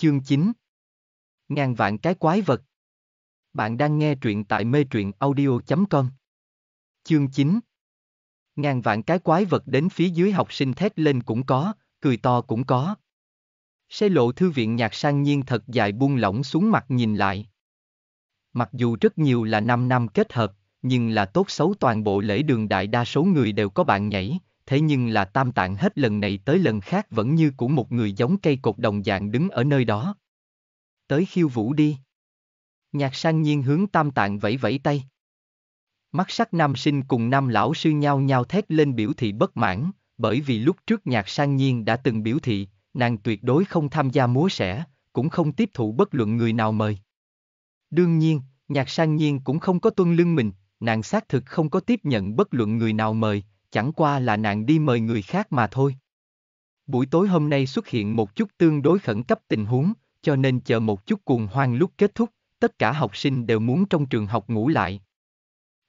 Chương 9 Ngàn vạn cái quái vật Bạn đang nghe truyện tại mê truyện audio.com Chương 9 Ngàn vạn cái quái vật đến phía dưới học sinh thét lên cũng có, cười to cũng có. Xe lộ thư viện nhạc sang nhiên thật dài buông lỏng xuống mặt nhìn lại. Mặc dù rất nhiều là 5 năm kết hợp, nhưng là tốt xấu toàn bộ lễ đường đại đa số người đều có bạn nhảy, thế nhưng là tam tạng hết lần này tới lần khác vẫn như của một người giống cây cột đồng dạng đứng ở nơi đó. Tới khiêu vũ đi. Nhạc sang nhiên hướng tam tạng vẫy vẫy tay. Mắt sắc nam sinh cùng nam lão sư nhau nhau thét lên biểu thị bất mãn, bởi vì lúc trước nhạc sang nhiên đã từng biểu thị, nàng tuyệt đối không tham gia múa sẻ, cũng không tiếp thụ bất luận người nào mời. Đương nhiên, nhạc sang nhiên cũng không có tuân lưng mình, nàng xác thực không có tiếp nhận bất luận người nào mời, chẳng qua là nàng đi mời người khác mà thôi. Buổi tối hôm nay xuất hiện một chút tương đối khẩn cấp tình huống, cho nên chờ một chút cuồng hoang lúc kết thúc, tất cả học sinh đều muốn trong trường học ngủ lại.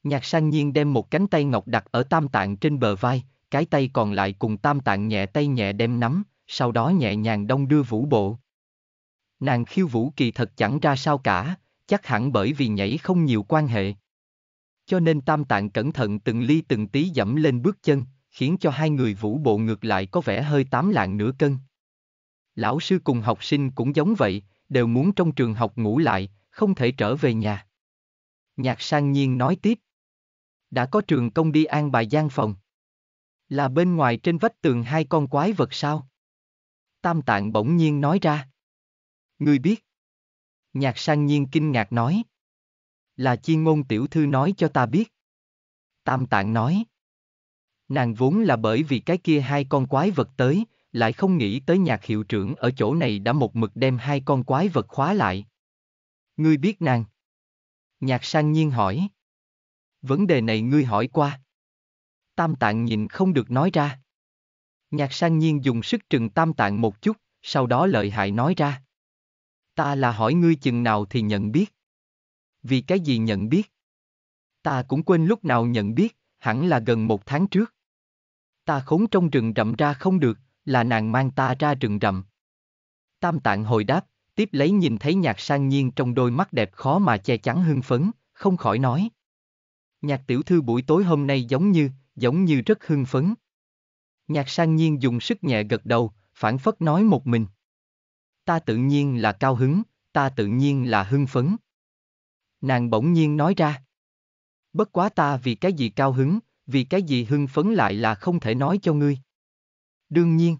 Nhạc sang nhiên đem một cánh tay ngọc đặt ở tam tạng trên bờ vai, cái tay còn lại cùng tam tạng nhẹ tay nhẹ đem nắm, sau đó nhẹ nhàng đông đưa vũ bộ. Nàng khiêu vũ kỳ thật chẳng ra sao cả, chắc hẳn bởi vì nhảy không nhiều quan hệ cho nên tam tạng cẩn thận từng ly từng tí dẫm lên bước chân, khiến cho hai người vũ bộ ngược lại có vẻ hơi tám lạng nửa cân. Lão sư cùng học sinh cũng giống vậy, đều muốn trong trường học ngủ lại, không thể trở về nhà. Nhạc sang nhiên nói tiếp. Đã có trường công đi an bài gian phòng. Là bên ngoài trên vách tường hai con quái vật sao? Tam tạng bỗng nhiên nói ra. Người biết. Nhạc sang nhiên kinh ngạc nói. Là chi ngôn tiểu thư nói cho ta biết. Tam tạng nói. Nàng vốn là bởi vì cái kia hai con quái vật tới, lại không nghĩ tới nhạc hiệu trưởng ở chỗ này đã một mực đem hai con quái vật khóa lại. Ngươi biết nàng. Nhạc sang nhiên hỏi. Vấn đề này ngươi hỏi qua. Tam tạng nhìn không được nói ra. Nhạc sang nhiên dùng sức trừng tam tạng một chút, sau đó lợi hại nói ra. Ta là hỏi ngươi chừng nào thì nhận biết vì cái gì nhận biết? Ta cũng quên lúc nào nhận biết, hẳn là gần một tháng trước. Ta khốn trong rừng rậm ra không được, là nàng mang ta ra rừng rậm. Tam tạng hồi đáp, tiếp lấy nhìn thấy nhạc sang nhiên trong đôi mắt đẹp khó mà che chắn hưng phấn, không khỏi nói. Nhạc tiểu thư buổi tối hôm nay giống như, giống như rất hưng phấn. Nhạc sang nhiên dùng sức nhẹ gật đầu, phản phất nói một mình. Ta tự nhiên là cao hứng, ta tự nhiên là hưng phấn. Nàng bỗng nhiên nói ra. Bất quá ta vì cái gì cao hứng, vì cái gì hưng phấn lại là không thể nói cho ngươi. Đương nhiên.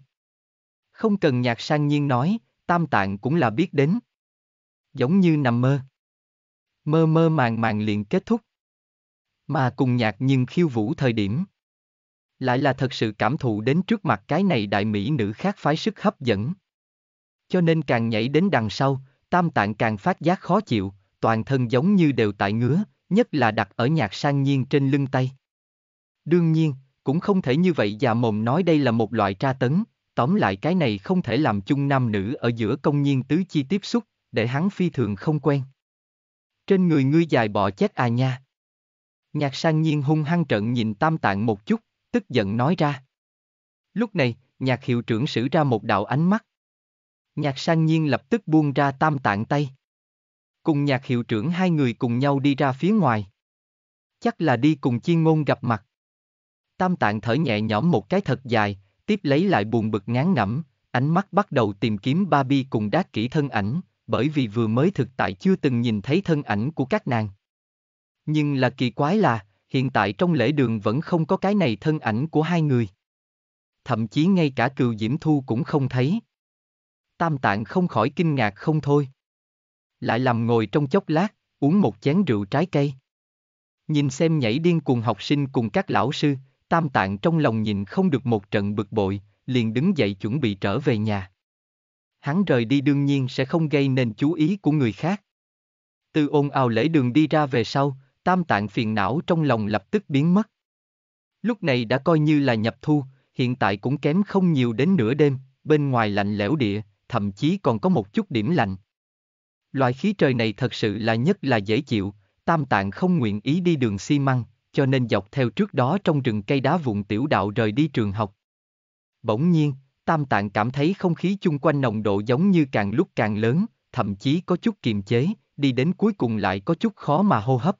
Không cần nhạc sang nhiên nói, tam tạng cũng là biết đến. Giống như nằm mơ. Mơ mơ màng màng liền kết thúc. Mà cùng nhạc nhưng khiêu vũ thời điểm. Lại là thật sự cảm thụ đến trước mặt cái này đại mỹ nữ khác phái sức hấp dẫn. Cho nên càng nhảy đến đằng sau, tam tạng càng phát giác khó chịu, toàn thân giống như đều tại ngứa, nhất là đặt ở nhạc sang nhiên trên lưng tay. Đương nhiên, cũng không thể như vậy già mồm nói đây là một loại tra tấn, tóm lại cái này không thể làm chung nam nữ ở giữa công nhiên tứ chi tiếp xúc, để hắn phi thường không quen. Trên người ngươi dài bọ chết à nha. Nhạc sang nhiên hung hăng trận nhìn tam tạng một chút, tức giận nói ra. Lúc này, nhạc hiệu trưởng sử ra một đạo ánh mắt. Nhạc sang nhiên lập tức buông ra tam tạng tay cùng nhạc hiệu trưởng hai người cùng nhau đi ra phía ngoài. Chắc là đi cùng chiên ngôn gặp mặt. Tam tạng thở nhẹ nhõm một cái thật dài, tiếp lấy lại buồn bực ngán ngẩm, ánh mắt bắt đầu tìm kiếm Barbie cùng đát kỹ thân ảnh, bởi vì vừa mới thực tại chưa từng nhìn thấy thân ảnh của các nàng. Nhưng là kỳ quái là, hiện tại trong lễ đường vẫn không có cái này thân ảnh của hai người. Thậm chí ngay cả cừu Diễm Thu cũng không thấy. Tam tạng không khỏi kinh ngạc không thôi lại làm ngồi trong chốc lát, uống một chén rượu trái cây. Nhìn xem nhảy điên cùng học sinh cùng các lão sư, tam tạng trong lòng nhìn không được một trận bực bội, liền đứng dậy chuẩn bị trở về nhà. Hắn rời đi đương nhiên sẽ không gây nên chú ý của người khác. Từ ồn ào lễ đường đi ra về sau, tam tạng phiền não trong lòng lập tức biến mất. Lúc này đã coi như là nhập thu, hiện tại cũng kém không nhiều đến nửa đêm, bên ngoài lạnh lẽo địa, thậm chí còn có một chút điểm lạnh. Loại khí trời này thật sự là nhất là dễ chịu, tam tạng không nguyện ý đi đường xi măng, cho nên dọc theo trước đó trong rừng cây đá vụn tiểu đạo rời đi trường học. Bỗng nhiên, tam tạng cảm thấy không khí chung quanh nồng độ giống như càng lúc càng lớn, thậm chí có chút kiềm chế, đi đến cuối cùng lại có chút khó mà hô hấp.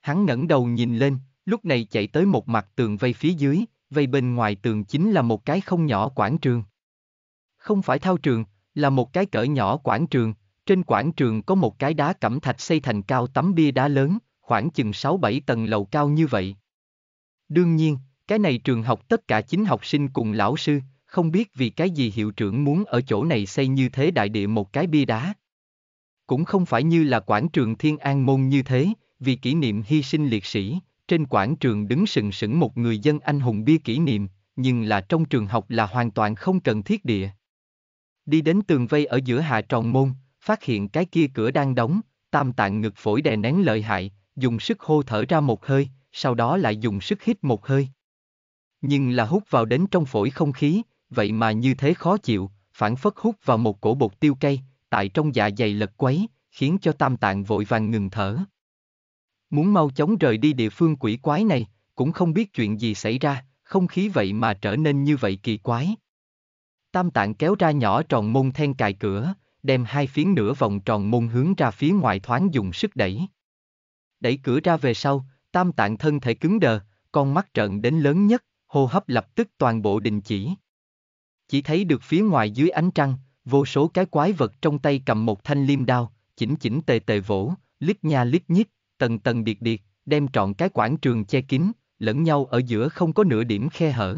Hắn ngẩng đầu nhìn lên, lúc này chạy tới một mặt tường vây phía dưới, vây bên ngoài tường chính là một cái không nhỏ quảng trường. Không phải thao trường, là một cái cỡ nhỏ quảng trường, trên quảng trường có một cái đá cẩm thạch xây thành cao tấm bia đá lớn, khoảng chừng 6-7 tầng lầu cao như vậy. Đương nhiên, cái này trường học tất cả chính học sinh cùng lão sư, không biết vì cái gì hiệu trưởng muốn ở chỗ này xây như thế đại địa một cái bia đá. Cũng không phải như là quảng trường Thiên An Môn như thế, vì kỷ niệm hy sinh liệt sĩ, trên quảng trường đứng sừng sững một người dân anh hùng bia kỷ niệm, nhưng là trong trường học là hoàn toàn không cần thiết địa. Đi đến tường vây ở giữa hạ tròn môn, phát hiện cái kia cửa đang đóng, tam tạng ngực phổi đè nén lợi hại, dùng sức hô thở ra một hơi, sau đó lại dùng sức hít một hơi. Nhưng là hút vào đến trong phổi không khí, vậy mà như thế khó chịu, phản phất hút vào một cổ bột tiêu cây, tại trong dạ dày lật quấy, khiến cho tam tạng vội vàng ngừng thở. Muốn mau chóng rời đi địa phương quỷ quái này, cũng không biết chuyện gì xảy ra, không khí vậy mà trở nên như vậy kỳ quái. Tam tạng kéo ra nhỏ tròn mông then cài cửa, đem hai phiến nửa vòng tròn môn hướng ra phía ngoài thoáng dùng sức đẩy. Đẩy cửa ra về sau, tam tạng thân thể cứng đờ, con mắt trợn đến lớn nhất, hô hấp lập tức toàn bộ đình chỉ. Chỉ thấy được phía ngoài dưới ánh trăng, vô số cái quái vật trong tay cầm một thanh liêm đao, chỉnh chỉnh tề tề vỗ, lít nha lít nhít, tầng tầng điệt điệt, đem trọn cái quảng trường che kín, lẫn nhau ở giữa không có nửa điểm khe hở.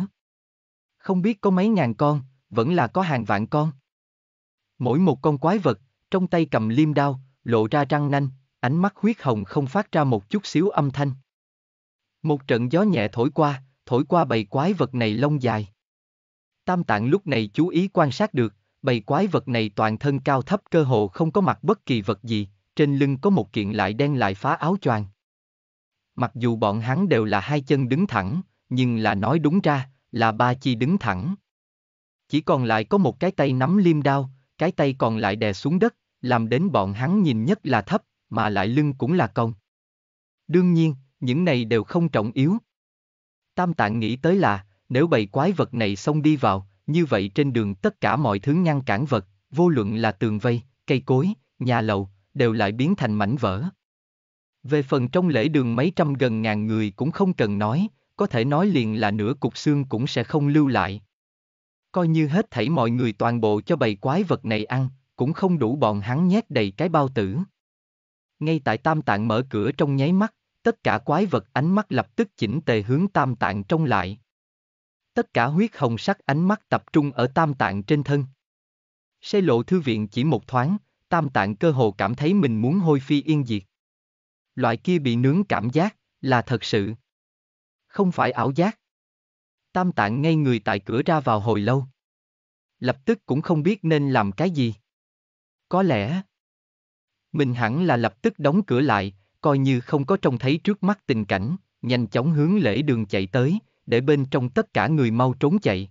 Không biết có mấy ngàn con, vẫn là có hàng vạn con. Mỗi một con quái vật, trong tay cầm liêm đao, lộ ra răng nanh, ánh mắt huyết hồng không phát ra một chút xíu âm thanh. Một trận gió nhẹ thổi qua, thổi qua bầy quái vật này lông dài. Tam tạng lúc này chú ý quan sát được, bầy quái vật này toàn thân cao thấp cơ hồ không có mặt bất kỳ vật gì, trên lưng có một kiện lại đen lại phá áo choàng. Mặc dù bọn hắn đều là hai chân đứng thẳng, nhưng là nói đúng ra, là ba chi đứng thẳng. Chỉ còn lại có một cái tay nắm liêm đao, cái tay còn lại đè xuống đất, làm đến bọn hắn nhìn nhất là thấp, mà lại lưng cũng là cong. Đương nhiên, những này đều không trọng yếu. Tam tạng nghĩ tới là, nếu bầy quái vật này xông đi vào, như vậy trên đường tất cả mọi thứ ngăn cản vật, vô luận là tường vây, cây cối, nhà lầu, đều lại biến thành mảnh vỡ. Về phần trong lễ đường mấy trăm gần ngàn người cũng không cần nói, có thể nói liền là nửa cục xương cũng sẽ không lưu lại. Coi như hết thảy mọi người toàn bộ cho bầy quái vật này ăn, cũng không đủ bọn hắn nhét đầy cái bao tử. Ngay tại tam tạng mở cửa trong nháy mắt, tất cả quái vật ánh mắt lập tức chỉnh tề hướng tam tạng trông lại. Tất cả huyết hồng sắc ánh mắt tập trung ở tam tạng trên thân. Xe lộ thư viện chỉ một thoáng, tam tạng cơ hồ cảm thấy mình muốn hôi phi yên diệt. Loại kia bị nướng cảm giác, là thật sự. Không phải ảo giác. Tam tạng ngay người tại cửa ra vào hồi lâu. Lập tức cũng không biết nên làm cái gì. Có lẽ, mình hẳn là lập tức đóng cửa lại, coi như không có trông thấy trước mắt tình cảnh, nhanh chóng hướng lễ đường chạy tới, để bên trong tất cả người mau trốn chạy.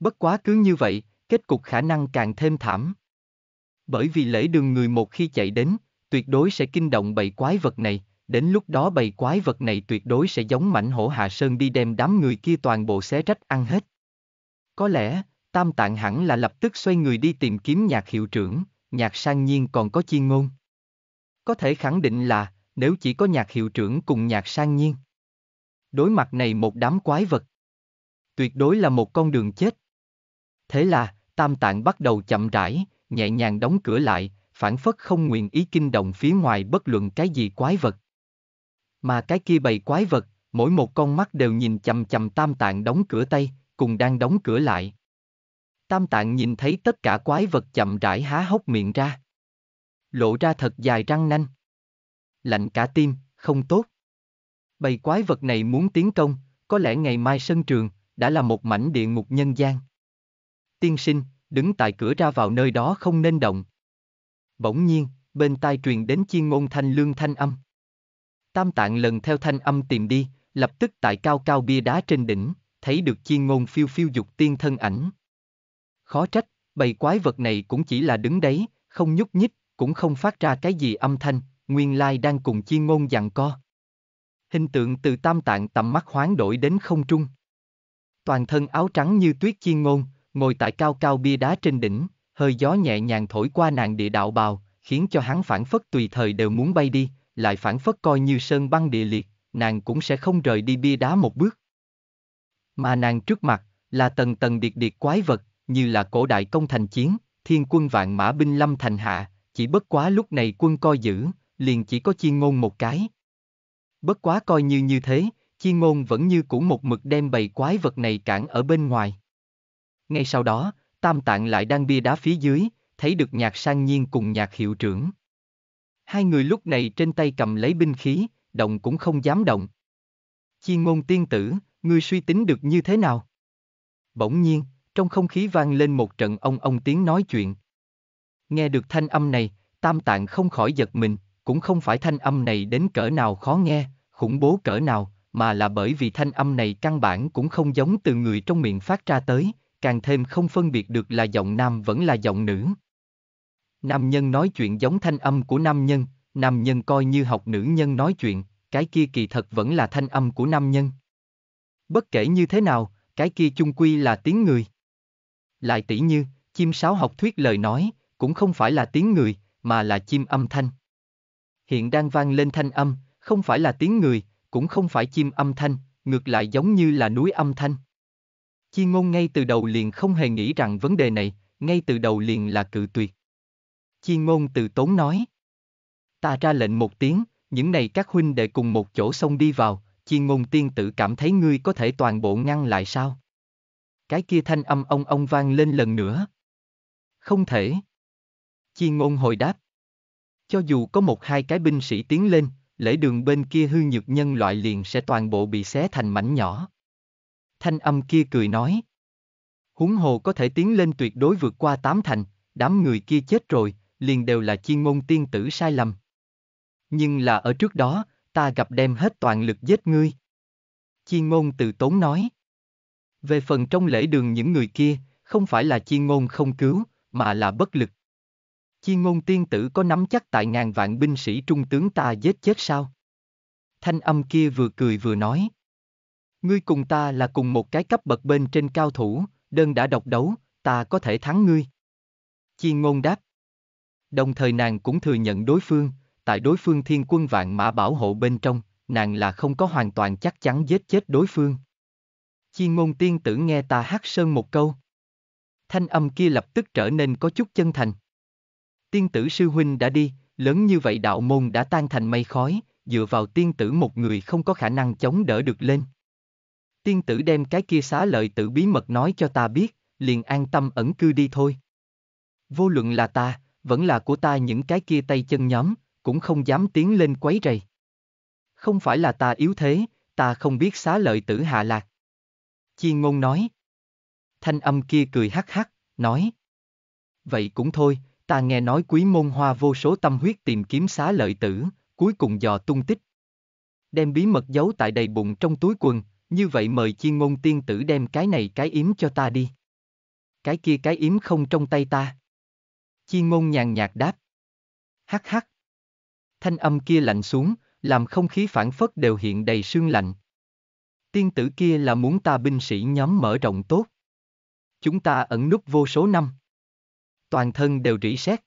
Bất quá cứ như vậy, kết cục khả năng càng thêm thảm. Bởi vì lễ đường người một khi chạy đến, tuyệt đối sẽ kinh động bầy quái vật này, đến lúc đó bầy quái vật này tuyệt đối sẽ giống mảnh hổ hạ sơn đi đem đám người kia toàn bộ xé rách ăn hết. Có lẽ, tam tạng hẳn là lập tức xoay người đi tìm kiếm nhạc hiệu trưởng, nhạc sang nhiên còn có chiên ngôn. Có thể khẳng định là, nếu chỉ có nhạc hiệu trưởng cùng nhạc sang nhiên. Đối mặt này một đám quái vật. Tuyệt đối là một con đường chết. Thế là, tam tạng bắt đầu chậm rãi, nhẹ nhàng đóng cửa lại, phản phất không nguyện ý kinh động phía ngoài bất luận cái gì quái vật mà cái kia bầy quái vật, mỗi một con mắt đều nhìn chầm chầm tam tạng đóng cửa tay, cùng đang đóng cửa lại. Tam tạng nhìn thấy tất cả quái vật chậm rãi há hốc miệng ra. Lộ ra thật dài răng nanh. Lạnh cả tim, không tốt. Bầy quái vật này muốn tiến công, có lẽ ngày mai sân trường, đã là một mảnh địa ngục nhân gian. Tiên sinh, đứng tại cửa ra vào nơi đó không nên động. Bỗng nhiên, bên tai truyền đến chiên ngôn thanh lương thanh âm. Tam tạng lần theo thanh âm tìm đi, lập tức tại cao cao bia đá trên đỉnh, thấy được chiên ngôn phiêu phiêu dục tiên thân ảnh. Khó trách, bầy quái vật này cũng chỉ là đứng đấy, không nhúc nhích, cũng không phát ra cái gì âm thanh, nguyên lai đang cùng chiên ngôn dặn co. Hình tượng từ tam tạng tầm mắt hoán đổi đến không trung. Toàn thân áo trắng như tuyết chiên ngôn, ngồi tại cao cao bia đá trên đỉnh, hơi gió nhẹ nhàng thổi qua nàng địa đạo bào, khiến cho hắn phản phất tùy thời đều muốn bay đi, lại phản phất coi như sơn băng địa liệt, nàng cũng sẽ không rời đi bia đá một bước. Mà nàng trước mặt, là tầng tầng điệt điệt quái vật, như là cổ đại công thành chiến, thiên quân vạn mã binh lâm thành hạ, chỉ bất quá lúc này quân coi giữ, liền chỉ có chi ngôn một cái. Bất quá coi như như thế, chi ngôn vẫn như cũ một mực đem bầy quái vật này cản ở bên ngoài. Ngay sau đó, tam tạng lại đang bia đá phía dưới, thấy được nhạc sang nhiên cùng nhạc hiệu trưởng. Hai người lúc này trên tay cầm lấy binh khí, động cũng không dám động. Chi ngôn tiên tử, ngươi suy tính được như thế nào? Bỗng nhiên, trong không khí vang lên một trận ông ông tiếng nói chuyện. Nghe được thanh âm này, tam tạng không khỏi giật mình, cũng không phải thanh âm này đến cỡ nào khó nghe, khủng bố cỡ nào, mà là bởi vì thanh âm này căn bản cũng không giống từ người trong miệng phát ra tới, càng thêm không phân biệt được là giọng nam vẫn là giọng nữ. Nam nhân nói chuyện giống thanh âm của nam nhân, nam nhân coi như học nữ nhân nói chuyện, cái kia kỳ thật vẫn là thanh âm của nam nhân. Bất kể như thế nào, cái kia chung quy là tiếng người. Lại tỷ như, chim sáo học thuyết lời nói, cũng không phải là tiếng người, mà là chim âm thanh. Hiện đang vang lên thanh âm, không phải là tiếng người, cũng không phải chim âm thanh, ngược lại giống như là núi âm thanh. Chi ngôn ngay từ đầu liền không hề nghĩ rằng vấn đề này, ngay từ đầu liền là cự tuyệt. Chi ngôn từ tốn nói. Ta ra lệnh một tiếng, những này các huynh đệ cùng một chỗ xông đi vào, chi ngôn tiên tử cảm thấy ngươi có thể toàn bộ ngăn lại sao? Cái kia thanh âm ông ông vang lên lần nữa. Không thể. Chi ngôn hồi đáp. Cho dù có một hai cái binh sĩ tiến lên, lễ đường bên kia hư nhược nhân loại liền sẽ toàn bộ bị xé thành mảnh nhỏ. Thanh âm kia cười nói. Húng hồ có thể tiến lên tuyệt đối vượt qua tám thành, đám người kia chết rồi, liền đều là chuyên môn tiên tử sai lầm. Nhưng là ở trước đó, ta gặp đem hết toàn lực giết ngươi. Chiên ngôn từ tốn nói. Về phần trong lễ đường những người kia, không phải là chiên ngôn không cứu, mà là bất lực. Chiên ngôn tiên tử có nắm chắc tại ngàn vạn binh sĩ trung tướng ta giết chết sao? Thanh âm kia vừa cười vừa nói. Ngươi cùng ta là cùng một cái cấp bậc bên trên cao thủ, đơn đã độc đấu, ta có thể thắng ngươi. Chiên ngôn đáp. Đồng thời nàng cũng thừa nhận đối phương, tại đối phương thiên quân vạn mã bảo hộ bên trong, nàng là không có hoàn toàn chắc chắn giết chết đối phương. Chi ngôn tiên tử nghe ta hát sơn một câu. Thanh âm kia lập tức trở nên có chút chân thành. Tiên tử sư huynh đã đi, lớn như vậy đạo môn đã tan thành mây khói, dựa vào tiên tử một người không có khả năng chống đỡ được lên. Tiên tử đem cái kia xá lợi tự bí mật nói cho ta biết, liền an tâm ẩn cư đi thôi. Vô luận là ta, vẫn là của ta những cái kia tay chân nhóm, cũng không dám tiến lên quấy rầy. Không phải là ta yếu thế, ta không biết xá lợi tử hạ lạc. Chi ngôn nói. Thanh âm kia cười hắc hắc, nói. Vậy cũng thôi, ta nghe nói quý môn hoa vô số tâm huyết tìm kiếm xá lợi tử, cuối cùng dò tung tích. Đem bí mật giấu tại đầy bụng trong túi quần, như vậy mời chi ngôn tiên tử đem cái này cái yếm cho ta đi. Cái kia cái yếm không trong tay ta chi ngôn nhàn nhạt đáp. Hắc hắc. Thanh âm kia lạnh xuống, làm không khí phản phất đều hiện đầy sương lạnh. Tiên tử kia là muốn ta binh sĩ nhóm mở rộng tốt. Chúng ta ẩn núp vô số năm. Toàn thân đều rỉ sét.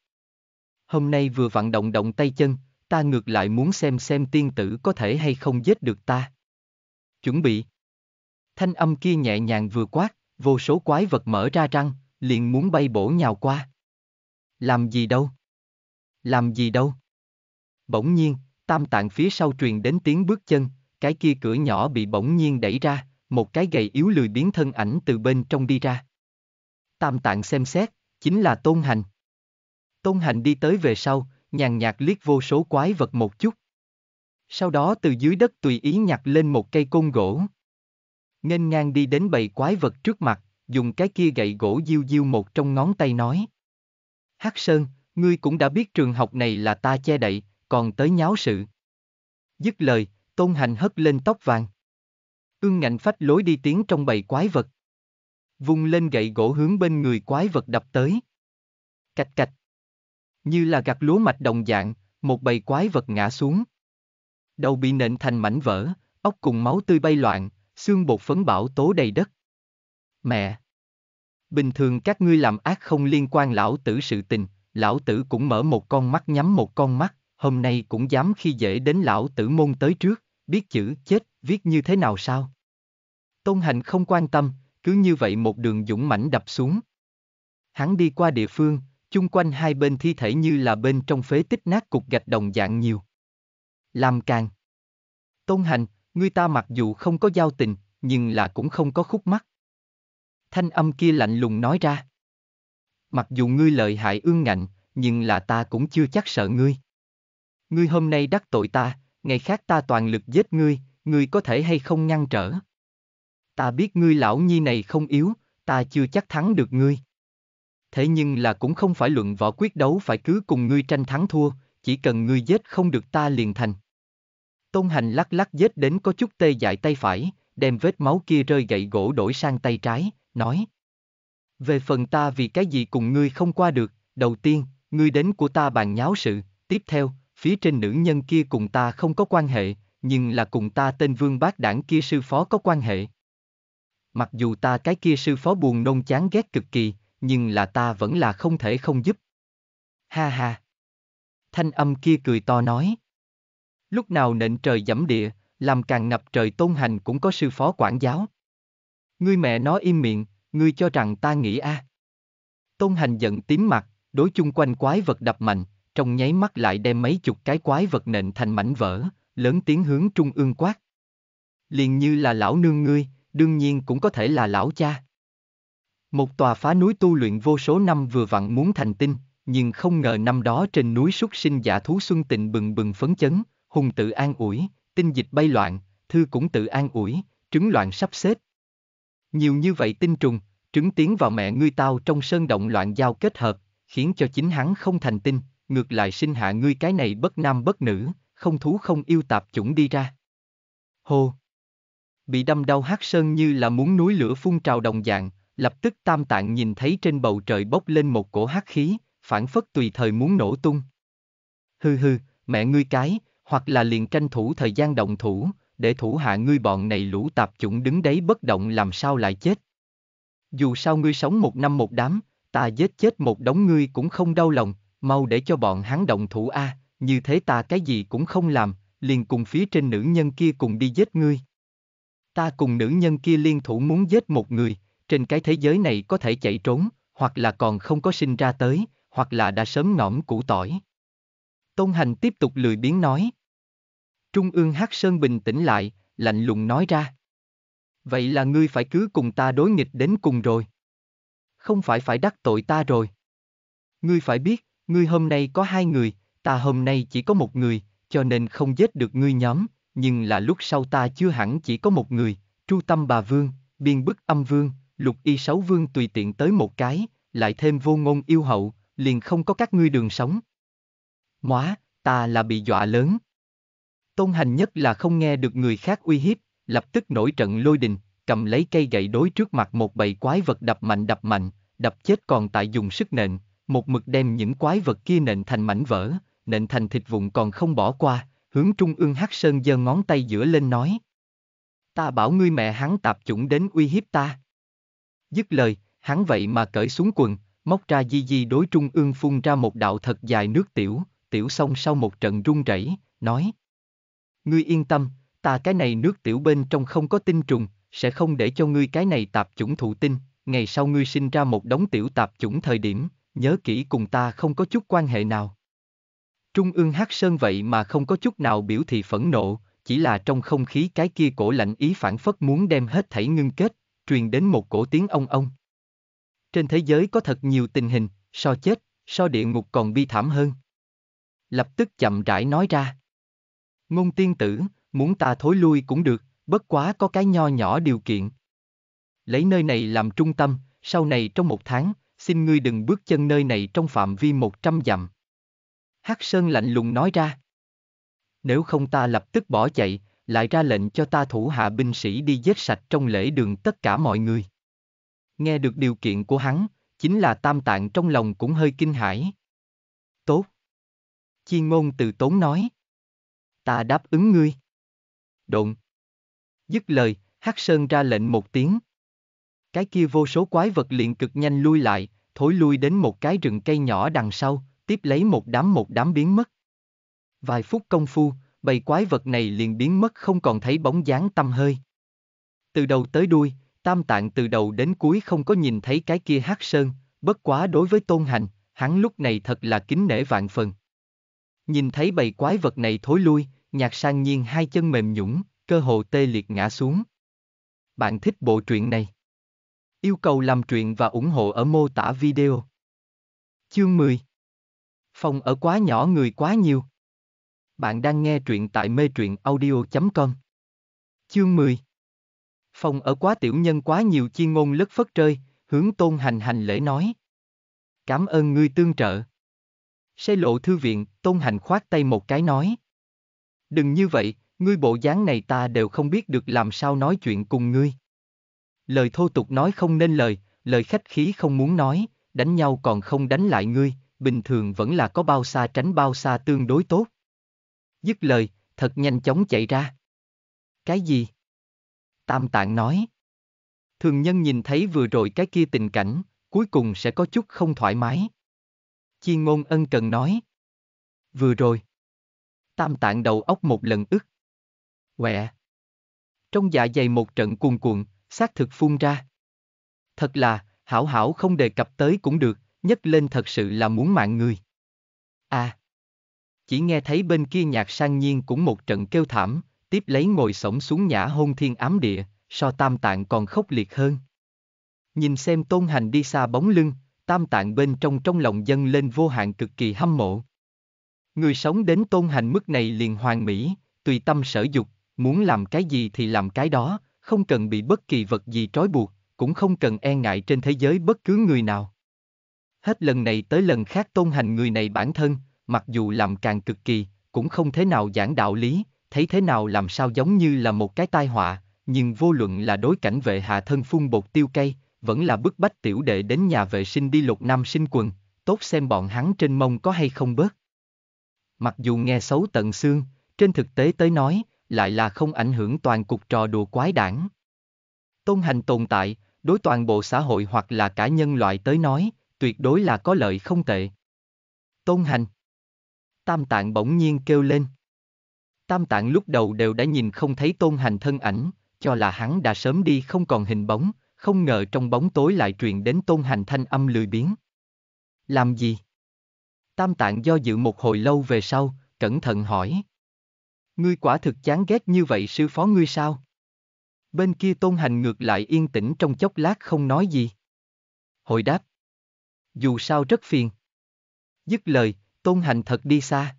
Hôm nay vừa vận động động tay chân, ta ngược lại muốn xem xem tiên tử có thể hay không giết được ta. Chuẩn bị. Thanh âm kia nhẹ nhàng vừa quát, vô số quái vật mở ra răng, liền muốn bay bổ nhào qua. Làm gì đâu? Làm gì đâu? Bỗng nhiên, tam tạng phía sau truyền đến tiếng bước chân, cái kia cửa nhỏ bị bỗng nhiên đẩy ra, một cái gầy yếu lười biến thân ảnh từ bên trong đi ra. Tam tạng xem xét, chính là Tôn Hành. Tôn Hành đi tới về sau, nhàn nhạt liếc vô số quái vật một chút. Sau đó từ dưới đất tùy ý nhặt lên một cây côn gỗ. Nghênh ngang đi đến bầy quái vật trước mặt, dùng cái kia gậy gỗ diêu diêu một trong ngón tay nói. Hắc Sơn, ngươi cũng đã biết trường học này là ta che đậy, còn tới nháo sự. Dứt lời, Tôn Hành hất lên tóc vàng. Ưng ngạnh phách lối đi tiến trong bầy quái vật. Vùng lên gậy gỗ hướng bên người quái vật đập tới. Cạch cạch. Như là gặt lúa mạch đồng dạng, một bầy quái vật ngã xuống. Đầu bị nện thành mảnh vỡ, ốc cùng máu tươi bay loạn, xương bột phấn bảo tố đầy đất. Mẹ! Bình thường các ngươi làm ác không liên quan lão tử sự tình, lão tử cũng mở một con mắt nhắm một con mắt, hôm nay cũng dám khi dễ đến lão tử môn tới trước, biết chữ chết, viết như thế nào sao? Tôn Hành không quan tâm, cứ như vậy một đường dũng mãnh đập xuống. Hắn đi qua địa phương, chung quanh hai bên thi thể như là bên trong phế tích nát cục gạch đồng dạng nhiều. Làm càng. Tôn Hành, ngươi ta mặc dù không có giao tình, nhưng là cũng không có khúc mắt thanh âm kia lạnh lùng nói ra. Mặc dù ngươi lợi hại ương ngạnh, nhưng là ta cũng chưa chắc sợ ngươi. Ngươi hôm nay đắc tội ta, ngày khác ta toàn lực giết ngươi, ngươi có thể hay không ngăn trở. Ta biết ngươi lão nhi này không yếu, ta chưa chắc thắng được ngươi. Thế nhưng là cũng không phải luận võ quyết đấu phải cứ cùng ngươi tranh thắng thua, chỉ cần ngươi giết không được ta liền thành. Tôn hành lắc lắc giết đến có chút tê dại tay phải, đem vết máu kia rơi gậy gỗ đổi sang tay trái, nói. Về phần ta vì cái gì cùng ngươi không qua được, đầu tiên, ngươi đến của ta bàn nháo sự, tiếp theo, phía trên nữ nhân kia cùng ta không có quan hệ, nhưng là cùng ta tên vương bác đảng kia sư phó có quan hệ. Mặc dù ta cái kia sư phó buồn nôn chán ghét cực kỳ, nhưng là ta vẫn là không thể không giúp. Ha ha! Thanh âm kia cười to nói. Lúc nào nện trời dẫm địa, làm càng ngập trời tôn hành cũng có sư phó quản giáo. Ngươi mẹ nó im miệng, ngươi cho rằng ta nghĩ a? À. Tôn hành giận tím mặt, đối chung quanh quái vật đập mạnh, trong nháy mắt lại đem mấy chục cái quái vật nện thành mảnh vỡ, lớn tiếng hướng trung ương quát. Liền như là lão nương ngươi, đương nhiên cũng có thể là lão cha. Một tòa phá núi tu luyện vô số năm vừa vặn muốn thành tinh, nhưng không ngờ năm đó trên núi xuất sinh giả thú xuân tịnh bừng bừng phấn chấn, hùng tự an ủi, tinh dịch bay loạn, thư cũng tự an ủi, trứng loạn sắp xếp, nhiều như vậy tinh trùng, trứng tiến vào mẹ ngươi tao trong sơn động loạn giao kết hợp, khiến cho chính hắn không thành tinh, ngược lại sinh hạ ngươi cái này bất nam bất nữ, không thú không yêu tạp chủng đi ra. hô Bị đâm đau hát sơn như là muốn núi lửa phun trào đồng dạng, lập tức tam tạng nhìn thấy trên bầu trời bốc lên một cổ hắc khí, phản phất tùy thời muốn nổ tung. hư hư mẹ ngươi cái, hoặc là liền tranh thủ thời gian động thủ, để thủ hạ ngươi bọn này lũ tạp chủng đứng đấy bất động làm sao lại chết. Dù sao ngươi sống một năm một đám, ta giết chết một đống ngươi cũng không đau lòng, mau để cho bọn hắn động thủ a, à, như thế ta cái gì cũng không làm, liền cùng phía trên nữ nhân kia cùng đi giết ngươi. Ta cùng nữ nhân kia liên thủ muốn giết một người, trên cái thế giới này có thể chạy trốn, hoặc là còn không có sinh ra tới, hoặc là đã sớm ngõm củ tỏi. Tôn Hành tiếp tục lười biếng nói, Trung ương Hắc Sơn bình tĩnh lại, lạnh lùng nói ra. Vậy là ngươi phải cứ cùng ta đối nghịch đến cùng rồi. Không phải phải đắc tội ta rồi. Ngươi phải biết, ngươi hôm nay có hai người, ta hôm nay chỉ có một người, cho nên không giết được ngươi nhóm, nhưng là lúc sau ta chưa hẳn chỉ có một người, Tru Tâm Bà Vương, Biên Bức Âm Vương, Lục Y Sáu Vương tùy tiện tới một cái, lại thêm vô ngôn yêu hậu, liền không có các ngươi đường sống. Móa, ta là bị dọa lớn. Tôn hành nhất là không nghe được người khác uy hiếp, lập tức nổi trận lôi đình, cầm lấy cây gậy đối trước mặt một bầy quái vật đập mạnh đập mạnh, đập chết còn tại dùng sức nện, một mực đem những quái vật kia nện thành mảnh vỡ, nện thành thịt vụn còn không bỏ qua, hướng trung ương hắc sơn giơ ngón tay giữa lên nói. Ta bảo ngươi mẹ hắn tạp chủng đến uy hiếp ta. Dứt lời, hắn vậy mà cởi xuống quần, móc ra di di đối trung ương phun ra một đạo thật dài nước tiểu, tiểu xong sau một trận run rẩy, nói, Ngươi yên tâm, ta cái này nước tiểu bên trong không có tinh trùng, sẽ không để cho ngươi cái này tạp chủng thụ tinh, ngày sau ngươi sinh ra một đống tiểu tạp chủng thời điểm, nhớ kỹ cùng ta không có chút quan hệ nào. Trung ương hát sơn vậy mà không có chút nào biểu thị phẫn nộ, chỉ là trong không khí cái kia cổ lạnh ý phản phất muốn đem hết thảy ngưng kết, truyền đến một cổ tiếng ông ông. Trên thế giới có thật nhiều tình hình, so chết, so địa ngục còn bi thảm hơn. Lập tức chậm rãi nói ra. Ngôn tiên tử, muốn ta thối lui cũng được, bất quá có cái nho nhỏ điều kiện. Lấy nơi này làm trung tâm, sau này trong một tháng, xin ngươi đừng bước chân nơi này trong phạm vi một trăm dặm. Hắc Sơn lạnh lùng nói ra. Nếu không ta lập tức bỏ chạy, lại ra lệnh cho ta thủ hạ binh sĩ đi giết sạch trong lễ đường tất cả mọi người. Nghe được điều kiện của hắn, chính là tam tạng trong lòng cũng hơi kinh hãi. Tốt. Chi ngôn từ tốn nói ta đáp ứng ngươi. Độn. Dứt lời, Hắc Sơn ra lệnh một tiếng. Cái kia vô số quái vật liền cực nhanh lui lại, thối lui đến một cái rừng cây nhỏ đằng sau, tiếp lấy một đám một đám biến mất. Vài phút công phu, bầy quái vật này liền biến mất không còn thấy bóng dáng tâm hơi. Từ đầu tới đuôi, Tam Tạng từ đầu đến cuối không có nhìn thấy cái kia hát sơn, bất quá đối với Tôn Hành, hắn lúc này thật là kính nể vạn phần. Nhìn thấy bầy quái vật này thối lui, nhạc sang nhiên hai chân mềm nhũng, cơ hồ tê liệt ngã xuống. Bạn thích bộ truyện này? Yêu cầu làm truyện và ủng hộ ở mô tả video. Chương 10 Phòng ở quá nhỏ người quá nhiều. Bạn đang nghe truyện tại mê truyện audio.com Chương 10 Phòng ở quá tiểu nhân quá nhiều chi ngôn lất phất rơi, hướng tôn hành hành lễ nói. Cảm ơn ngươi tương trợ. xây lộ thư viện, tôn hành khoát tay một cái nói. Đừng như vậy, ngươi bộ dáng này ta đều không biết được làm sao nói chuyện cùng ngươi. Lời thô tục nói không nên lời, lời khách khí không muốn nói, đánh nhau còn không đánh lại ngươi, bình thường vẫn là có bao xa tránh bao xa tương đối tốt. Dứt lời, thật nhanh chóng chạy ra. Cái gì? Tam tạng nói. Thường nhân nhìn thấy vừa rồi cái kia tình cảnh, cuối cùng sẽ có chút không thoải mái. Chi ngôn ân cần nói. Vừa rồi. Tam tạng đầu óc một lần ức. Quẹ. Trong dạ dày một trận cuồn cuộn, xác thực phun ra. Thật là, hảo hảo không đề cập tới cũng được, nhấc lên thật sự là muốn mạng người. À. Chỉ nghe thấy bên kia nhạc sang nhiên cũng một trận kêu thảm, tiếp lấy ngồi sổng xuống nhã hôn thiên ám địa, so tam tạng còn khốc liệt hơn. Nhìn xem tôn hành đi xa bóng lưng, tam tạng bên trong trong lòng dân lên vô hạn cực kỳ hâm mộ. Người sống đến tôn hành mức này liền hoàn mỹ, tùy tâm sở dục, muốn làm cái gì thì làm cái đó, không cần bị bất kỳ vật gì trói buộc, cũng không cần e ngại trên thế giới bất cứ người nào. Hết lần này tới lần khác tôn hành người này bản thân, mặc dù làm càng cực kỳ, cũng không thế nào giảng đạo lý, thấy thế nào làm sao giống như là một cái tai họa, nhưng vô luận là đối cảnh vệ hạ thân phun bột tiêu cây, vẫn là bức bách tiểu đệ đến nhà vệ sinh đi lột nam sinh quần, tốt xem bọn hắn trên mông có hay không bớt mặc dù nghe xấu tận xương, trên thực tế tới nói, lại là không ảnh hưởng toàn cục trò đùa quái đảng. Tôn hành tồn tại, đối toàn bộ xã hội hoặc là cả nhân loại tới nói, tuyệt đối là có lợi không tệ. Tôn hành Tam tạng bỗng nhiên kêu lên. Tam tạng lúc đầu đều đã nhìn không thấy tôn hành thân ảnh, cho là hắn đã sớm đi không còn hình bóng, không ngờ trong bóng tối lại truyền đến tôn hành thanh âm lười biếng. Làm gì? Tam tạng do dự một hồi lâu về sau, cẩn thận hỏi. Ngươi quả thực chán ghét như vậy sư phó ngươi sao? Bên kia tôn hành ngược lại yên tĩnh trong chốc lát không nói gì. Hồi đáp. Dù sao rất phiền. Dứt lời, tôn hành thật đi xa.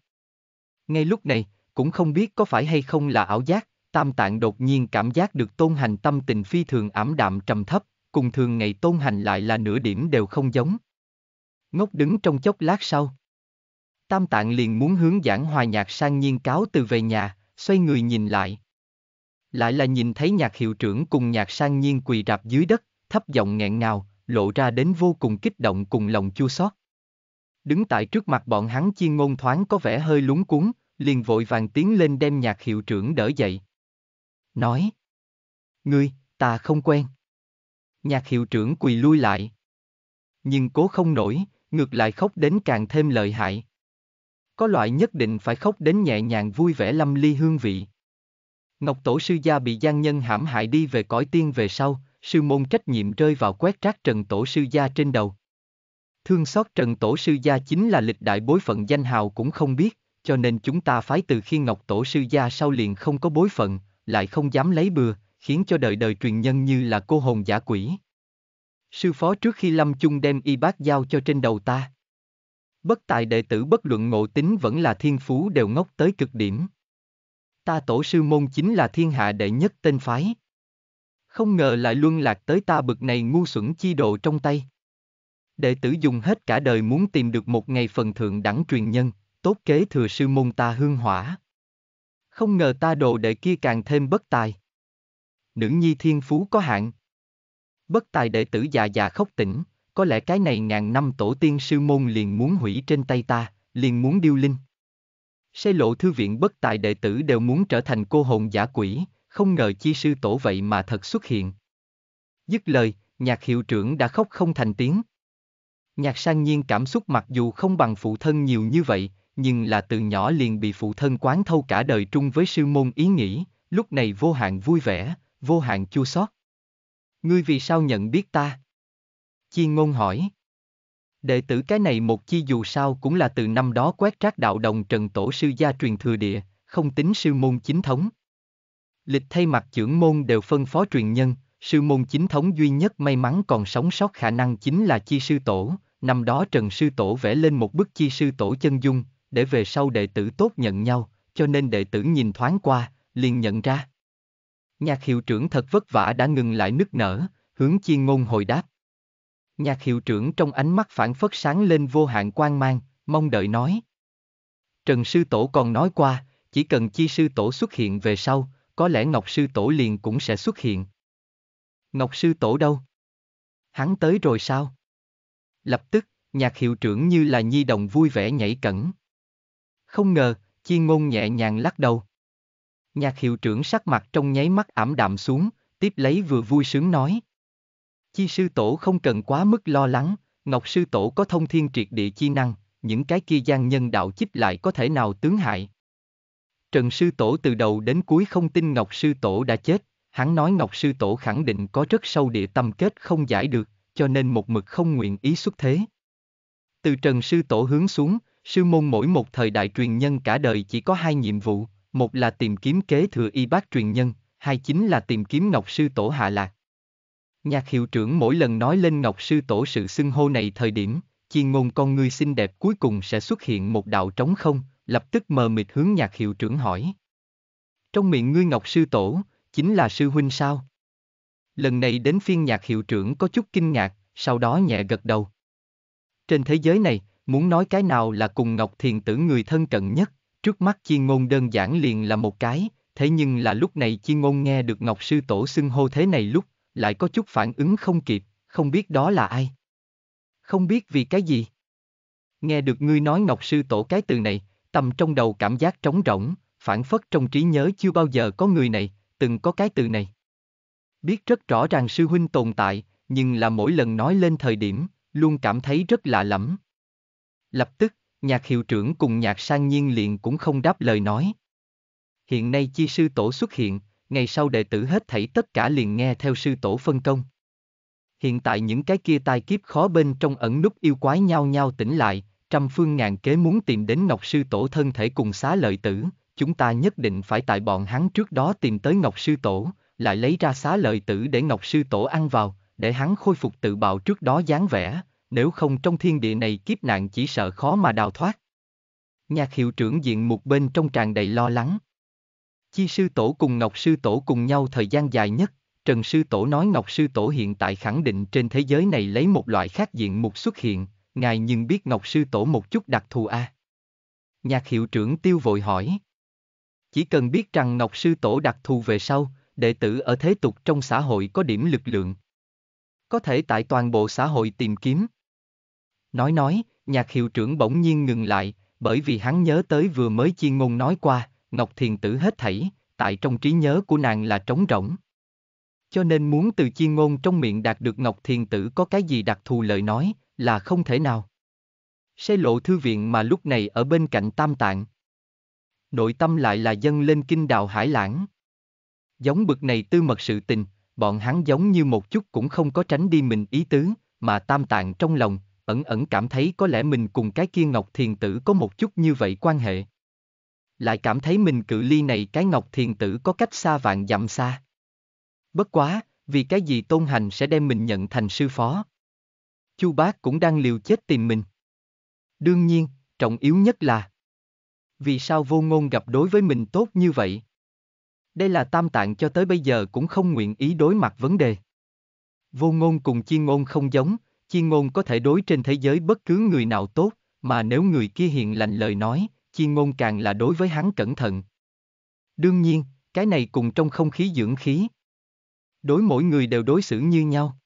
Ngay lúc này, cũng không biết có phải hay không là ảo giác, tam tạng đột nhiên cảm giác được tôn hành tâm tình phi thường ảm đạm trầm thấp, cùng thường ngày tôn hành lại là nửa điểm đều không giống. Ngốc đứng trong chốc lát sau. Tam Tạng liền muốn hướng giảng hòa nhạc sang nhiên cáo từ về nhà, xoay người nhìn lại. Lại là nhìn thấy nhạc hiệu trưởng cùng nhạc sang nhiên quỳ rạp dưới đất, thấp giọng nghẹn ngào, lộ ra đến vô cùng kích động cùng lòng chua xót. Đứng tại trước mặt bọn hắn chiên ngôn thoáng có vẻ hơi lúng cuốn, liền vội vàng tiến lên đem nhạc hiệu trưởng đỡ dậy. Nói. Ngươi, ta không quen. Nhạc hiệu trưởng quỳ lui lại. Nhưng cố không nổi, ngược lại khóc đến càng thêm lợi hại, có loại nhất định phải khóc đến nhẹ nhàng vui vẻ lâm ly hương vị. Ngọc Tổ sư gia bị gian nhân hãm hại đi về cõi tiên về sau, sư môn trách nhiệm rơi vào quét rác Trần Tổ sư gia trên đầu. Thương xót Trần Tổ sư gia chính là lịch đại bối phận danh hào cũng không biết, cho nên chúng ta phái từ khi Ngọc Tổ sư gia sau liền không có bối phận, lại không dám lấy bừa, khiến cho đời đời truyền nhân như là cô hồn giả quỷ. Sư phó trước khi lâm chung đem y bát giao cho trên đầu ta. Bất tài đệ tử bất luận ngộ tính vẫn là thiên phú đều ngốc tới cực điểm. Ta tổ sư môn chính là thiên hạ đệ nhất tên phái. Không ngờ lại luân lạc tới ta bực này ngu xuẩn chi độ trong tay. Đệ tử dùng hết cả đời muốn tìm được một ngày phần thượng đẳng truyền nhân, tốt kế thừa sư môn ta hương hỏa. Không ngờ ta đồ đệ kia càng thêm bất tài. Nữ nhi thiên phú có hạn. Bất tài đệ tử già già khóc tỉnh, có lẽ cái này ngàn năm tổ tiên sư môn liền muốn hủy trên tay ta, liền muốn điêu linh. Xây lộ thư viện bất tài đệ tử đều muốn trở thành cô hồn giả quỷ, không ngờ chi sư tổ vậy mà thật xuất hiện. Dứt lời, nhạc hiệu trưởng đã khóc không thành tiếng. Nhạc sang nhiên cảm xúc mặc dù không bằng phụ thân nhiều như vậy, nhưng là từ nhỏ liền bị phụ thân quán thâu cả đời trung với sư môn ý nghĩ, lúc này vô hạn vui vẻ, vô hạn chua xót. Ngươi vì sao nhận biết ta? Chi ngôn hỏi. Đệ tử cái này một chi dù sao cũng là từ năm đó quét rác đạo đồng Trần Tổ Sư Gia truyền thừa địa, không tính sư môn chính thống. Lịch thay mặt trưởng môn đều phân phó truyền nhân, sư môn chính thống duy nhất may mắn còn sống sót khả năng chính là chi sư tổ, năm đó Trần Sư Tổ vẽ lên một bức chi sư tổ chân dung, để về sau đệ tử tốt nhận nhau, cho nên đệ tử nhìn thoáng qua, liền nhận ra. Nhạc hiệu trưởng thật vất vả đã ngừng lại nức nở, hướng chi ngôn hồi đáp. Nhạc hiệu trưởng trong ánh mắt phản phất sáng lên vô hạn quan mang, mong đợi nói. Trần Sư Tổ còn nói qua, chỉ cần Chi Sư Tổ xuất hiện về sau, có lẽ Ngọc Sư Tổ liền cũng sẽ xuất hiện. Ngọc Sư Tổ đâu? Hắn tới rồi sao? Lập tức, nhạc hiệu trưởng như là nhi đồng vui vẻ nhảy cẩn. Không ngờ, Chi Ngôn nhẹ nhàng lắc đầu. Nhạc hiệu trưởng sắc mặt trong nháy mắt ảm đạm xuống, tiếp lấy vừa vui sướng nói. Chi sư tổ không cần quá mức lo lắng, Ngọc sư tổ có thông thiên triệt địa chi năng, những cái kia gian nhân đạo chích lại có thể nào tướng hại. Trần sư tổ từ đầu đến cuối không tin Ngọc sư tổ đã chết, hắn nói Ngọc sư tổ khẳng định có rất sâu địa tâm kết không giải được, cho nên một mực không nguyện ý xuất thế. Từ Trần sư tổ hướng xuống, sư môn mỗi một thời đại truyền nhân cả đời chỉ có hai nhiệm vụ, một là tìm kiếm kế thừa y bác truyền nhân, hai chính là tìm kiếm Ngọc sư tổ hạ lạc. Nhạc hiệu trưởng mỗi lần nói lên Ngọc Sư Tổ sự xưng hô này thời điểm, chiên ngôn con ngươi xinh đẹp cuối cùng sẽ xuất hiện một đạo trống không, lập tức mờ mịt hướng nhạc hiệu trưởng hỏi. Trong miệng ngươi Ngọc Sư Tổ, chính là sư huynh sao? Lần này đến phiên nhạc hiệu trưởng có chút kinh ngạc, sau đó nhẹ gật đầu. Trên thế giới này, muốn nói cái nào là cùng Ngọc Thiền Tử người thân cận nhất, trước mắt chiên ngôn đơn giản liền là một cái, thế nhưng là lúc này chiên ngôn nghe được Ngọc Sư Tổ xưng hô thế này lúc, lại có chút phản ứng không kịp, không biết đó là ai. Không biết vì cái gì. Nghe được ngươi nói Ngọc Sư Tổ cái từ này, tầm trong đầu cảm giác trống rỗng, phản phất trong trí nhớ chưa bao giờ có người này, từng có cái từ này. Biết rất rõ ràng sư huynh tồn tại, nhưng là mỗi lần nói lên thời điểm, luôn cảm thấy rất lạ lẫm. Lập tức, nhạc hiệu trưởng cùng nhạc sang nhiên liền cũng không đáp lời nói. Hiện nay chi sư tổ xuất hiện, ngày sau đệ tử hết thảy tất cả liền nghe theo sư tổ phân công. Hiện tại những cái kia tai kiếp khó bên trong ẩn núp yêu quái nhau nhau tỉnh lại, trăm phương ngàn kế muốn tìm đến Ngọc Sư Tổ thân thể cùng xá lợi tử, chúng ta nhất định phải tại bọn hắn trước đó tìm tới Ngọc Sư Tổ, lại lấy ra xá lợi tử để Ngọc Sư Tổ ăn vào, để hắn khôi phục tự bạo trước đó dáng vẻ, nếu không trong thiên địa này kiếp nạn chỉ sợ khó mà đào thoát. Nhạc hiệu trưởng diện một bên trong tràn đầy lo lắng. Chi sư tổ cùng Ngọc sư tổ cùng nhau thời gian dài nhất, Trần sư tổ nói Ngọc sư tổ hiện tại khẳng định trên thế giới này lấy một loại khác diện mục xuất hiện, ngài nhưng biết Ngọc sư tổ một chút đặc thù a. À? Nhạc hiệu trưởng tiêu vội hỏi. Chỉ cần biết rằng Ngọc sư tổ đặc thù về sau, đệ tử ở thế tục trong xã hội có điểm lực lượng. Có thể tại toàn bộ xã hội tìm kiếm. Nói nói, nhạc hiệu trưởng bỗng nhiên ngừng lại, bởi vì hắn nhớ tới vừa mới chi ngôn nói qua, Ngọc Thiền Tử hết thảy, tại trong trí nhớ của nàng là trống rỗng. Cho nên muốn từ chiên ngôn trong miệng đạt được Ngọc Thiền Tử có cái gì đặc thù lợi nói, là không thể nào. Xe lộ thư viện mà lúc này ở bên cạnh Tam Tạng. Nội tâm lại là dân lên kinh đào hải lãng. Giống bực này tư mật sự tình, bọn hắn giống như một chút cũng không có tránh đi mình ý tứ, mà Tam Tạng trong lòng, ẩn ẩn cảm thấy có lẽ mình cùng cái kia Ngọc Thiền Tử có một chút như vậy quan hệ lại cảm thấy mình cự ly này cái ngọc thiền tử có cách xa vạn dặm xa. Bất quá, vì cái gì tôn hành sẽ đem mình nhận thành sư phó. Chu bác cũng đang liều chết tìm mình. Đương nhiên, trọng yếu nhất là Vì sao vô ngôn gặp đối với mình tốt như vậy? Đây là tam tạng cho tới bây giờ cũng không nguyện ý đối mặt vấn đề. Vô ngôn cùng chi ngôn không giống, chi ngôn có thể đối trên thế giới bất cứ người nào tốt, mà nếu người kia hiền lành lời nói, chi ngôn càng là đối với hắn cẩn thận. Đương nhiên, cái này cùng trong không khí dưỡng khí. Đối mỗi người đều đối xử như nhau.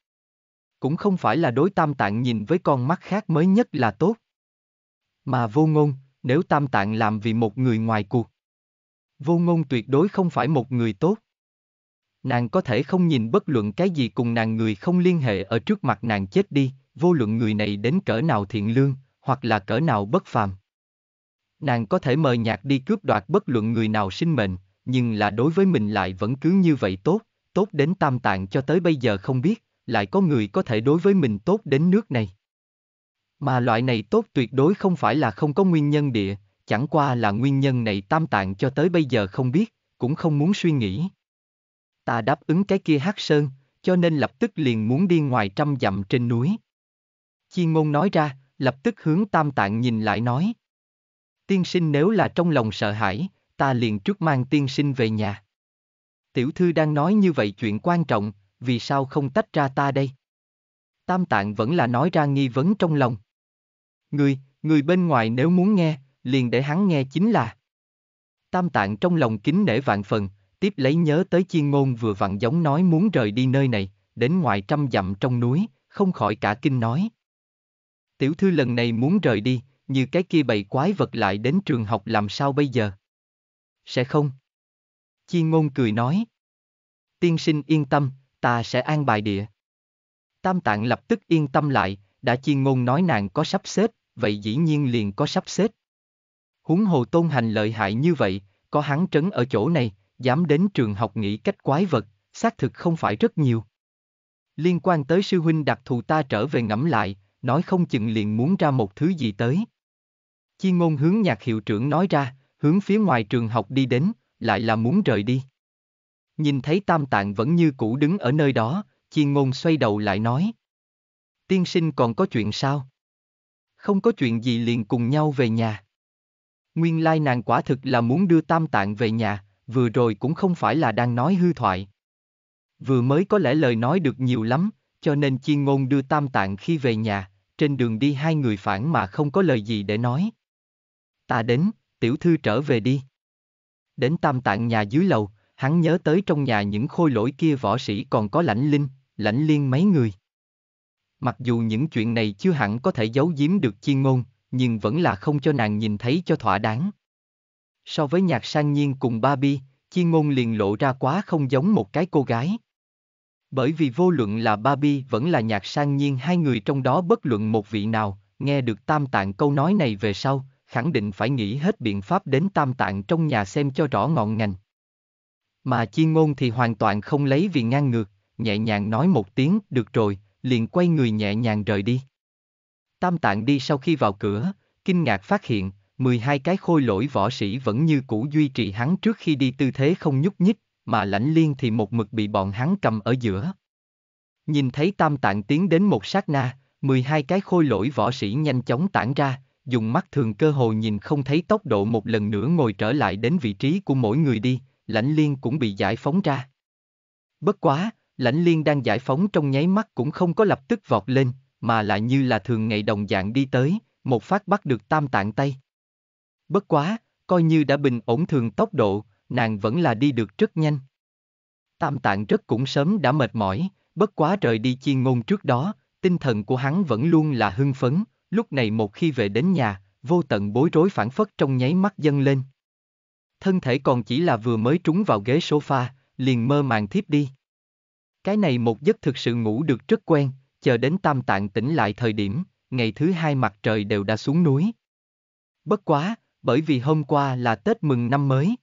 Cũng không phải là đối tam tạng nhìn với con mắt khác mới nhất là tốt. Mà vô ngôn, nếu tam tạng làm vì một người ngoài cuộc. Vô ngôn tuyệt đối không phải một người tốt. Nàng có thể không nhìn bất luận cái gì cùng nàng người không liên hệ ở trước mặt nàng chết đi, vô luận người này đến cỡ nào thiện lương, hoặc là cỡ nào bất phàm nàng có thể mờ nhạt đi cướp đoạt bất luận người nào sinh mệnh, nhưng là đối với mình lại vẫn cứ như vậy tốt, tốt đến tam tạng cho tới bây giờ không biết, lại có người có thể đối với mình tốt đến nước này. Mà loại này tốt tuyệt đối không phải là không có nguyên nhân địa, chẳng qua là nguyên nhân này tam tạng cho tới bây giờ không biết, cũng không muốn suy nghĩ. Ta đáp ứng cái kia hát sơn, cho nên lập tức liền muốn đi ngoài trăm dặm trên núi. Chi ngôn nói ra, lập tức hướng tam tạng nhìn lại nói. Tiên sinh nếu là trong lòng sợ hãi, ta liền trước mang tiên sinh về nhà. Tiểu thư đang nói như vậy chuyện quan trọng, vì sao không tách ra ta đây? Tam tạng vẫn là nói ra nghi vấn trong lòng. Người, người bên ngoài nếu muốn nghe, liền để hắn nghe chính là. Tam tạng trong lòng kính nể vạn phần, tiếp lấy nhớ tới chiên ngôn vừa vặn giống nói muốn rời đi nơi này, đến ngoài trăm dặm trong núi, không khỏi cả kinh nói. Tiểu thư lần này muốn rời đi, như cái kia bậy quái vật lại đến trường học làm sao bây giờ? Sẽ không? Chi ngôn cười nói. Tiên sinh yên tâm, ta sẽ an bài địa. Tam tạng lập tức yên tâm lại, đã chi ngôn nói nàng có sắp xếp, vậy dĩ nhiên liền có sắp xếp. Huống hồ tôn hành lợi hại như vậy, có hắn trấn ở chỗ này, dám đến trường học nghĩ cách quái vật, xác thực không phải rất nhiều. Liên quan tới sư huynh đặc thù ta trở về ngẫm lại, nói không chừng liền muốn ra một thứ gì tới. Chi ngôn hướng nhạc hiệu trưởng nói ra, hướng phía ngoài trường học đi đến, lại là muốn rời đi. Nhìn thấy tam tạng vẫn như cũ đứng ở nơi đó, chi ngôn xoay đầu lại nói. Tiên sinh còn có chuyện sao? Không có chuyện gì liền cùng nhau về nhà. Nguyên lai nàng quả thực là muốn đưa tam tạng về nhà, vừa rồi cũng không phải là đang nói hư thoại. Vừa mới có lẽ lời nói được nhiều lắm, cho nên chi ngôn đưa tam tạng khi về nhà, trên đường đi hai người phản mà không có lời gì để nói ta đến, tiểu thư trở về đi. Đến tam tạng nhà dưới lầu, hắn nhớ tới trong nhà những khôi lỗi kia võ sĩ còn có lãnh linh, lãnh liên mấy người. Mặc dù những chuyện này chưa hẳn có thể giấu giếm được chi ngôn, nhưng vẫn là không cho nàng nhìn thấy cho thỏa đáng. So với nhạc sang nhiên cùng Barbie, chi ngôn liền lộ ra quá không giống một cái cô gái. Bởi vì vô luận là Barbie vẫn là nhạc sang nhiên hai người trong đó bất luận một vị nào, nghe được tam tạng câu nói này về sau, khẳng định phải nghĩ hết biện pháp đến tam tạng trong nhà xem cho rõ ngọn ngành. Mà chi ngôn thì hoàn toàn không lấy vì ngang ngược, nhẹ nhàng nói một tiếng, được rồi, liền quay người nhẹ nhàng rời đi. Tam tạng đi sau khi vào cửa, kinh ngạc phát hiện, 12 cái khôi lỗi võ sĩ vẫn như cũ duy trì hắn trước khi đi tư thế không nhúc nhích, mà lãnh liên thì một mực bị bọn hắn cầm ở giữa. Nhìn thấy tam tạng tiến đến một sát na, 12 cái khôi lỗi võ sĩ nhanh chóng tản ra, dùng mắt thường cơ hồ nhìn không thấy tốc độ một lần nữa ngồi trở lại đến vị trí của mỗi người đi, lãnh liên cũng bị giải phóng ra. Bất quá, lãnh liên đang giải phóng trong nháy mắt cũng không có lập tức vọt lên, mà lại như là thường ngày đồng dạng đi tới, một phát bắt được tam tạng tay. Bất quá, coi như đã bình ổn thường tốc độ, nàng vẫn là đi được rất nhanh. Tam tạng rất cũng sớm đã mệt mỏi, bất quá rời đi chi ngôn trước đó, tinh thần của hắn vẫn luôn là hưng phấn, Lúc này một khi về đến nhà, vô tận bối rối phản phất trong nháy mắt dâng lên. Thân thể còn chỉ là vừa mới trúng vào ghế sofa, liền mơ màng thiếp đi. Cái này một giấc thực sự ngủ được rất quen, chờ đến tam tạng tỉnh lại thời điểm, ngày thứ hai mặt trời đều đã xuống núi. Bất quá, bởi vì hôm qua là Tết mừng năm mới.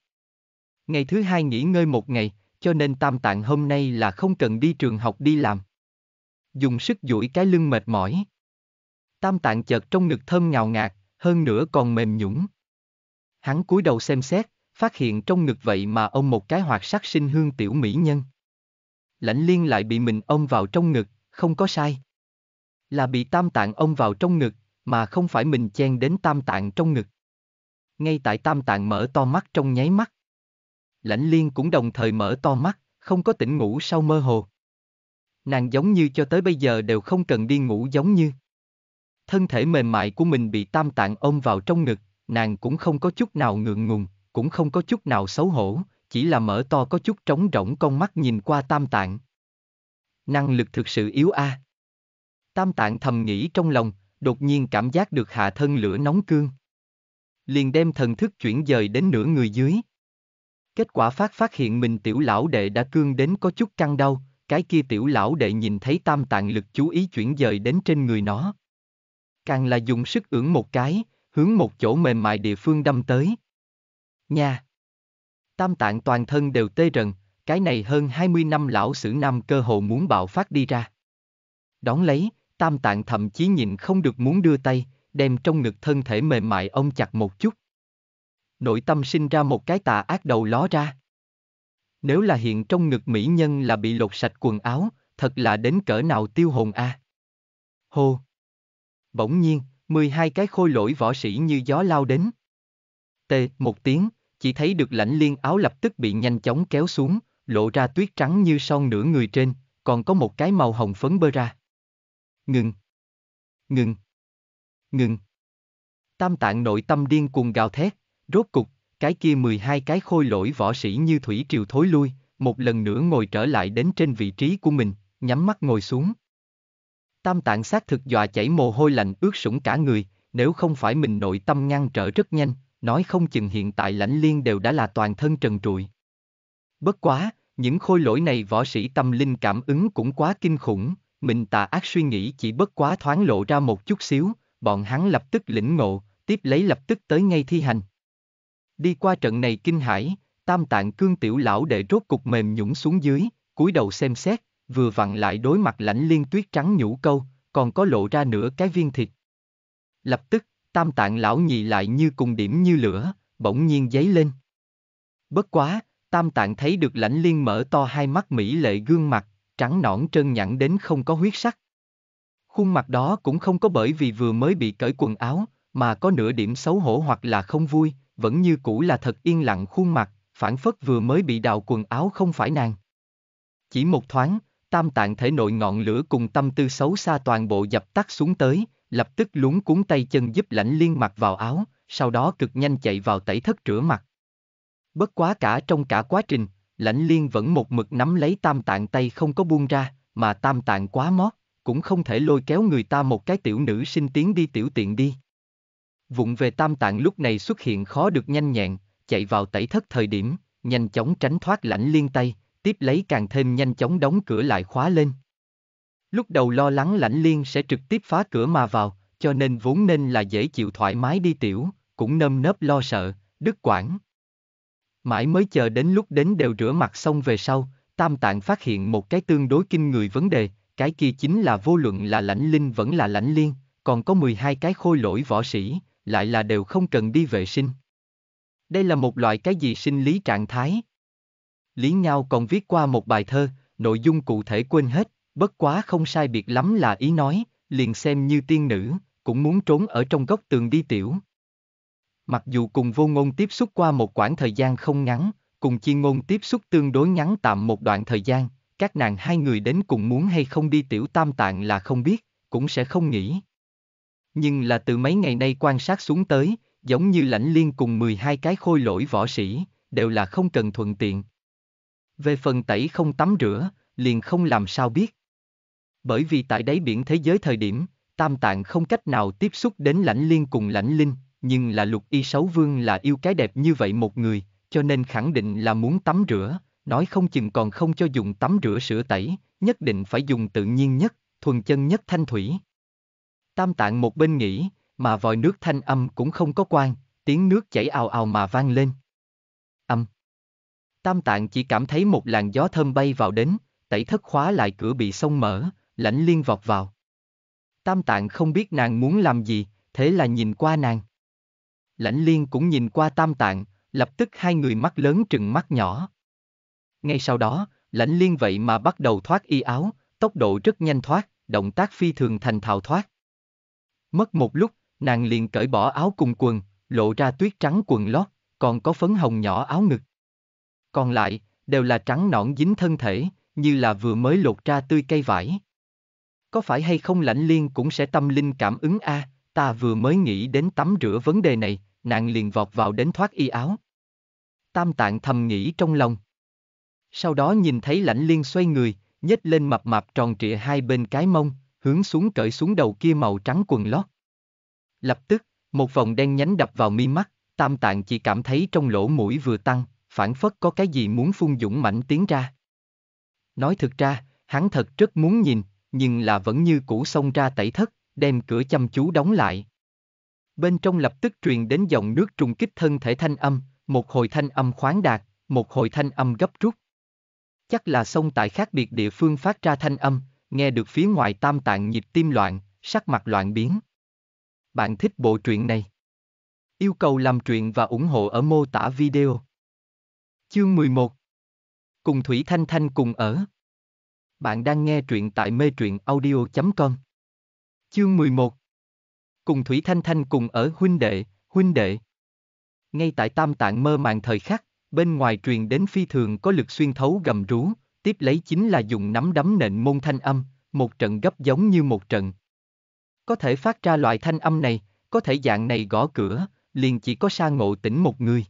Ngày thứ hai nghỉ ngơi một ngày, cho nên tam tạng hôm nay là không cần đi trường học đi làm. Dùng sức duỗi cái lưng mệt mỏi, tam tạng chợt trong ngực thơm ngào ngạt, hơn nữa còn mềm nhũng. Hắn cúi đầu xem xét, phát hiện trong ngực vậy mà ông một cái hoạt sắc sinh hương tiểu mỹ nhân. Lãnh liên lại bị mình ông vào trong ngực, không có sai. Là bị tam tạng ông vào trong ngực, mà không phải mình chen đến tam tạng trong ngực. Ngay tại tam tạng mở to mắt trong nháy mắt. Lãnh liên cũng đồng thời mở to mắt, không có tỉnh ngủ sau mơ hồ. Nàng giống như cho tới bây giờ đều không cần đi ngủ giống như thân thể mềm mại của mình bị tam tạng ôm vào trong ngực, nàng cũng không có chút nào ngượng ngùng, cũng không có chút nào xấu hổ, chỉ là mở to có chút trống rỗng con mắt nhìn qua tam tạng. Năng lực thực sự yếu a. À. Tam tạng thầm nghĩ trong lòng, đột nhiên cảm giác được hạ thân lửa nóng cương. Liền đem thần thức chuyển dời đến nửa người dưới. Kết quả phát phát hiện mình tiểu lão đệ đã cương đến có chút căng đau, cái kia tiểu lão đệ nhìn thấy tam tạng lực chú ý chuyển dời đến trên người nó, càng là dùng sức ưỡn một cái, hướng một chỗ mềm mại địa phương đâm tới. Nha! Tam tạng toàn thân đều tê rần, cái này hơn 20 năm lão sử nam cơ hồ muốn bạo phát đi ra. Đón lấy, tam tạng thậm chí nhìn không được muốn đưa tay, đem trong ngực thân thể mềm mại ông chặt một chút. Nội tâm sinh ra một cái tà ác đầu ló ra. Nếu là hiện trong ngực mỹ nhân là bị lột sạch quần áo, thật là đến cỡ nào tiêu hồn a. À? Hô! Bỗng nhiên, 12 cái khôi lỗi võ sĩ như gió lao đến. t một tiếng, chỉ thấy được lãnh liên áo lập tức bị nhanh chóng kéo xuống, lộ ra tuyết trắng như son nửa người trên, còn có một cái màu hồng phấn bơ ra. Ngừng. Ngừng. Ngừng. Tam tạng nội tâm điên cuồng gào thét, rốt cục, cái kia 12 cái khôi lỗi võ sĩ như thủy triều thối lui, một lần nữa ngồi trở lại đến trên vị trí của mình, nhắm mắt ngồi xuống. Tam tạng xác thực dọa chảy mồ hôi lạnh ướt sũng cả người, nếu không phải mình nội tâm ngăn trở rất nhanh, nói không chừng hiện tại lãnh liên đều đã là toàn thân trần trụi. Bất quá, những khôi lỗi này võ sĩ tâm linh cảm ứng cũng quá kinh khủng, mình tà ác suy nghĩ chỉ bất quá thoáng lộ ra một chút xíu, bọn hắn lập tức lĩnh ngộ, tiếp lấy lập tức tới ngay thi hành. Đi qua trận này kinh hãi, tam tạng cương tiểu lão đệ rốt cục mềm nhũng xuống dưới, cúi đầu xem xét, vừa vặn lại đối mặt lãnh liên tuyết trắng nhũ câu, còn có lộ ra nửa cái viên thịt. Lập tức, tam tạng lão nhị lại như cùng điểm như lửa, bỗng nhiên giấy lên. Bất quá, tam tạng thấy được lãnh liên mở to hai mắt mỹ lệ gương mặt, trắng nõn trơn nhẵn đến không có huyết sắc. Khuôn mặt đó cũng không có bởi vì vừa mới bị cởi quần áo, mà có nửa điểm xấu hổ hoặc là không vui, vẫn như cũ là thật yên lặng khuôn mặt, phản phất vừa mới bị đào quần áo không phải nàng. Chỉ một thoáng, tam tạng thể nội ngọn lửa cùng tâm tư xấu xa toàn bộ dập tắt xuống tới, lập tức lúng cuốn tay chân giúp lãnh liên mặc vào áo, sau đó cực nhanh chạy vào tẩy thất rửa mặt. Bất quá cả trong cả quá trình, lãnh liên vẫn một mực nắm lấy tam tạng tay không có buông ra, mà tam tạng quá mót, cũng không thể lôi kéo người ta một cái tiểu nữ sinh tiến đi tiểu tiện đi. Vụng về tam tạng lúc này xuất hiện khó được nhanh nhẹn, chạy vào tẩy thất thời điểm, nhanh chóng tránh thoát lãnh liên tay, tiếp lấy càng thêm nhanh chóng đóng cửa lại khóa lên. Lúc đầu lo lắng lãnh liên sẽ trực tiếp phá cửa mà vào, cho nên vốn nên là dễ chịu thoải mái đi tiểu, cũng nâm nớp lo sợ, đứt quảng. Mãi mới chờ đến lúc đến đều rửa mặt xong về sau, Tam Tạng phát hiện một cái tương đối kinh người vấn đề, cái kia chính là vô luận là lãnh linh vẫn là lãnh liên, còn có 12 cái khôi lỗi võ sĩ, lại là đều không cần đi vệ sinh. Đây là một loại cái gì sinh lý trạng thái? Lý Nhao còn viết qua một bài thơ, nội dung cụ thể quên hết, bất quá không sai biệt lắm là ý nói, liền xem như tiên nữ, cũng muốn trốn ở trong góc tường đi tiểu. Mặc dù cùng vô ngôn tiếp xúc qua một quãng thời gian không ngắn, cùng chi ngôn tiếp xúc tương đối ngắn tạm một đoạn thời gian, các nàng hai người đến cùng muốn hay không đi tiểu tam tạng là không biết, cũng sẽ không nghĩ. Nhưng là từ mấy ngày nay quan sát xuống tới, giống như lãnh liên cùng 12 cái khôi lỗi võ sĩ, đều là không cần thuận tiện, về phần tẩy không tắm rửa, liền không làm sao biết. Bởi vì tại đáy biển thế giới thời điểm, Tam Tạng không cách nào tiếp xúc đến lãnh liên cùng lãnh linh, nhưng là lục y sáu vương là yêu cái đẹp như vậy một người, cho nên khẳng định là muốn tắm rửa, nói không chừng còn không cho dùng tắm rửa sữa tẩy, nhất định phải dùng tự nhiên nhất, thuần chân nhất thanh thủy. Tam tạng một bên nghĩ, mà vòi nước thanh âm cũng không có quan, tiếng nước chảy ào ào mà vang lên. Âm. Tam tạng chỉ cảm thấy một làn gió thơm bay vào đến, tẩy thất khóa lại cửa bị xông mở, lãnh liên vọt vào. Tam tạng không biết nàng muốn làm gì, thế là nhìn qua nàng. Lãnh liên cũng nhìn qua tam tạng, lập tức hai người mắt lớn trừng mắt nhỏ. Ngay sau đó, lãnh liên vậy mà bắt đầu thoát y áo, tốc độ rất nhanh thoát, động tác phi thường thành thạo thoát. Mất một lúc, nàng liền cởi bỏ áo cùng quần, lộ ra tuyết trắng quần lót, còn có phấn hồng nhỏ áo ngực còn lại, đều là trắng nõn dính thân thể, như là vừa mới lột ra tươi cây vải. Có phải hay không lãnh liên cũng sẽ tâm linh cảm ứng a à, ta vừa mới nghĩ đến tắm rửa vấn đề này, nạn liền vọt vào đến thoát y áo. Tam tạng thầm nghĩ trong lòng. Sau đó nhìn thấy lãnh liên xoay người, nhếch lên mập mạp tròn trịa hai bên cái mông, hướng xuống cởi xuống đầu kia màu trắng quần lót. Lập tức, một vòng đen nhánh đập vào mi mắt, tam tạng chỉ cảm thấy trong lỗ mũi vừa tăng, phản phất có cái gì muốn phun dũng mạnh tiến ra. Nói thực ra, hắn thật rất muốn nhìn, nhưng là vẫn như cũ xông ra tẩy thất, đem cửa chăm chú đóng lại. Bên trong lập tức truyền đến dòng nước trùng kích thân thể thanh âm, một hồi thanh âm khoáng đạt, một hồi thanh âm gấp rút. Chắc là sông tại khác biệt địa phương phát ra thanh âm, nghe được phía ngoài tam tạng nhịp tim loạn, sắc mặt loạn biến. Bạn thích bộ truyện này? Yêu cầu làm truyện và ủng hộ ở mô tả video. Chương 11 Cùng Thủy Thanh Thanh cùng ở Bạn đang nghe truyện tại mê truyện audio.com Chương 11 Cùng Thủy Thanh Thanh cùng ở huynh đệ, huynh đệ Ngay tại tam tạng mơ màng thời khắc, bên ngoài truyền đến phi thường có lực xuyên thấu gầm rú, tiếp lấy chính là dùng nắm đấm nện môn thanh âm, một trận gấp giống như một trận. Có thể phát ra loại thanh âm này, có thể dạng này gõ cửa, liền chỉ có sa ngộ tỉnh một người.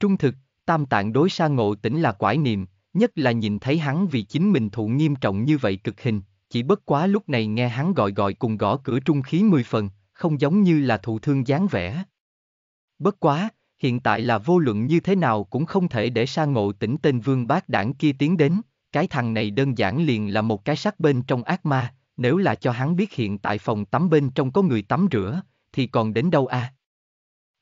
Trung thực, Tam tạng đối sa ngộ tỉnh là quải niệm, nhất là nhìn thấy hắn vì chính mình thụ nghiêm trọng như vậy cực hình, chỉ bất quá lúc này nghe hắn gọi gọi cùng gõ cửa trung khí mười phần, không giống như là thụ thương dáng vẻ. Bất quá, hiện tại là vô luận như thế nào cũng không thể để sa ngộ tỉnh tên vương bác đảng kia tiến đến, cái thằng này đơn giản liền là một cái sắc bên trong ác ma, nếu là cho hắn biết hiện tại phòng tắm bên trong có người tắm rửa, thì còn đến đâu à?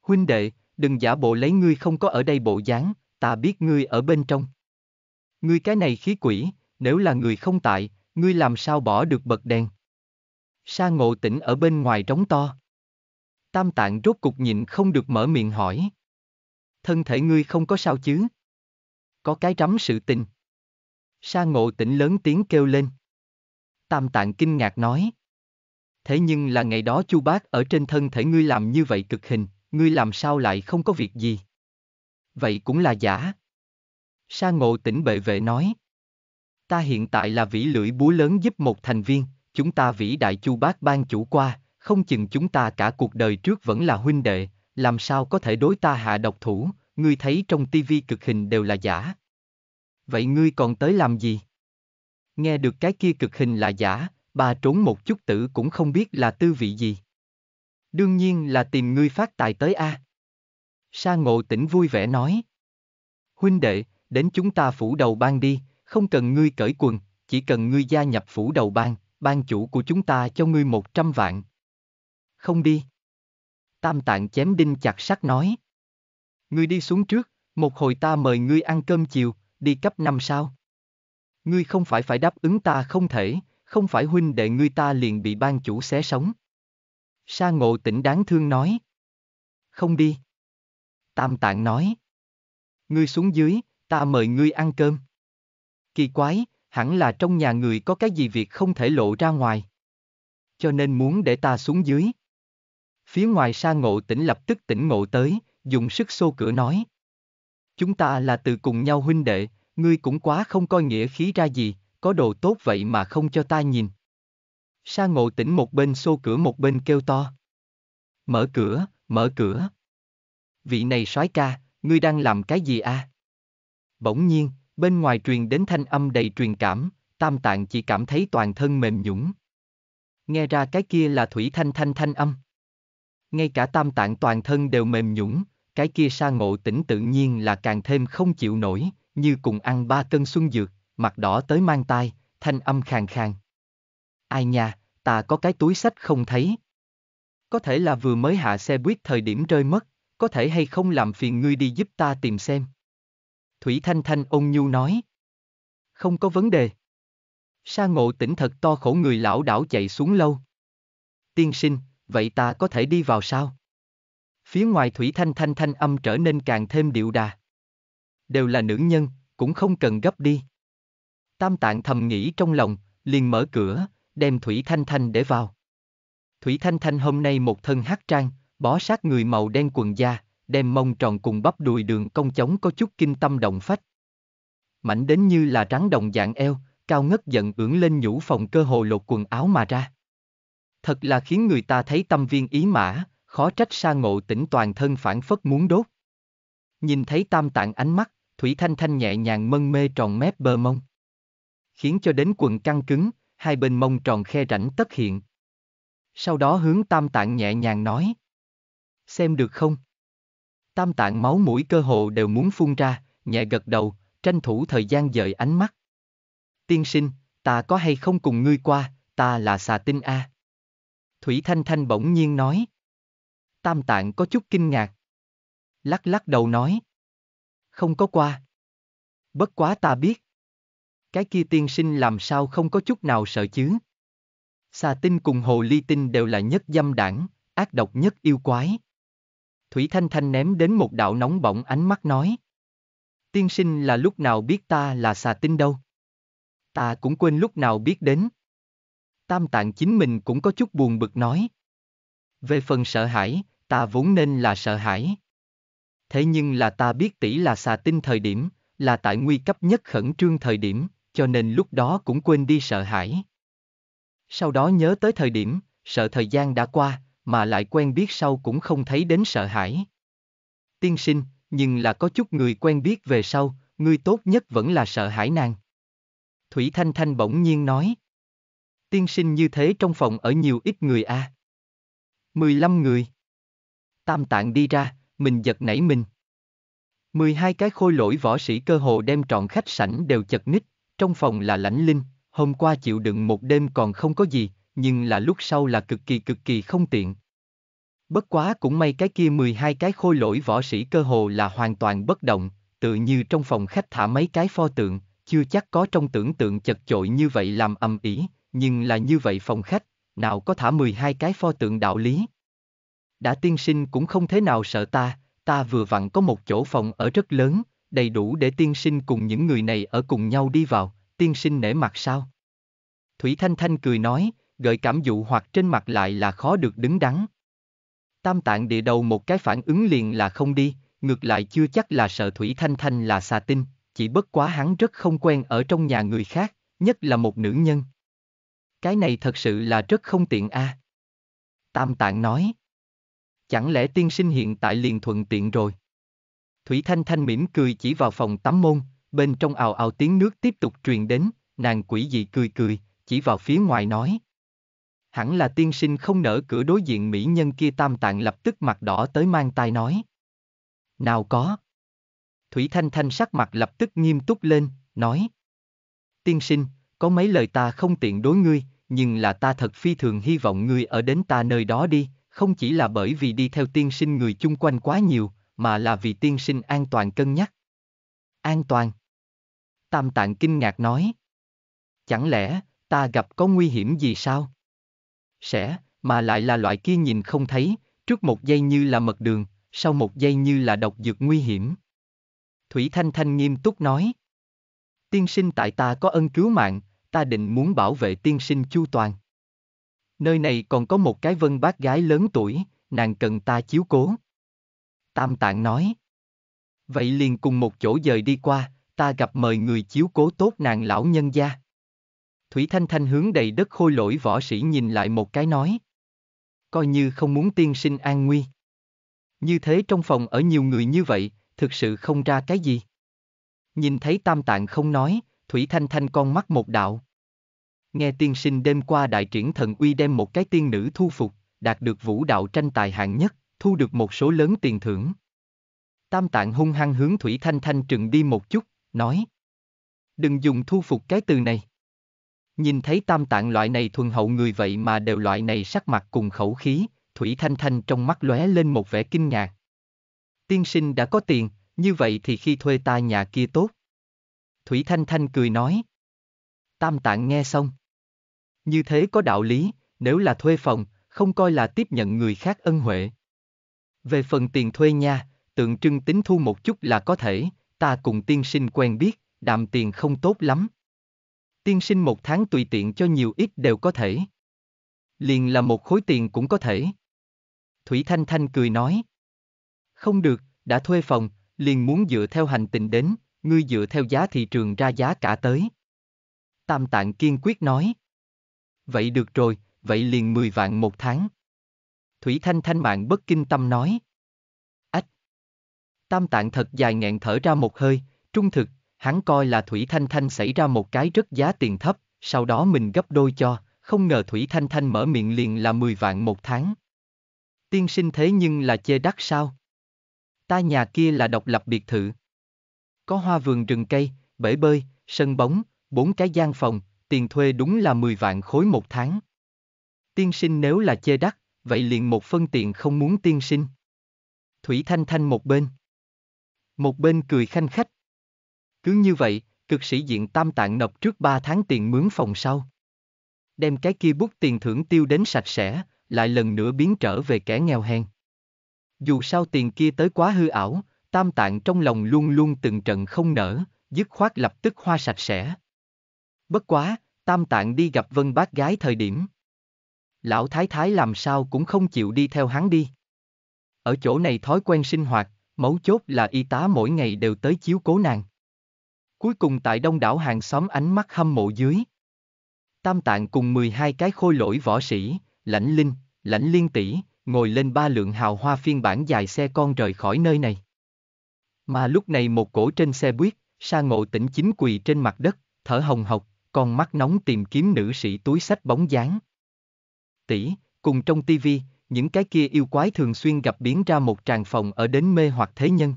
Huynh đệ, đừng giả bộ lấy ngươi không có ở đây bộ dáng, ta biết ngươi ở bên trong. Ngươi cái này khí quỷ, nếu là người không tại, ngươi làm sao bỏ được bật đèn. Sa ngộ tỉnh ở bên ngoài trống to. Tam tạng rốt cục nhịn không được mở miệng hỏi. Thân thể ngươi không có sao chứ? Có cái rắm sự tình. Sa ngộ tỉnh lớn tiếng kêu lên. Tam tạng kinh ngạc nói. Thế nhưng là ngày đó chu bác ở trên thân thể ngươi làm như vậy cực hình, ngươi làm sao lại không có việc gì? Vậy cũng là giả. Sa ngộ tỉnh bệ vệ nói. Ta hiện tại là vĩ lưỡi búa lớn giúp một thành viên, chúng ta vĩ đại chu bác ban chủ qua, không chừng chúng ta cả cuộc đời trước vẫn là huynh đệ, làm sao có thể đối ta hạ độc thủ, ngươi thấy trong tivi cực hình đều là giả. Vậy ngươi còn tới làm gì? Nghe được cái kia cực hình là giả, bà trốn một chút tử cũng không biết là tư vị gì. Đương nhiên là tìm ngươi phát tài tới a. À. Sa ngộ tỉnh vui vẻ nói. Huynh đệ, đến chúng ta phủ đầu bang đi, không cần ngươi cởi quần, chỉ cần ngươi gia nhập phủ đầu bang, ban chủ của chúng ta cho ngươi một trăm vạn. Không đi. Tam tạng chém đinh chặt sắt nói. Ngươi đi xuống trước, một hồi ta mời ngươi ăn cơm chiều, đi cấp năm sao. Ngươi không phải phải đáp ứng ta không thể, không phải huynh đệ ngươi ta liền bị ban chủ xé sống. Sa ngộ tỉnh đáng thương nói. Không đi. Tam tạng nói. Ngươi xuống dưới, ta mời ngươi ăn cơm. Kỳ quái, hẳn là trong nhà người có cái gì việc không thể lộ ra ngoài. Cho nên muốn để ta xuống dưới. Phía ngoài sa ngộ tỉnh lập tức tỉnh ngộ tới, dùng sức xô cửa nói. Chúng ta là từ cùng nhau huynh đệ, ngươi cũng quá không coi nghĩa khí ra gì, có đồ tốt vậy mà không cho ta nhìn. Sa ngộ tỉnh một bên xô cửa một bên kêu to. Mở cửa, mở cửa. Vị này soái ca, ngươi đang làm cái gì a? À? Bỗng nhiên, bên ngoài truyền đến thanh âm đầy truyền cảm, tam tạng chỉ cảm thấy toàn thân mềm nhũng. Nghe ra cái kia là thủy thanh thanh thanh âm. Ngay cả tam tạng toàn thân đều mềm nhũng, cái kia sa ngộ tỉnh tự nhiên là càng thêm không chịu nổi, như cùng ăn ba cân xuân dược, mặt đỏ tới mang tai, thanh âm khàn khàn. Ai nha, ta có cái túi sách không thấy. Có thể là vừa mới hạ xe buýt thời điểm rơi mất, có thể hay không làm phiền ngươi đi giúp ta tìm xem. Thủy Thanh Thanh ôn nhu nói. Không có vấn đề. Sa ngộ tỉnh thật to khổ người lão đảo chạy xuống lâu. Tiên sinh, vậy ta có thể đi vào sao? Phía ngoài Thủy Thanh Thanh thanh âm trở nên càng thêm điệu đà. Đều là nữ nhân, cũng không cần gấp đi. Tam tạng thầm nghĩ trong lòng, liền mở cửa, đem Thủy Thanh Thanh để vào. Thủy Thanh Thanh hôm nay một thân hát trang, bó sát người màu đen quần da, đem mông tròn cùng bắp đùi đường cong chống có chút kinh tâm động phách. Mảnh đến như là rắn đồng dạng eo, cao ngất giận ưỡng lên nhũ phòng cơ hồ lột quần áo mà ra. Thật là khiến người ta thấy tâm viên ý mã, khó trách sa ngộ tỉnh toàn thân phản phất muốn đốt. Nhìn thấy tam tạng ánh mắt, Thủy Thanh Thanh nhẹ nhàng mân mê tròn mép bờ mông. Khiến cho đến quần căng cứng, hai bên mông tròn khe rãnh tất hiện. Sau đó hướng tam tạng nhẹ nhàng nói. Xem được không? Tam tạng máu mũi cơ hồ đều muốn phun ra, nhẹ gật đầu, tranh thủ thời gian dời ánh mắt. Tiên sinh, ta có hay không cùng ngươi qua, ta là xà tinh A. Thủy Thanh Thanh bỗng nhiên nói. Tam tạng có chút kinh ngạc. Lắc lắc đầu nói. Không có qua. Bất quá ta biết cái kia tiên sinh làm sao không có chút nào sợ chứ? Xà tinh cùng hồ ly tinh đều là nhất dâm đảng, ác độc nhất yêu quái. Thủy Thanh Thanh ném đến một đạo nóng bỏng ánh mắt nói. Tiên sinh là lúc nào biết ta là xà tinh đâu? Ta cũng quên lúc nào biết đến. Tam tạng chính mình cũng có chút buồn bực nói. Về phần sợ hãi, ta vốn nên là sợ hãi. Thế nhưng là ta biết tỷ là xà tinh thời điểm, là tại nguy cấp nhất khẩn trương thời điểm, cho nên lúc đó cũng quên đi sợ hãi. Sau đó nhớ tới thời điểm, sợ thời gian đã qua, mà lại quen biết sau cũng không thấy đến sợ hãi. Tiên sinh, nhưng là có chút người quen biết về sau, người tốt nhất vẫn là sợ hãi nàng. Thủy Thanh Thanh bỗng nhiên nói. Tiên sinh như thế trong phòng ở nhiều ít người a à? 15 người. Tam tạng đi ra, mình giật nảy mình. 12 cái khôi lỗi võ sĩ cơ hồ đem trọn khách sảnh đều chật ních. Trong phòng là lãnh linh, hôm qua chịu đựng một đêm còn không có gì, nhưng là lúc sau là cực kỳ cực kỳ không tiện. Bất quá cũng may cái kia 12 cái khôi lỗi võ sĩ cơ hồ là hoàn toàn bất động, tự như trong phòng khách thả mấy cái pho tượng, chưa chắc có trong tưởng tượng chật chội như vậy làm âm ỉ, nhưng là như vậy phòng khách, nào có thả 12 cái pho tượng đạo lý. Đã tiên sinh cũng không thế nào sợ ta, ta vừa vặn có một chỗ phòng ở rất lớn, đầy đủ để tiên sinh cùng những người này ở cùng nhau đi vào, tiên sinh nể mặt sao? Thủy Thanh Thanh cười nói, gợi cảm dụ hoặc trên mặt lại là khó được đứng đắn. Tam tạng địa đầu một cái phản ứng liền là không đi, ngược lại chưa chắc là sợ Thủy Thanh Thanh là xà tinh, chỉ bất quá hắn rất không quen ở trong nhà người khác, nhất là một nữ nhân. Cái này thật sự là rất không tiện a. À. Tam tạng nói. Chẳng lẽ tiên sinh hiện tại liền thuận tiện rồi? Thủy Thanh Thanh mỉm cười chỉ vào phòng tắm môn, bên trong ào ào tiếng nước tiếp tục truyền đến, nàng quỷ dị cười cười, chỉ vào phía ngoài nói. Hẳn là tiên sinh không nở cửa đối diện mỹ nhân kia tam tạng lập tức mặt đỏ tới mang tai nói. Nào có. Thủy Thanh Thanh sắc mặt lập tức nghiêm túc lên, nói. Tiên sinh, có mấy lời ta không tiện đối ngươi, nhưng là ta thật phi thường hy vọng ngươi ở đến ta nơi đó đi, không chỉ là bởi vì đi theo tiên sinh người chung quanh quá nhiều, mà là vì tiên sinh an toàn cân nhắc. An toàn? Tam tạng kinh ngạc nói. Chẳng lẽ, ta gặp có nguy hiểm gì sao? Sẽ, mà lại là loại kia nhìn không thấy, trước một giây như là mật đường, sau một giây như là độc dược nguy hiểm. Thủy Thanh Thanh nghiêm túc nói. Tiên sinh tại ta có ân cứu mạng, ta định muốn bảo vệ tiên sinh chu toàn. Nơi này còn có một cái vân bác gái lớn tuổi, nàng cần ta chiếu cố. Tam Tạng nói. Vậy liền cùng một chỗ dời đi qua, ta gặp mời người chiếu cố tốt nàng lão nhân gia. Thủy Thanh Thanh hướng đầy đất khôi lỗi võ sĩ nhìn lại một cái nói. Coi như không muốn tiên sinh an nguy. Như thế trong phòng ở nhiều người như vậy, thực sự không ra cái gì. Nhìn thấy Tam Tạng không nói, Thủy Thanh Thanh con mắt một đạo. Nghe tiên sinh đêm qua đại triển thần uy đem một cái tiên nữ thu phục, đạt được vũ đạo tranh tài hạng nhất thu được một số lớn tiền thưởng. Tam tạng hung hăng hướng Thủy Thanh Thanh trừng đi một chút, nói. Đừng dùng thu phục cái từ này. Nhìn thấy tam tạng loại này thuần hậu người vậy mà đều loại này sắc mặt cùng khẩu khí, Thủy Thanh Thanh trong mắt lóe lên một vẻ kinh ngạc. Tiên sinh đã có tiền, như vậy thì khi thuê ta nhà kia tốt. Thủy Thanh Thanh cười nói. Tam tạng nghe xong. Như thế có đạo lý, nếu là thuê phòng, không coi là tiếp nhận người khác ân huệ. Về phần tiền thuê nha, tượng trưng tính thu một chút là có thể, ta cùng tiên sinh quen biết, đàm tiền không tốt lắm. Tiên sinh một tháng tùy tiện cho nhiều ít đều có thể. Liền là một khối tiền cũng có thể. Thủy Thanh Thanh cười nói. Không được, đã thuê phòng, liền muốn dựa theo hành tình đến, ngươi dựa theo giá thị trường ra giá cả tới. Tam Tạng kiên quyết nói. Vậy được rồi, vậy liền 10 vạn một tháng. Thủy Thanh Thanh mạng bất kinh tâm nói. Ách! Tam tạng thật dài nghẹn thở ra một hơi, trung thực, hắn coi là Thủy Thanh Thanh xảy ra một cái rất giá tiền thấp, sau đó mình gấp đôi cho, không ngờ Thủy Thanh Thanh mở miệng liền là 10 vạn một tháng. Tiên sinh thế nhưng là chê đắt sao? Ta nhà kia là độc lập biệt thự. Có hoa vườn rừng cây, bể bơi, sân bóng, bốn cái gian phòng, tiền thuê đúng là 10 vạn khối một tháng. Tiên sinh nếu là chê đắt, vậy liền một phân tiền không muốn tiên sinh. Thủy Thanh Thanh một bên. Một bên cười khanh khách. Cứ như vậy, cực sĩ diện tam tạng nộp trước ba tháng tiền mướn phòng sau. Đem cái kia bút tiền thưởng tiêu đến sạch sẽ, lại lần nữa biến trở về kẻ nghèo hèn. Dù sao tiền kia tới quá hư ảo, tam tạng trong lòng luôn luôn từng trận không nở, dứt khoát lập tức hoa sạch sẽ. Bất quá, tam tạng đi gặp vân bác gái thời điểm lão thái thái làm sao cũng không chịu đi theo hắn đi. Ở chỗ này thói quen sinh hoạt, mấu chốt là y tá mỗi ngày đều tới chiếu cố nàng. Cuối cùng tại đông đảo hàng xóm ánh mắt hâm mộ dưới. Tam tạng cùng 12 cái khôi lỗi võ sĩ, lãnh linh, lãnh liên tỷ ngồi lên ba lượng hào hoa phiên bản dài xe con rời khỏi nơi này. Mà lúc này một cổ trên xe buýt, sa ngộ tỉnh chính quỳ trên mặt đất, thở hồng hộc, con mắt nóng tìm kiếm nữ sĩ túi sách bóng dáng tỷ, cùng trong tivi, những cái kia yêu quái thường xuyên gặp biến ra một tràng phòng ở đến mê hoặc thế nhân.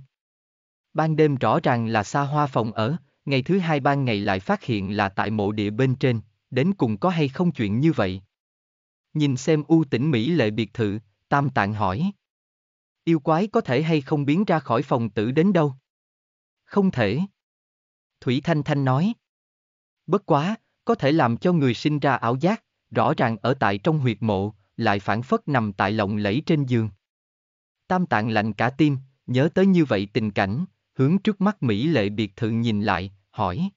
Ban đêm rõ ràng là xa hoa phòng ở, ngày thứ hai ban ngày lại phát hiện là tại mộ địa bên trên, đến cùng có hay không chuyện như vậy. Nhìn xem u tỉnh Mỹ lệ biệt thự, Tam Tạng hỏi. Yêu quái có thể hay không biến ra khỏi phòng tử đến đâu? Không thể. Thủy Thanh Thanh nói. Bất quá, có thể làm cho người sinh ra ảo giác, rõ ràng ở tại trong huyệt mộ, lại phản phất nằm tại lộng lẫy trên giường. Tam tạng lạnh cả tim, nhớ tới như vậy tình cảnh, hướng trước mắt Mỹ lệ biệt thự nhìn lại, hỏi.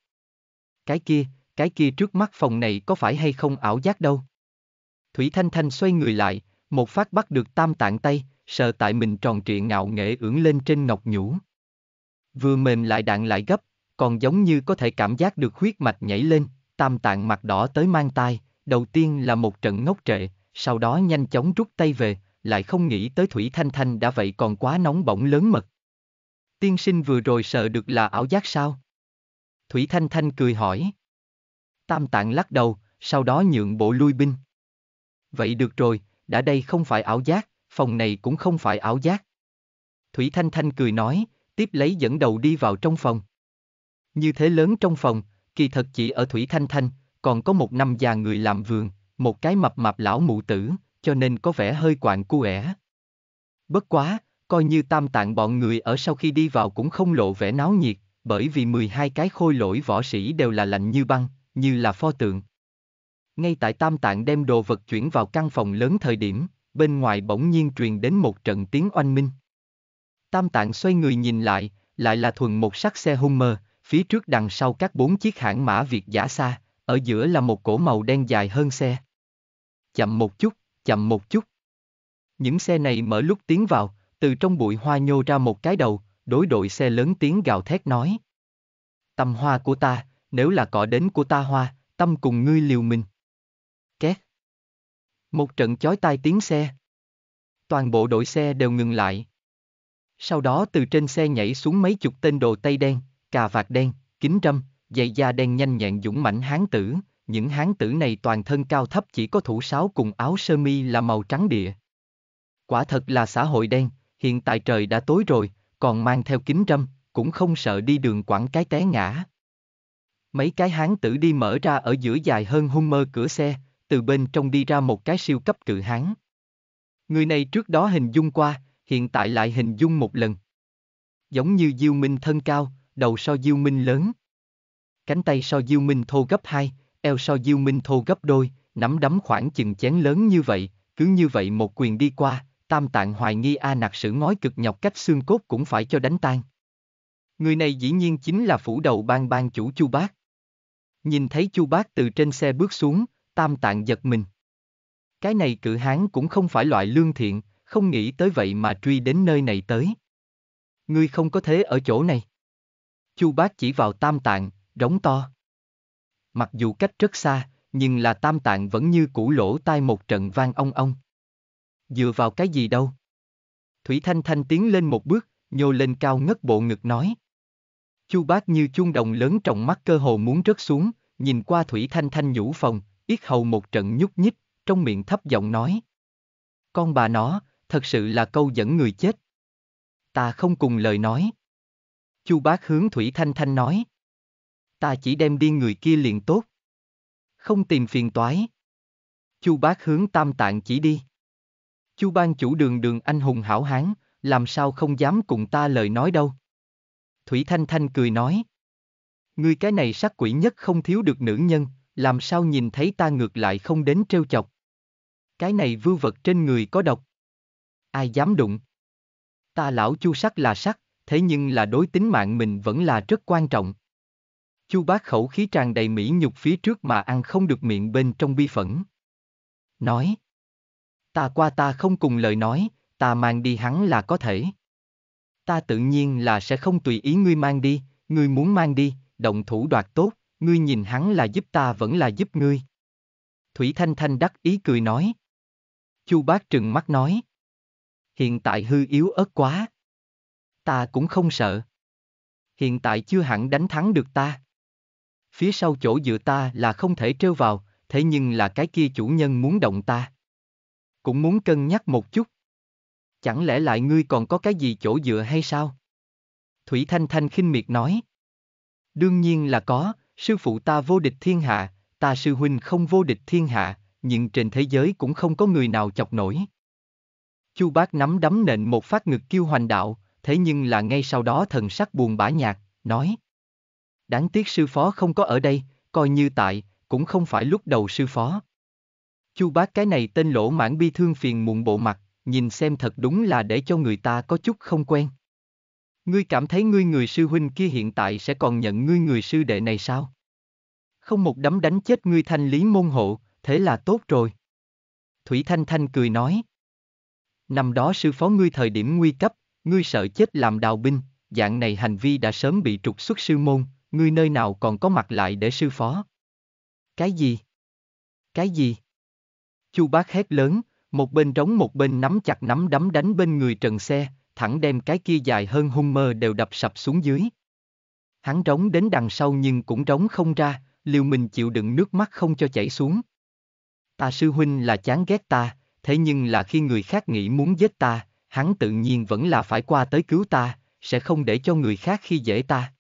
Cái kia, cái kia trước mắt phòng này có phải hay không ảo giác đâu? Thủy Thanh Thanh xoay người lại, một phát bắt được tam tạng tay, sờ tại mình tròn trịa ngạo nghệ ưỡng lên trên ngọc nhũ. Vừa mềm lại đạn lại gấp, còn giống như có thể cảm giác được huyết mạch nhảy lên, tam tạng mặt đỏ tới mang tai, đầu tiên là một trận ngốc trệ, sau đó nhanh chóng rút tay về, lại không nghĩ tới Thủy Thanh Thanh đã vậy còn quá nóng bỏng lớn mật. Tiên sinh vừa rồi sợ được là ảo giác sao? Thủy Thanh Thanh cười hỏi. Tam Tạng lắc đầu, sau đó nhượng bộ lui binh. Vậy được rồi, đã đây không phải ảo giác, phòng này cũng không phải ảo giác. Thủy Thanh Thanh cười nói, tiếp lấy dẫn đầu đi vào trong phòng. Như thế lớn trong phòng, kỳ thật chỉ ở Thủy Thanh Thanh, còn có một năm già người làm vườn, một cái mập mạp lão mụ tử, cho nên có vẻ hơi quạng cu ẻ. Bất quá, coi như tam tạng bọn người ở sau khi đi vào cũng không lộ vẻ náo nhiệt, bởi vì 12 cái khôi lỗi võ sĩ đều là lạnh như băng, như là pho tượng. Ngay tại tam tạng đem đồ vật chuyển vào căn phòng lớn thời điểm, bên ngoài bỗng nhiên truyền đến một trận tiếng oanh minh. Tam tạng xoay người nhìn lại, lại là thuần một sắc xe Hummer, phía trước đằng sau các bốn chiếc hãng mã Việt giả xa, ở giữa là một cổ màu đen dài hơn xe. Chậm một chút, chậm một chút. Những xe này mở lúc tiến vào, từ trong bụi hoa nhô ra một cái đầu, đối đội xe lớn tiếng gào thét nói. Tâm hoa của ta, nếu là cỏ đến của ta hoa, tâm cùng ngươi liều mình. Két. Một trận chói tai tiếng xe. Toàn bộ đội xe đều ngừng lại. Sau đó từ trên xe nhảy xuống mấy chục tên đồ tây đen, cà vạt đen, kính râm, dày da đen nhanh nhẹn dũng mãnh hán tử, những hán tử này toàn thân cao thấp chỉ có thủ sáo cùng áo sơ mi là màu trắng địa. Quả thật là xã hội đen, hiện tại trời đã tối rồi, còn mang theo kính râm, cũng không sợ đi đường quảng cái té ngã. Mấy cái hán tử đi mở ra ở giữa dài hơn hung mơ cửa xe, từ bên trong đi ra một cái siêu cấp cự hán. Người này trước đó hình dung qua, hiện tại lại hình dung một lần. Giống như Diêu Minh thân cao, đầu so Diêu Minh lớn. Cánh tay so Diêu Minh thô gấp hai, eo so Diêu Minh thô gấp đôi, nắm đấm khoảng chừng chén lớn như vậy, cứ như vậy một quyền đi qua, tam tạng hoài nghi A nặc sử ngói cực nhọc cách xương cốt cũng phải cho đánh tan. Người này dĩ nhiên chính là phủ đầu ban ban chủ Chu Bác. Nhìn thấy Chu Bác từ trên xe bước xuống, tam tạng giật mình. Cái này cự hán cũng không phải loại lương thiện, không nghĩ tới vậy mà truy đến nơi này tới. Ngươi không có thế ở chỗ này. Chu Bác chỉ vào tam tạng, rống to. Mặc dù cách rất xa, nhưng là tam tạng vẫn như cũ lỗ tai một trận vang ong ong. Dựa vào cái gì đâu? Thủy Thanh Thanh tiến lên một bước, nhô lên cao ngất bộ ngực nói. Chu bác như chuông đồng lớn trọng mắt cơ hồ muốn rớt xuống, nhìn qua Thủy Thanh Thanh nhũ phòng, yết hầu một trận nhúc nhích, trong miệng thấp giọng nói. Con bà nó, thật sự là câu dẫn người chết. Ta không cùng lời nói. Chu bác hướng Thủy Thanh Thanh nói. Ta chỉ đem đi người kia liền tốt. Không tìm phiền toái. Chu bác hướng tam tạng chỉ đi. Chu ban chủ đường đường anh hùng hảo hán, làm sao không dám cùng ta lời nói đâu. Thủy Thanh Thanh cười nói. Ngươi cái này sắc quỷ nhất không thiếu được nữ nhân, làm sao nhìn thấy ta ngược lại không đến trêu chọc. Cái này vư vật trên người có độc. Ai dám đụng. Ta lão chu sắc là sắc, thế nhưng là đối tính mạng mình vẫn là rất quan trọng. Chu bác khẩu khí tràn đầy mỹ nhục phía trước mà ăn không được miệng bên trong bi phẫn. Nói. Ta qua ta không cùng lời nói, ta mang đi hắn là có thể. Ta tự nhiên là sẽ không tùy ý ngươi mang đi, ngươi muốn mang đi, động thủ đoạt tốt, ngươi nhìn hắn là giúp ta vẫn là giúp ngươi. Thủy Thanh Thanh đắc ý cười nói. Chu bác trừng mắt nói. Hiện tại hư yếu ớt quá. Ta cũng không sợ. Hiện tại chưa hẳn đánh thắng được ta phía sau chỗ dựa ta là không thể trêu vào, thế nhưng là cái kia chủ nhân muốn động ta. Cũng muốn cân nhắc một chút. Chẳng lẽ lại ngươi còn có cái gì chỗ dựa hay sao? Thủy Thanh Thanh khinh miệt nói. Đương nhiên là có, sư phụ ta vô địch thiên hạ, ta sư huynh không vô địch thiên hạ, nhưng trên thế giới cũng không có người nào chọc nổi. Chu bác nắm đấm nện một phát ngực kiêu hoành đạo, thế nhưng là ngay sau đó thần sắc buồn bã nhạt, nói. Đáng tiếc sư phó không có ở đây, coi như tại, cũng không phải lúc đầu sư phó. Chu bác cái này tên lỗ mãn bi thương phiền muộn bộ mặt, nhìn xem thật đúng là để cho người ta có chút không quen. Ngươi cảm thấy ngươi người sư huynh kia hiện tại sẽ còn nhận ngươi người sư đệ này sao? Không một đấm đánh chết ngươi thanh lý môn hộ, thế là tốt rồi. Thủy Thanh Thanh cười nói. Năm đó sư phó ngươi thời điểm nguy cấp, ngươi sợ chết làm đào binh, dạng này hành vi đã sớm bị trục xuất sư môn, ngươi nơi nào còn có mặt lại để sư phó. Cái gì? Cái gì? Chu bác hét lớn, một bên trống một bên nắm chặt nắm đấm đánh bên người trần xe, thẳng đem cái kia dài hơn hung mơ đều đập sập xuống dưới. Hắn trống đến đằng sau nhưng cũng trống không ra, liều mình chịu đựng nước mắt không cho chảy xuống. Ta sư huynh là chán ghét ta, thế nhưng là khi người khác nghĩ muốn giết ta, hắn tự nhiên vẫn là phải qua tới cứu ta, sẽ không để cho người khác khi dễ ta.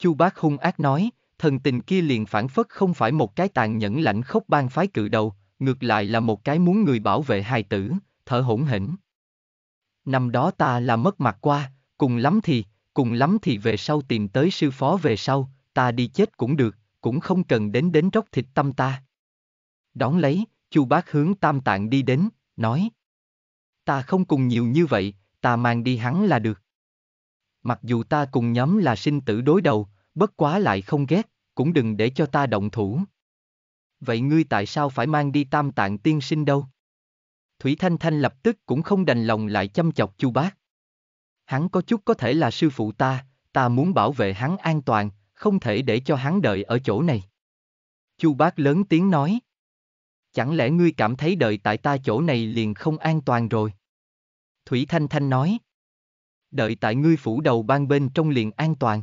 Chu Bác hung ác nói, thần tình kia liền phản phất không phải một cái tàn nhẫn lãnh khốc bang phái cự đầu, ngược lại là một cái muốn người bảo vệ hài tử, thở hổn hỉnh. Năm đó ta là mất mặt qua, cùng lắm thì, cùng lắm thì về sau tìm tới sư phó về sau, ta đi chết cũng được, cũng không cần đến đến róc thịt tâm ta. Đón lấy, Chu Bác hướng Tam Tạng đi đến, nói: "Ta không cùng nhiều như vậy, ta mang đi hắn là được." mặc dù ta cùng nhóm là sinh tử đối đầu, bất quá lại không ghét, cũng đừng để cho ta động thủ. Vậy ngươi tại sao phải mang đi tam tạng tiên sinh đâu? Thủy Thanh Thanh lập tức cũng không đành lòng lại chăm chọc chu bác. Hắn có chút có thể là sư phụ ta, ta muốn bảo vệ hắn an toàn, không thể để cho hắn đợi ở chỗ này. Chu bác lớn tiếng nói. Chẳng lẽ ngươi cảm thấy đợi tại ta chỗ này liền không an toàn rồi? Thủy Thanh Thanh nói đợi tại ngươi phủ đầu ban bên trong liền an toàn.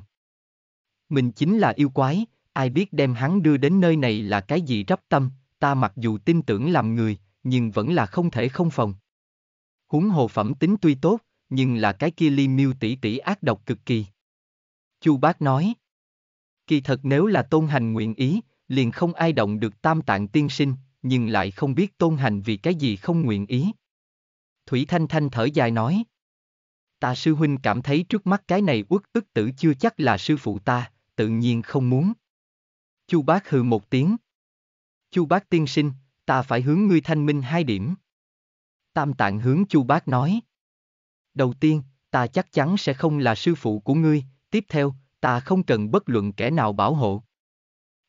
Mình chính là yêu quái, ai biết đem hắn đưa đến nơi này là cái gì rắp tâm, ta mặc dù tin tưởng làm người, nhưng vẫn là không thể không phòng. Huống hồ phẩm tính tuy tốt, nhưng là cái kia ly miêu tỷ tỷ ác độc cực kỳ. Chu bác nói, kỳ thật nếu là tôn hành nguyện ý, liền không ai động được tam tạng tiên sinh, nhưng lại không biết tôn hành vì cái gì không nguyện ý. Thủy Thanh Thanh thở dài nói ta sư huynh cảm thấy trước mắt cái này uất ức tử chưa chắc là sư phụ ta, tự nhiên không muốn. Chu bác hừ một tiếng. Chu bác tiên sinh, ta phải hướng ngươi thanh minh hai điểm. Tam tạng hướng chu bác nói. Đầu tiên, ta chắc chắn sẽ không là sư phụ của ngươi, tiếp theo, ta không cần bất luận kẻ nào bảo hộ.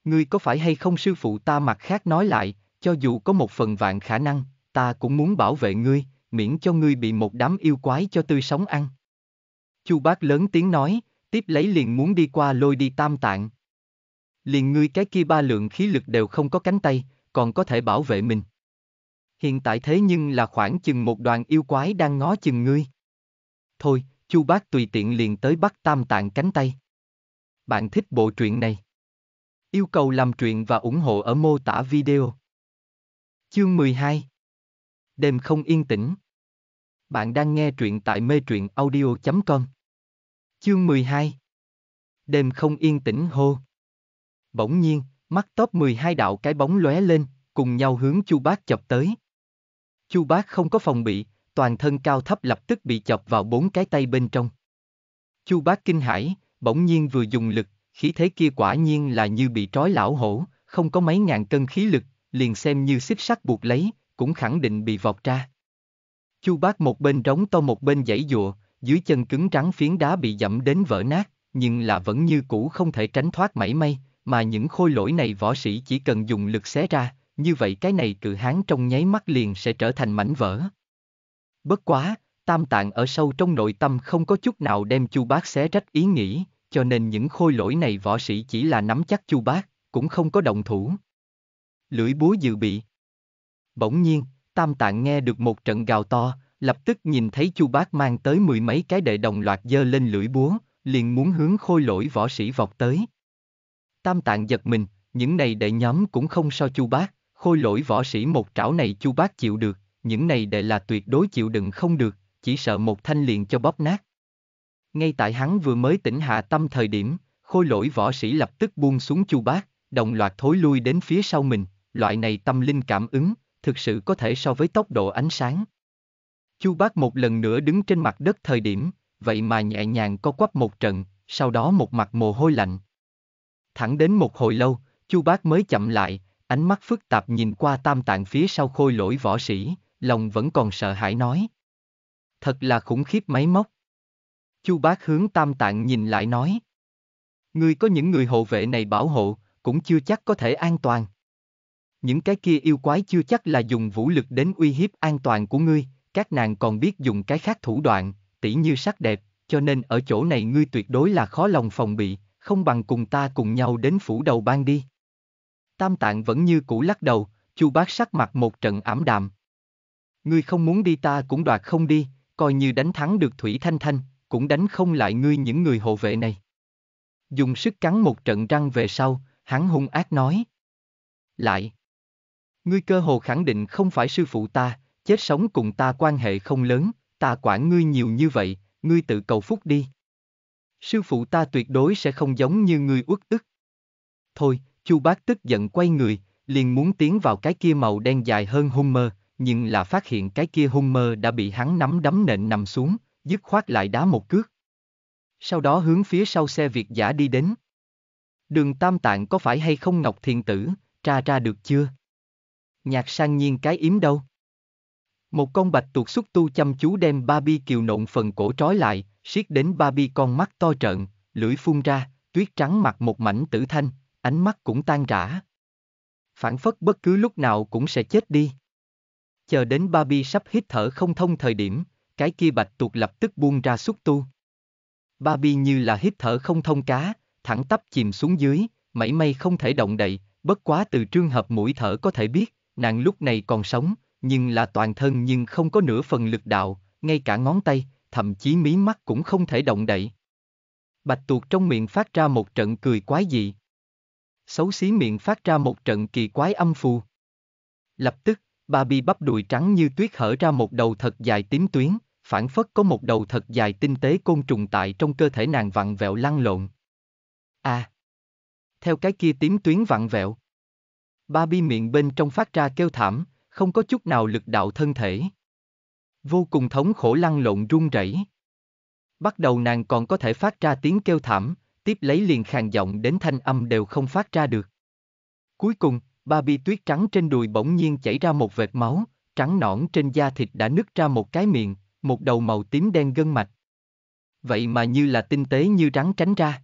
Ngươi có phải hay không sư phụ ta mặt khác nói lại, cho dù có một phần vạn khả năng, ta cũng muốn bảo vệ ngươi, miễn cho ngươi bị một đám yêu quái cho tươi sống ăn. Chu bác lớn tiếng nói, tiếp lấy liền muốn đi qua lôi đi tam tạng. Liền ngươi cái kia ba lượng khí lực đều không có cánh tay, còn có thể bảo vệ mình. Hiện tại thế nhưng là khoảng chừng một đoàn yêu quái đang ngó chừng ngươi. Thôi, chu bác tùy tiện liền tới bắt tam tạng cánh tay. Bạn thích bộ truyện này? Yêu cầu làm truyện và ủng hộ ở mô tả video. Chương 12 đêm không yên tĩnh. Bạn đang nghe truyện tại mê truyện audio.com. Chương 12 Đêm không yên tĩnh hô. Bỗng nhiên, mắt top 12 đạo cái bóng lóe lên, cùng nhau hướng Chu Bác chọc tới. Chu Bác không có phòng bị, toàn thân cao thấp lập tức bị chọc vào bốn cái tay bên trong. Chu Bác kinh hãi, bỗng nhiên vừa dùng lực, khí thế kia quả nhiên là như bị trói lão hổ, không có mấy ngàn cân khí lực, liền xem như xích sắt buộc lấy, cũng khẳng định bị vọt ra. Chu bác một bên rống to một bên dãy dụa, dưới chân cứng trắng phiến đá bị dẫm đến vỡ nát, nhưng là vẫn như cũ không thể tránh thoát mảy may, mà những khôi lỗi này võ sĩ chỉ cần dùng lực xé ra, như vậy cái này cự hán trong nháy mắt liền sẽ trở thành mảnh vỡ. Bất quá, tam tạng ở sâu trong nội tâm không có chút nào đem chu bác xé rách ý nghĩ, cho nên những khôi lỗi này võ sĩ chỉ là nắm chắc chu bác, cũng không có động thủ. Lưỡi búa dự bị, Bỗng nhiên, Tam Tạng nghe được một trận gào to, lập tức nhìn thấy Chu Bác mang tới mười mấy cái đệ đồng loạt dơ lên lưỡi búa, liền muốn hướng khôi lỗi võ sĩ vọt tới. Tam Tạng giật mình, những này đệ nhóm cũng không so Chu Bác, khôi lỗi võ sĩ một trảo này Chu Bác chịu được, những này đệ là tuyệt đối chịu đựng không được, chỉ sợ một thanh liền cho bóp nát. Ngay tại hắn vừa mới tỉnh hạ tâm thời điểm, khôi lỗi võ sĩ lập tức buông xuống Chu Bác, đồng loạt thối lui đến phía sau mình, loại này tâm linh cảm ứng, thực sự có thể so với tốc độ ánh sáng. Chu bác một lần nữa đứng trên mặt đất thời điểm, vậy mà nhẹ nhàng co quắp một trận, sau đó một mặt mồ hôi lạnh. Thẳng đến một hồi lâu, Chu bác mới chậm lại, ánh mắt phức tạp nhìn qua tam tạng phía sau khôi lỗi võ sĩ, lòng vẫn còn sợ hãi nói. Thật là khủng khiếp máy móc. Chu bác hướng tam tạng nhìn lại nói. Ngươi có những người hộ vệ này bảo hộ, cũng chưa chắc có thể an toàn. Những cái kia yêu quái chưa chắc là dùng vũ lực đến uy hiếp an toàn của ngươi, các nàng còn biết dùng cái khác thủ đoạn, tỉ như sắc đẹp, cho nên ở chỗ này ngươi tuyệt đối là khó lòng phòng bị, không bằng cùng ta cùng nhau đến phủ đầu bang đi. Tam tạng vẫn như cũ lắc đầu, chu bác sắc mặt một trận ảm đạm. Ngươi không muốn đi ta cũng đoạt không đi, coi như đánh thắng được Thủy Thanh Thanh, cũng đánh không lại ngươi những người hộ vệ này. Dùng sức cắn một trận răng về sau, hắn hung ác nói. Lại, Ngươi cơ hồ khẳng định không phải sư phụ ta, chết sống cùng ta quan hệ không lớn, ta quản ngươi nhiều như vậy, ngươi tự cầu phúc đi. Sư phụ ta tuyệt đối sẽ không giống như ngươi uất ức. Thôi, Chu Bác tức giận quay người, liền muốn tiến vào cái kia màu đen dài hơn hung mơ, nhưng là phát hiện cái kia hung mơ đã bị hắn nắm đấm nện nằm xuống, dứt khoát lại đá một cước. Sau đó hướng phía sau xe việt giả đi đến. Đường Tam Tạng có phải hay không Ngọc Thiền Tử, tra ra được chưa? Nhạc sang nhiên cái yếm đâu? Một con bạch tuột xuất tu chăm chú đem ba bi kiều nộn phần cổ trói lại, siết đến ba bi con mắt to trợn, lưỡi phun ra, tuyết trắng mặt một mảnh tử thanh, ánh mắt cũng tan rã. Phản phất bất cứ lúc nào cũng sẽ chết đi. Chờ đến ba bi sắp hít thở không thông thời điểm, cái kia bạch tuột lập tức buông ra xúc tu. Ba bi như là hít thở không thông cá, thẳng tắp chìm xuống dưới, mảy may không thể động đậy, bất quá từ trường hợp mũi thở có thể biết, nàng lúc này còn sống, nhưng là toàn thân nhưng không có nửa phần lực đạo, ngay cả ngón tay, thậm chí mí mắt cũng không thể động đậy. Bạch tuộc trong miệng phát ra một trận cười quái dị. Xấu xí miệng phát ra một trận kỳ quái âm phù. Lập tức, bà bị bắp đùi trắng như tuyết hở ra một đầu thật dài tím tuyến, phản phất có một đầu thật dài tinh tế côn trùng tại trong cơ thể nàng vặn vẹo lăn lộn. À! Theo cái kia tím tuyến vặn vẹo. Barbie miệng bên trong phát ra kêu thảm, không có chút nào lực đạo thân thể. Vô cùng thống khổ lăn lộn run rẩy. Bắt đầu nàng còn có thể phát ra tiếng kêu thảm, tiếp lấy liền khàn giọng đến thanh âm đều không phát ra được. Cuối cùng, Barbie tuyết trắng trên đùi bỗng nhiên chảy ra một vệt máu, trắng nõn trên da thịt đã nứt ra một cái miệng, một đầu màu tím đen gân mạch. Vậy mà như là tinh tế như rắn tránh ra.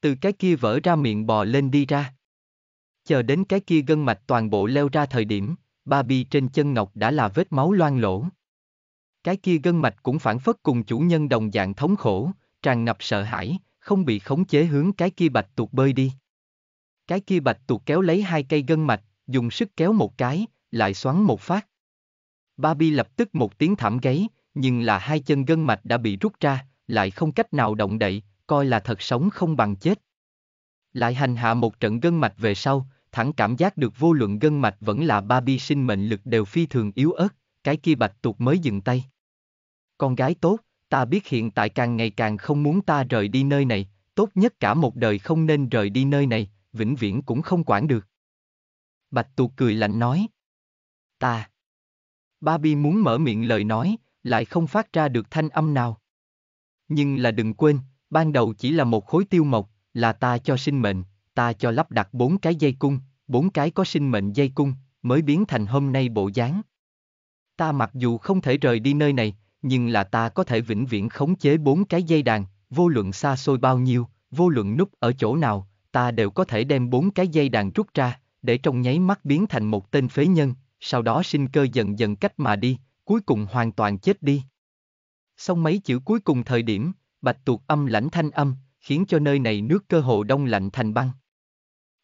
Từ cái kia vỡ ra miệng bò lên đi ra chờ đến cái kia gân mạch toàn bộ leo ra thời điểm, ba bi trên chân ngọc đã là vết máu loang lỗ. Cái kia gân mạch cũng phản phất cùng chủ nhân đồng dạng thống khổ, tràn ngập sợ hãi, không bị khống chế hướng cái kia bạch tuột bơi đi. Cái kia bạch tuột kéo lấy hai cây gân mạch, dùng sức kéo một cái, lại xoắn một phát. Ba bi lập tức một tiếng thảm gáy, nhưng là hai chân gân mạch đã bị rút ra, lại không cách nào động đậy, coi là thật sống không bằng chết. Lại hành hạ một trận gân mạch về sau, thẳng cảm giác được vô luận gân mạch vẫn là ba bi sinh mệnh lực đều phi thường yếu ớt, cái kia bạch tuộc mới dừng tay. Con gái tốt, ta biết hiện tại càng ngày càng không muốn ta rời đi nơi này, tốt nhất cả một đời không nên rời đi nơi này, vĩnh viễn cũng không quản được. Bạch tuộc cười lạnh nói. Ta. Ba bi muốn mở miệng lời nói, lại không phát ra được thanh âm nào. Nhưng là đừng quên, ban đầu chỉ là một khối tiêu mộc, là ta cho sinh mệnh, ta cho lắp đặt bốn cái dây cung, bốn cái có sinh mệnh dây cung, mới biến thành hôm nay bộ dáng. Ta mặc dù không thể rời đi nơi này, nhưng là ta có thể vĩnh viễn khống chế bốn cái dây đàn, vô luận xa xôi bao nhiêu, vô luận núp ở chỗ nào, ta đều có thể đem bốn cái dây đàn rút ra, để trong nháy mắt biến thành một tên phế nhân, sau đó sinh cơ dần dần cách mà đi, cuối cùng hoàn toàn chết đi. Xong mấy chữ cuối cùng thời điểm, bạch tuộc âm lãnh thanh âm, khiến cho nơi này nước cơ hồ đông lạnh thành băng.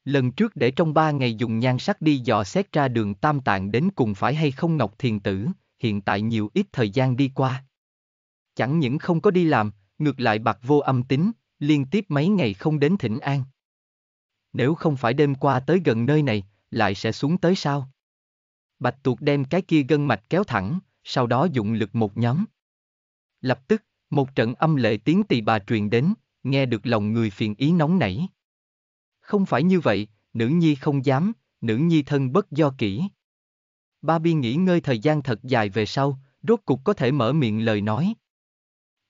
Lần trước để trong ba ngày dùng nhan sắc đi dò xét ra đường tam tạng đến cùng phải hay không Ngọc Thiền Tử, hiện tại nhiều ít thời gian đi qua. Chẳng những không có đi làm, ngược lại bạc vô âm tính, liên tiếp mấy ngày không đến thỉnh an. Nếu không phải đêm qua tới gần nơi này, lại sẽ xuống tới sao? Bạch tuộc đem cái kia gân mạch kéo thẳng, sau đó dụng lực một nhóm. Lập tức, một trận âm lệ tiếng tỳ bà truyền đến, nghe được lòng người phiền ý nóng nảy không phải như vậy, nữ nhi không dám, nữ nhi thân bất do kỹ. Ba Bi nghỉ ngơi thời gian thật dài về sau, rốt cục có thể mở miệng lời nói.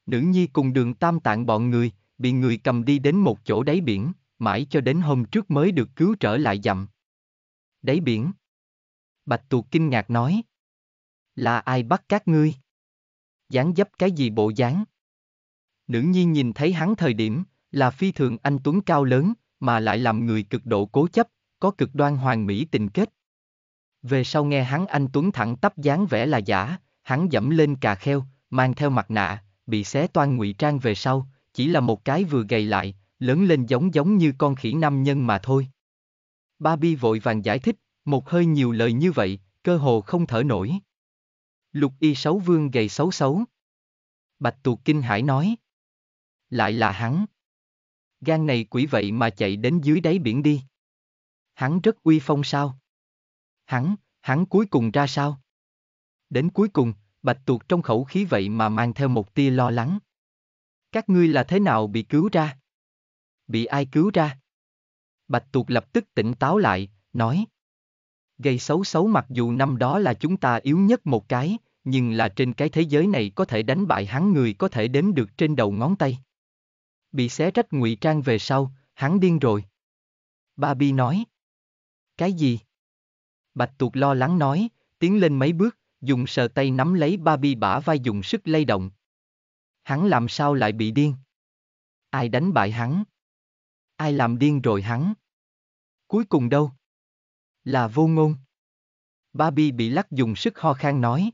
Nữ nhi cùng đường tam tạng bọn người, bị người cầm đi đến một chỗ đáy biển, mãi cho đến hôm trước mới được cứu trở lại dặm. Đáy biển. Bạch tuộc kinh ngạc nói. Là ai bắt các ngươi? Gián dấp cái gì bộ dáng? Nữ nhi nhìn thấy hắn thời điểm, là phi thường anh Tuấn cao lớn, mà lại làm người cực độ cố chấp, có cực đoan hoàng mỹ tình kết. Về sau nghe hắn anh Tuấn thẳng tắp dáng vẻ là giả, hắn dẫm lên cà kheo, mang theo mặt nạ, bị xé toan ngụy trang về sau, chỉ là một cái vừa gầy lại, lớn lên giống giống như con khỉ nam nhân mà thôi. Ba Bi vội vàng giải thích, một hơi nhiều lời như vậy, cơ hồ không thở nổi. Lục y xấu vương gầy xấu xấu. Bạch tuộc kinh hải nói. Lại là hắn gan này quỷ vậy mà chạy đến dưới đáy biển đi. Hắn rất uy phong sao? Hắn, hắn cuối cùng ra sao? Đến cuối cùng, bạch tuộc trong khẩu khí vậy mà mang theo một tia lo lắng. Các ngươi là thế nào bị cứu ra? Bị ai cứu ra? Bạch tuộc lập tức tỉnh táo lại, nói. Gây xấu xấu mặc dù năm đó là chúng ta yếu nhất một cái, nhưng là trên cái thế giới này có thể đánh bại hắn người có thể đếm được trên đầu ngón tay. Bị xé rách ngụy trang về sau, hắn điên rồi. Ba nói. Cái gì? Bạch tuộc lo lắng nói, tiến lên mấy bước, dùng sờ tay nắm lấy Ba bả vai dùng sức lay động. Hắn làm sao lại bị điên? Ai đánh bại hắn? Ai làm điên rồi hắn? Cuối cùng đâu? Là vô ngôn. Ba bị lắc dùng sức ho khan nói.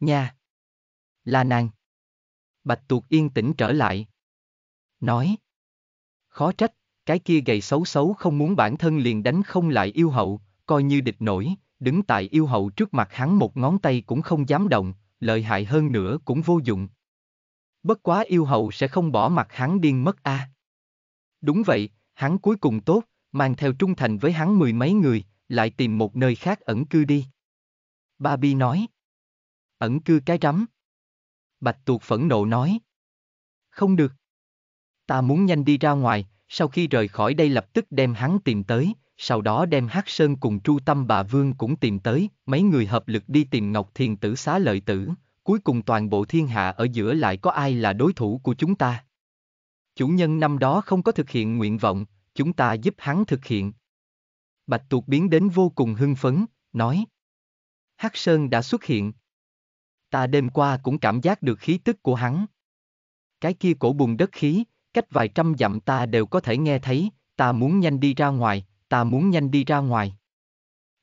Nha! Là nàng. Bạch tuộc yên tĩnh trở lại, nói. Khó trách, cái kia gầy xấu xấu không muốn bản thân liền đánh không lại yêu hậu, coi như địch nổi, đứng tại yêu hậu trước mặt hắn một ngón tay cũng không dám động, lợi hại hơn nữa cũng vô dụng. Bất quá yêu hậu sẽ không bỏ mặt hắn điên mất a. À. Đúng vậy, hắn cuối cùng tốt, mang theo trung thành với hắn mười mấy người, lại tìm một nơi khác ẩn cư đi. Ba Bi nói. Ẩn cư cái rắm. Bạch tuộc phẫn nộ nói. Không được. Ta muốn nhanh đi ra ngoài, sau khi rời khỏi đây lập tức đem hắn tìm tới, sau đó đem Hắc Sơn cùng Chu Tâm bà Vương cũng tìm tới, mấy người hợp lực đi tìm Ngọc Thiền Tử xá lợi tử, cuối cùng toàn bộ thiên hạ ở giữa lại có ai là đối thủ của chúng ta. Chủ nhân năm đó không có thực hiện nguyện vọng, chúng ta giúp hắn thực hiện. Bạch tuộc biến đến vô cùng hưng phấn, nói. Hắc Sơn đã xuất hiện. Ta đêm qua cũng cảm giác được khí tức của hắn. Cái kia cổ bùn đất khí, cách vài trăm dặm ta đều có thể nghe thấy, ta muốn nhanh đi ra ngoài, ta muốn nhanh đi ra ngoài.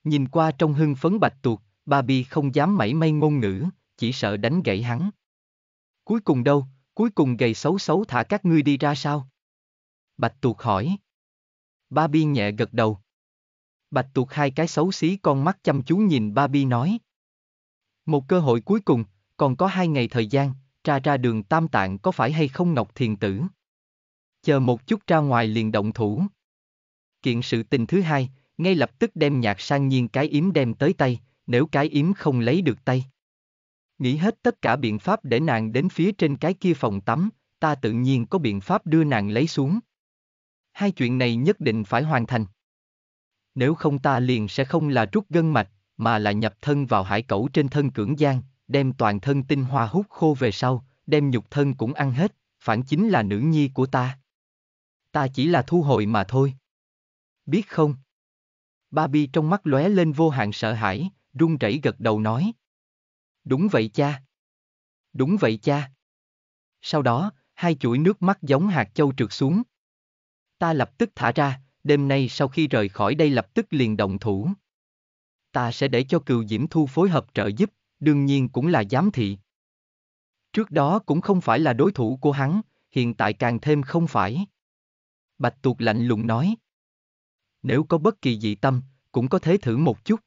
Nhìn qua trong hưng phấn bạch tuột, Barbie không dám mảy may ngôn ngữ, chỉ sợ đánh gãy hắn. Cuối cùng đâu, cuối cùng gầy xấu xấu thả các ngươi đi ra sao? Bạch tuột hỏi. Barbie nhẹ gật đầu. Bạch tuột hai cái xấu xí con mắt chăm chú nhìn Barbie nói. Một cơ hội cuối cùng, còn có hai ngày thời gian, tra ra đường tam tạng có phải hay không Ngọc Thiền Tử chờ một chút ra ngoài liền động thủ. Kiện sự tình thứ hai, ngay lập tức đem nhạc sang nhiên cái yếm đem tới tay, nếu cái yếm không lấy được tay. Nghĩ hết tất cả biện pháp để nàng đến phía trên cái kia phòng tắm, ta tự nhiên có biện pháp đưa nàng lấy xuống. Hai chuyện này nhất định phải hoàn thành. Nếu không ta liền sẽ không là rút gân mạch, mà là nhập thân vào hải cẩu trên thân cưỡng gian, đem toàn thân tinh hoa hút khô về sau, đem nhục thân cũng ăn hết, phản chính là nữ nhi của ta. Ta chỉ là thu hồi mà thôi. Biết không? Barbie trong mắt lóe lên vô hạn sợ hãi, run rẩy gật đầu nói. Đúng vậy cha. Đúng vậy cha. Sau đó, hai chuỗi nước mắt giống hạt châu trượt xuống. Ta lập tức thả ra, đêm nay sau khi rời khỏi đây lập tức liền động thủ. Ta sẽ để cho cừu Diễm Thu phối hợp trợ giúp, đương nhiên cũng là giám thị. Trước đó cũng không phải là đối thủ của hắn, hiện tại càng thêm không phải. Bạch tuộc lạnh lùng nói. Nếu có bất kỳ dị tâm, cũng có thể thử một chút.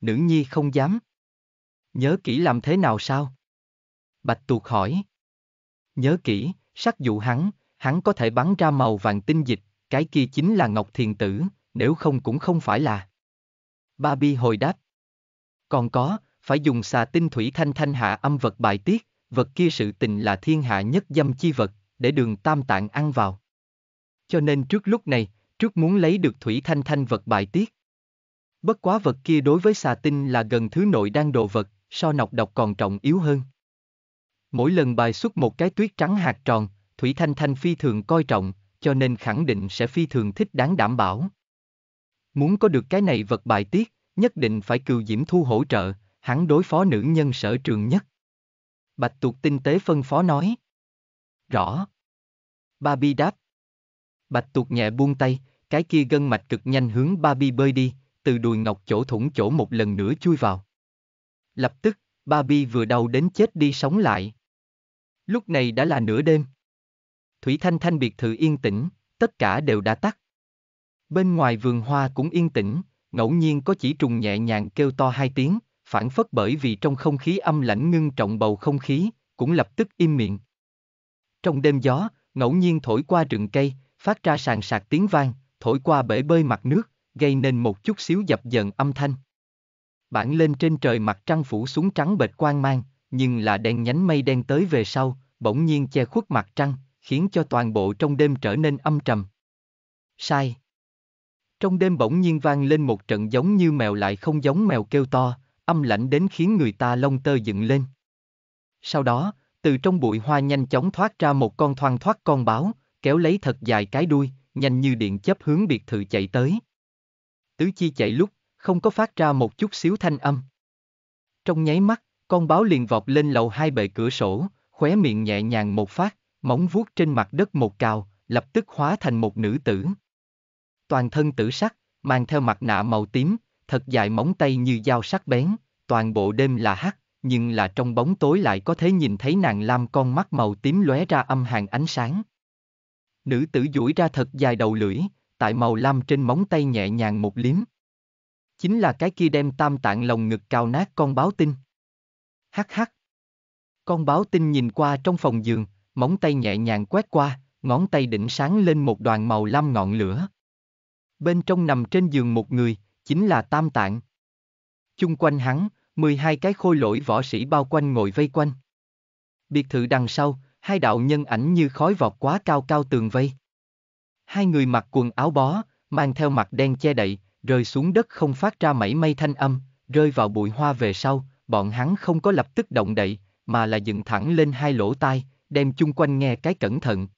Nữ nhi không dám. Nhớ kỹ làm thế nào sao? Bạch tuộc hỏi. Nhớ kỹ, sắc dụ hắn, hắn có thể bắn ra màu vàng tinh dịch, cái kia chính là Ngọc Thiền Tử, nếu không cũng không phải là. Babi hồi đáp. Còn có, phải dùng xà tinh thủy thanh thanh hạ âm vật bài tiết, vật kia sự tình là thiên hạ nhất dâm chi vật, để đường tam tạng ăn vào cho nên trước lúc này, trước muốn lấy được Thủy Thanh Thanh vật bại tiết. Bất quá vật kia đối với xà tinh là gần thứ nội đang đồ vật, so nọc độc còn trọng yếu hơn. Mỗi lần bài xuất một cái tuyết trắng hạt tròn, Thủy Thanh Thanh phi thường coi trọng, cho nên khẳng định sẽ phi thường thích đáng đảm bảo. Muốn có được cái này vật bại tiết, nhất định phải cừu Diễm Thu hỗ trợ, hắn đối phó nữ nhân sở trường nhất. Bạch tuộc tinh tế phân phó nói. Rõ. Ba bi đáp, Bạch tuột nhẹ buông tay, cái kia gân mạch cực nhanh hướng Barbie bơi đi, từ đùi ngọc chỗ thủng chỗ một lần nữa chui vào. Lập tức, Barbie vừa đau đến chết đi sống lại. Lúc này đã là nửa đêm. Thủy Thanh Thanh biệt thự yên tĩnh, tất cả đều đã tắt. Bên ngoài vườn hoa cũng yên tĩnh, ngẫu nhiên có chỉ trùng nhẹ nhàng kêu to hai tiếng, phản phất bởi vì trong không khí âm lãnh ngưng trọng bầu không khí, cũng lập tức im miệng. Trong đêm gió, ngẫu nhiên thổi qua rừng cây, phát ra sàn sạc tiếng vang, thổi qua bể bơi mặt nước, gây nên một chút xíu dập dần âm thanh. Bản lên trên trời mặt trăng phủ xuống trắng bệt quang mang, nhưng là đen nhánh mây đen tới về sau, bỗng nhiên che khuất mặt trăng, khiến cho toàn bộ trong đêm trở nên âm trầm. Sai. Trong đêm bỗng nhiên vang lên một trận giống như mèo lại không giống mèo kêu to, âm lạnh đến khiến người ta lông tơ dựng lên. Sau đó, từ trong bụi hoa nhanh chóng thoát ra một con thoang thoát con báo, kéo lấy thật dài cái đuôi, nhanh như điện chấp hướng biệt thự chạy tới. Tứ chi chạy lúc, không có phát ra một chút xíu thanh âm. Trong nháy mắt, con báo liền vọt lên lầu hai bệ cửa sổ, khóe miệng nhẹ nhàng một phát, móng vuốt trên mặt đất một cào, lập tức hóa thành một nữ tử. Toàn thân tử sắc, mang theo mặt nạ màu tím, thật dài móng tay như dao sắc bén, toàn bộ đêm là hắc, nhưng là trong bóng tối lại có thể nhìn thấy nàng lam con mắt màu tím lóe ra âm hàng ánh sáng. Nữ tử duỗi ra thật dài đầu lưỡi, tại màu lam trên móng tay nhẹ nhàng một liếm. Chính là cái kia đem tam tạng lồng ngực cào nát con báo tinh. Hắc hắc. Con báo tinh nhìn qua trong phòng giường, móng tay nhẹ nhàng quét qua, ngón tay đỉnh sáng lên một đoàn màu lam ngọn lửa. Bên trong nằm trên giường một người, chính là tam tạng. Chung quanh hắn, 12 cái khôi lỗi võ sĩ bao quanh ngồi vây quanh. Biệt thự đằng sau, hai đạo nhân ảnh như khói vọt quá cao cao tường vây. Hai người mặc quần áo bó, mang theo mặt đen che đậy, rơi xuống đất không phát ra mảy may thanh âm, rơi vào bụi hoa về sau, bọn hắn không có lập tức động đậy, mà là dựng thẳng lên hai lỗ tai, đem chung quanh nghe cái cẩn thận.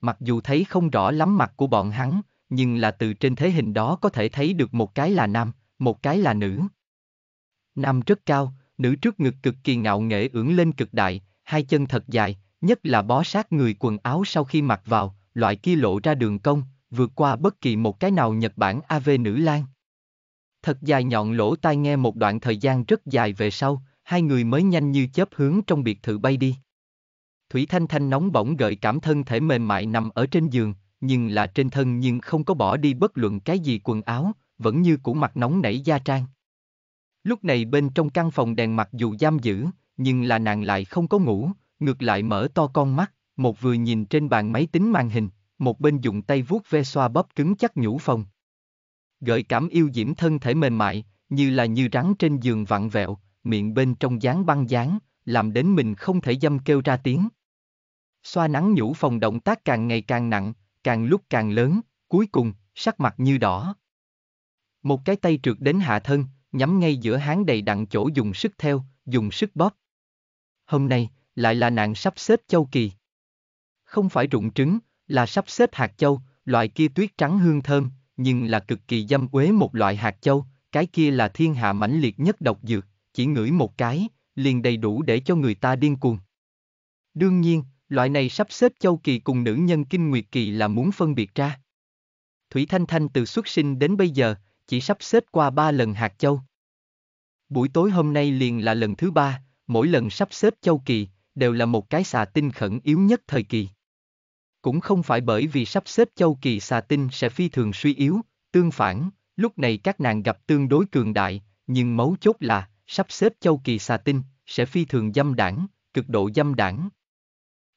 Mặc dù thấy không rõ lắm mặt của bọn hắn, nhưng là từ trên thế hình đó có thể thấy được một cái là nam, một cái là nữ. Nam rất cao, nữ trước ngực cực kỳ ngạo nghệ ưỡng lên cực đại, hai chân thật dài, nhất là bó sát người quần áo sau khi mặc vào, loại kia lộ ra đường cong, vượt qua bất kỳ một cái nào Nhật Bản AV nữ lang. Thật dài nhọn lỗ tai nghe một đoạn thời gian rất dài về sau, hai người mới nhanh như chớp hướng trong biệt thự bay đi. Thủy Thanh Thanh nóng bỏng gợi cảm thân thể mềm mại nằm ở trên giường, nhưng là trên thân nhưng không có bỏ đi bất luận cái gì quần áo, vẫn như cũ mặt nóng nảy da trang. Lúc này bên trong căn phòng đèn mặc dù giam giữ, nhưng là nàng lại không có ngủ, ngược lại mở to con mắt, một vừa nhìn trên bàn máy tính màn hình, một bên dùng tay vuốt ve xoa bóp cứng chắc nhũ phòng. Gợi cảm yêu diễm thân thể mềm mại, như là như rắn trên giường vặn vẹo, miệng bên trong dán băng dán, làm đến mình không thể dâm kêu ra tiếng. Xoa nắng nhũ phòng động tác càng ngày càng nặng, càng lúc càng lớn, cuối cùng, sắc mặt như đỏ. Một cái tay trượt đến hạ thân, nhắm ngay giữa háng đầy đặn chỗ dùng sức theo, dùng sức bóp, hôm nay, lại là nạn sắp xếp châu kỳ. Không phải rụng trứng, là sắp xếp hạt châu, loại kia tuyết trắng hương thơm, nhưng là cực kỳ dâm quế một loại hạt châu, cái kia là thiên hạ mãnh liệt nhất độc dược, chỉ ngửi một cái, liền đầy đủ để cho người ta điên cuồng. Đương nhiên, loại này sắp xếp châu kỳ cùng nữ nhân kinh nguyệt kỳ là muốn phân biệt ra. Thủy Thanh Thanh từ xuất sinh đến bây giờ, chỉ sắp xếp qua ba lần hạt châu. Buổi tối hôm nay liền là lần thứ ba, mỗi lần sắp xếp châu kỳ, đều là một cái xà tinh khẩn yếu nhất thời kỳ. Cũng không phải bởi vì sắp xếp châu kỳ xà tinh sẽ phi thường suy yếu, tương phản, lúc này các nàng gặp tương đối cường đại, nhưng mấu chốt là, sắp xếp châu kỳ xà tinh, sẽ phi thường dâm đảng, cực độ dâm đảng.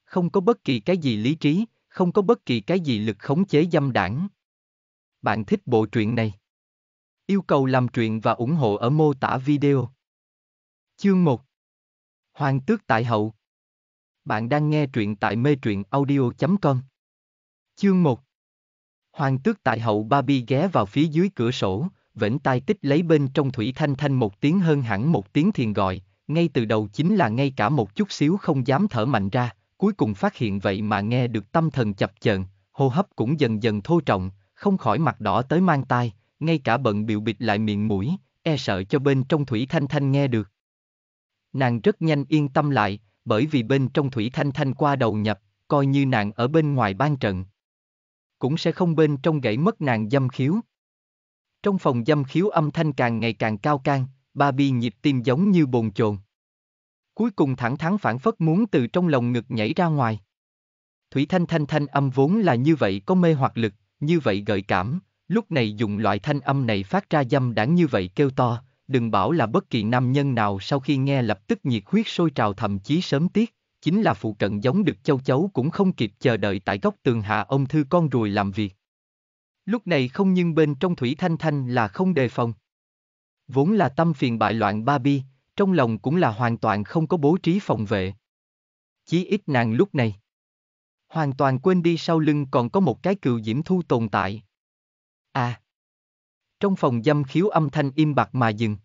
Không có bất kỳ cái gì lý trí, không có bất kỳ cái gì lực khống chế dâm đảng. Bạn thích bộ truyện này? Yêu cầu làm truyện và ủng hộ ở mô tả video. Chương 1 Hoàng tước tại hậu. Bạn đang nghe truyện tại mê truyện audio.com. Chương 1 Hoàng tước tại hậu Barbie ghé vào phía dưới cửa sổ, vẫn tai tích lấy bên trong thủy thanh thanh một tiếng hơn hẳn một tiếng thiền gọi, ngay từ đầu chính là ngay cả một chút xíu không dám thở mạnh ra, cuối cùng phát hiện vậy mà nghe được tâm thần chập chờn, hô hấp cũng dần dần thô trọng, không khỏi mặt đỏ tới mang tai, ngay cả bận biểu bịt lại miệng mũi, e sợ cho bên trong thủy thanh thanh nghe được nàng rất nhanh yên tâm lại, bởi vì bên trong thủy thanh thanh qua đầu nhập, coi như nàng ở bên ngoài ban trận. Cũng sẽ không bên trong gãy mất nàng dâm khiếu. Trong phòng dâm khiếu âm thanh càng ngày càng cao can, ba bi nhịp tim giống như bồn chồn. Cuối cùng thẳng thắn phản phất muốn từ trong lòng ngực nhảy ra ngoài. Thủy thanh thanh thanh âm vốn là như vậy có mê hoặc lực, như vậy gợi cảm, lúc này dùng loại thanh âm này phát ra dâm đảng như vậy kêu to, đừng bảo là bất kỳ nam nhân nào sau khi nghe lập tức nhiệt huyết sôi trào thậm chí sớm tiếc, chính là phụ cận giống được châu chấu cũng không kịp chờ đợi tại góc tường hạ ông thư con ruồi làm việc. Lúc này không nhưng bên trong Thủy Thanh Thanh là không đề phòng. Vốn là tâm phiền bại loạn ba bi, trong lòng cũng là hoàn toàn không có bố trí phòng vệ. Chí ít nàng lúc này. Hoàn toàn quên đi sau lưng còn có một cái cựu diễm thu tồn tại. À, trong phòng dâm khiếu âm thanh im bặt mà dừng.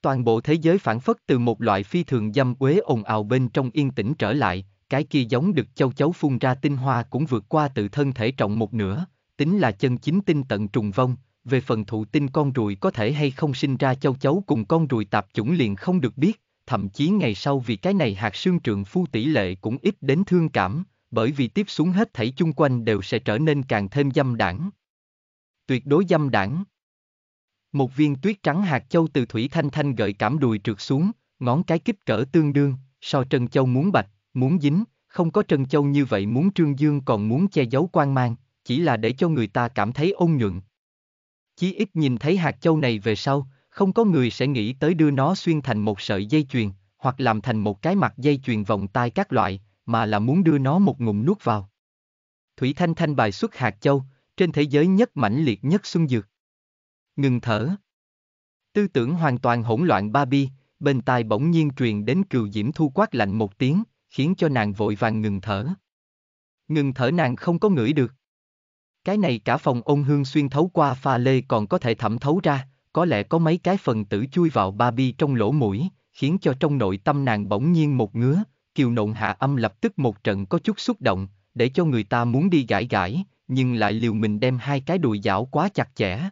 Toàn bộ thế giới phản phất từ một loại phi thường dâm uế ồn ào bên trong yên tĩnh trở lại, cái kia giống được châu chấu phun ra tinh hoa cũng vượt qua tự thân thể trọng một nửa, tính là chân chính tinh tận trùng vong, về phần thụ tinh con ruồi có thể hay không sinh ra châu chấu cùng con ruồi tạp chủng liền không được biết, thậm chí ngày sau vì cái này hạt xương trượng phu tỷ lệ cũng ít đến thương cảm, bởi vì tiếp xuống hết thảy chung quanh đều sẽ trở nên càng thêm dâm đảng. Tuyệt đối dâm đảng. Một viên tuyết trắng hạt châu từ thủy thanh thanh gợi cảm đùi trượt xuống, ngón cái kích cỡ tương đương, so trân châu muốn bạch, muốn dính, không có trân châu như vậy muốn trương dương còn muốn che giấu quan mang, chỉ là để cho người ta cảm thấy ôn nhuận. Chí ít nhìn thấy hạt châu này về sau, không có người sẽ nghĩ tới đưa nó xuyên thành một sợi dây chuyền, hoặc làm thành một cái mặt dây chuyền vòng tay các loại, mà là muốn đưa nó một ngụm nuốt vào. Thủy Thanh Thanh bài xuất hạt châu, trên thế giới nhất mãnh liệt nhất xuân dược ngừng thở. Tư tưởng hoàn toàn hỗn loạn Barbie, bên tai bỗng nhiên truyền đến cừu diễm thu quát lạnh một tiếng, khiến cho nàng vội vàng ngừng thở. Ngừng thở nàng không có ngửi được. Cái này cả phòng ôn hương xuyên thấu qua pha lê còn có thể thẩm thấu ra, có lẽ có mấy cái phần tử chui vào Barbie trong lỗ mũi, khiến cho trong nội tâm nàng bỗng nhiên một ngứa, kiều nộn hạ âm lập tức một trận có chút xúc động, để cho người ta muốn đi gãi gãi, nhưng lại liều mình đem hai cái đùi dảo quá chặt chẽ.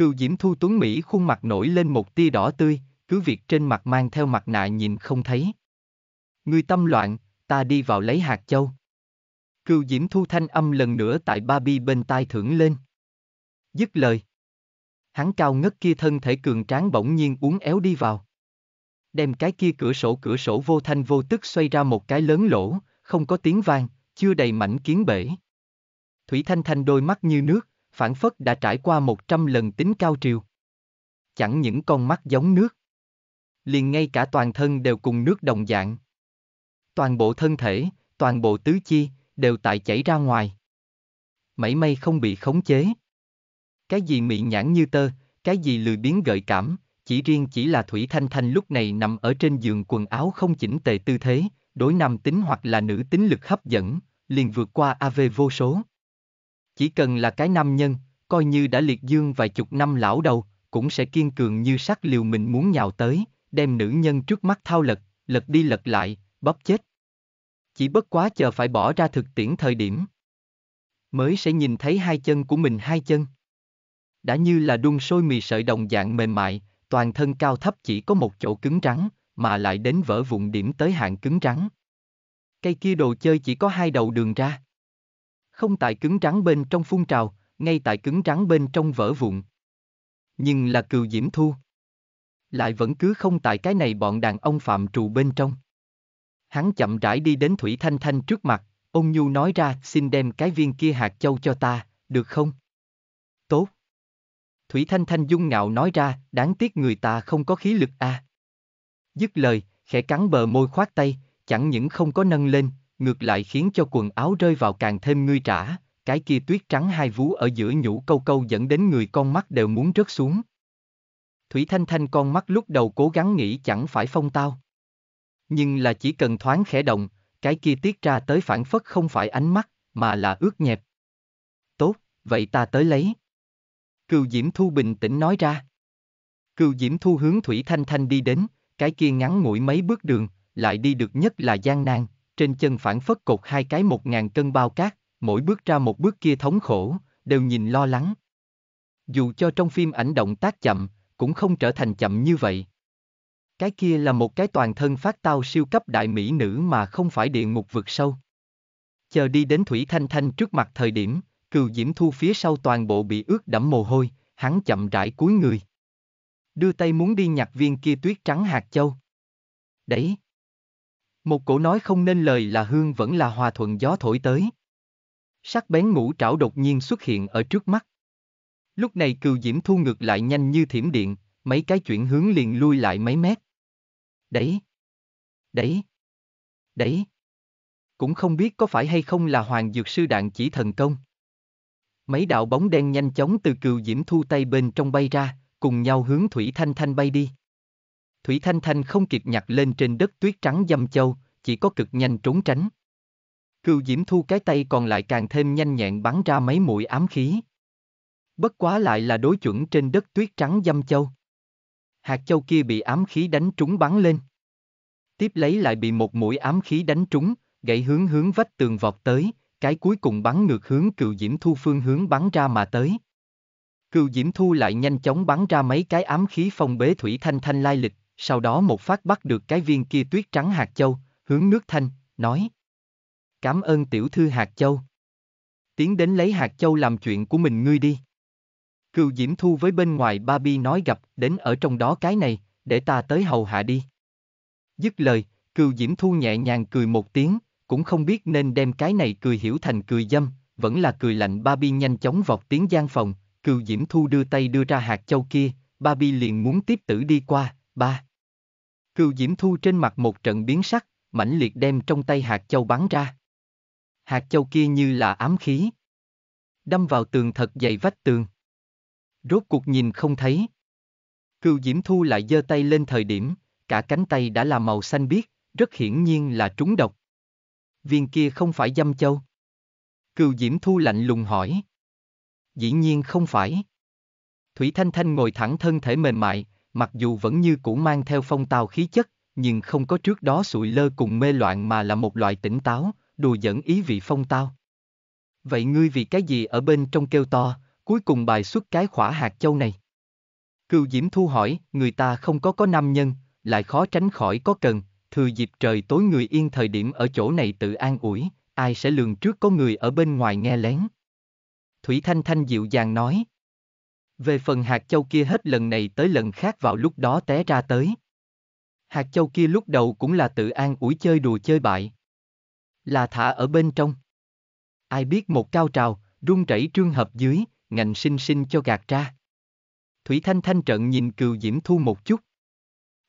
Cưu diễm thu tuấn Mỹ khuôn mặt nổi lên một tia đỏ tươi, cứ việc trên mặt mang theo mặt nạ nhìn không thấy. Người tâm loạn, ta đi vào lấy hạt châu. Cưu diễm thu thanh âm lần nữa tại ba bi bên tai thưởng lên. Dứt lời. Hắn cao ngất kia thân thể cường tráng bỗng nhiên uốn éo đi vào. Đem cái kia cửa sổ cửa sổ vô thanh vô tức xoay ra một cái lớn lỗ, không có tiếng vang, chưa đầy mảnh kiến bể. Thủy Thanh Thanh đôi mắt như nước, phản phất đã trải qua một trăm lần tính cao triều. Chẳng những con mắt giống nước. Liền ngay cả toàn thân đều cùng nước đồng dạng. Toàn bộ thân thể, toàn bộ tứ chi, đều tại chảy ra ngoài. Mảy may không bị khống chế. Cái gì mị nhãn như tơ, cái gì lười biến gợi cảm, chỉ riêng chỉ là Thủy Thanh Thanh lúc này nằm ở trên giường quần áo không chỉnh tề tư thế, đối nam tính hoặc là nữ tính lực hấp dẫn, liền vượt qua AV vô số. Chỉ cần là cái nam nhân, coi như đã liệt dương vài chục năm lão đầu, cũng sẽ kiên cường như sắt liều mình muốn nhào tới, đem nữ nhân trước mắt thao lật, lật đi lật lại, bóp chết. Chỉ bất quá chờ phải bỏ ra thực tiễn thời điểm. Mới sẽ nhìn thấy hai chân của mình hai chân. Đã như là đun sôi mì sợi đồng dạng mềm mại, toàn thân cao thấp chỉ có một chỗ cứng rắn, mà lại đến vỡ vụn điểm tới hạn cứng rắn. Cây kia đồ chơi chỉ có hai đầu đường ra không tại cứng trắng bên trong phun trào, ngay tại cứng trắng bên trong vỡ vụn. Nhưng là cừu diễm thu. Lại vẫn cứ không tại cái này bọn đàn ông phạm trù bên trong. Hắn chậm rãi đi đến Thủy Thanh Thanh trước mặt, ông Nhu nói ra xin đem cái viên kia hạt châu cho ta, được không? Tốt. Thủy Thanh Thanh dung ngạo nói ra, đáng tiếc người ta không có khí lực a. À. Dứt lời, khẽ cắn bờ môi khoát tay, chẳng những không có nâng lên, ngược lại khiến cho quần áo rơi vào càng thêm ngươi trả, cái kia tuyết trắng hai vú ở giữa nhũ câu câu dẫn đến người con mắt đều muốn rớt xuống. Thủy Thanh Thanh con mắt lúc đầu cố gắng nghĩ chẳng phải phong tao. Nhưng là chỉ cần thoáng khẽ động, cái kia tiết ra tới phản phất không phải ánh mắt, mà là ướt nhẹp. Tốt, vậy ta tới lấy. Cừu Diễm Thu bình tĩnh nói ra. Cừu Diễm Thu hướng Thủy Thanh Thanh đi đến, cái kia ngắn ngủi mấy bước đường, lại đi được nhất là gian nan, trên chân phản phất cột hai cái một ngàn cân bao cát, mỗi bước ra một bước kia thống khổ, đều nhìn lo lắng. Dù cho trong phim ảnh động tác chậm, cũng không trở thành chậm như vậy. Cái kia là một cái toàn thân phát tao siêu cấp đại mỹ nữ mà không phải địa ngục vực sâu. Chờ đi đến Thủy Thanh Thanh trước mặt thời điểm, cừu diễm thu phía sau toàn bộ bị ướt đẫm mồ hôi, hắn chậm rãi cúi người. Đưa tay muốn đi nhặt viên kia tuyết trắng hạt châu. Đấy! Một cổ nói không nên lời là hương vẫn là hòa thuận gió thổi tới. Sắc bén ngũ trảo đột nhiên xuất hiện ở trước mắt. Lúc này cừu diễm thu ngược lại nhanh như thiểm điện, mấy cái chuyển hướng liền lui lại mấy mét. Đấy! Đấy! Đấy! Cũng không biết có phải hay không là hoàng dược sư đạn chỉ thần công. Mấy đạo bóng đen nhanh chóng từ cừu diễm thu tay bên trong bay ra, cùng nhau hướng Thủy Thanh Thanh bay đi. Thủy Thanh Thanh không kịp nhặt lên trên đất tuyết trắng dâm châu, chỉ có cực nhanh trốn tránh. Cưu Diễm Thu cái tay còn lại càng thêm nhanh nhẹn bắn ra mấy mũi ám khí. Bất quá lại là đối chuẩn trên đất tuyết trắng dâm châu. Hạt châu kia bị ám khí đánh trúng bắn lên. Tiếp lấy lại bị một mũi ám khí đánh trúng, gãy hướng hướng vách tường vọt tới, cái cuối cùng bắn ngược hướng Cựu Diễm Thu phương hướng bắn ra mà tới. Cựu Diễm Thu lại nhanh chóng bắn ra mấy cái ám khí phong bế Thủy Thanh Thanh lai lịch, sau đó một phát bắt được cái viên kia tuyết trắng hạt châu, hướng nước thanh, nói. Cảm ơn tiểu thư hạt châu. Tiến đến lấy hạt châu làm chuyện của mình ngươi đi. Cừu Diễm Thu với bên ngoài ba bi nói gặp, đến ở trong đó cái này, để ta tới hầu hạ đi. Dứt lời, cừu Diễm Thu nhẹ nhàng cười một tiếng, cũng không biết nên đem cái này cười hiểu thành cười dâm, vẫn là cười lạnh ba bi nhanh chóng vọt tiếng gian phòng, cừu Diễm Thu đưa tay đưa ra hạt châu kia, ba bi liền muốn tiếp tử đi qua, ba. Cưu Diễm Thu trên mặt một trận biến sắc, mãnh liệt đem trong tay hạt châu bắn ra. Hạt châu kia như là ám khí. Đâm vào tường thật dày vách tường. Rốt cuộc nhìn không thấy. Cưu Diễm Thu lại giơ tay lên thời điểm, cả cánh tay đã là màu xanh biếc, rất hiển nhiên là trúng độc. Viên kia không phải dâm châu. Cưu Diễm Thu lạnh lùng hỏi. Dĩ nhiên không phải. Thủy Thanh Thanh ngồi thẳng thân thể mềm mại, mặc dù vẫn như cũ mang theo phong tào khí chất, nhưng không có trước đó sụi lơ cùng mê loạn mà là một loại tỉnh táo, đùa dẫn ý vị phong tao. Vậy ngươi vì cái gì ở bên trong kêu to, cuối cùng bài xuất cái khỏa hạt châu này? Cưu Diễm Thu hỏi, người ta không có có nam nhân, lại khó tránh khỏi có cần, thừa dịp trời tối người yên thời điểm ở chỗ này tự an ủi, ai sẽ lường trước có người ở bên ngoài nghe lén. Thủy Thanh Thanh dịu dàng nói, về phần hạt châu kia hết lần này tới lần khác vào lúc đó té ra tới. Hạt châu kia lúc đầu cũng là tự an ủi chơi đùa chơi bại. Là thả ở bên trong. Ai biết một cao trào, rung rẩy trương hợp dưới, ngành sinh sinh cho gạt ra. Thủy Thanh Thanh trận nhìn cừu Diễm Thu một chút.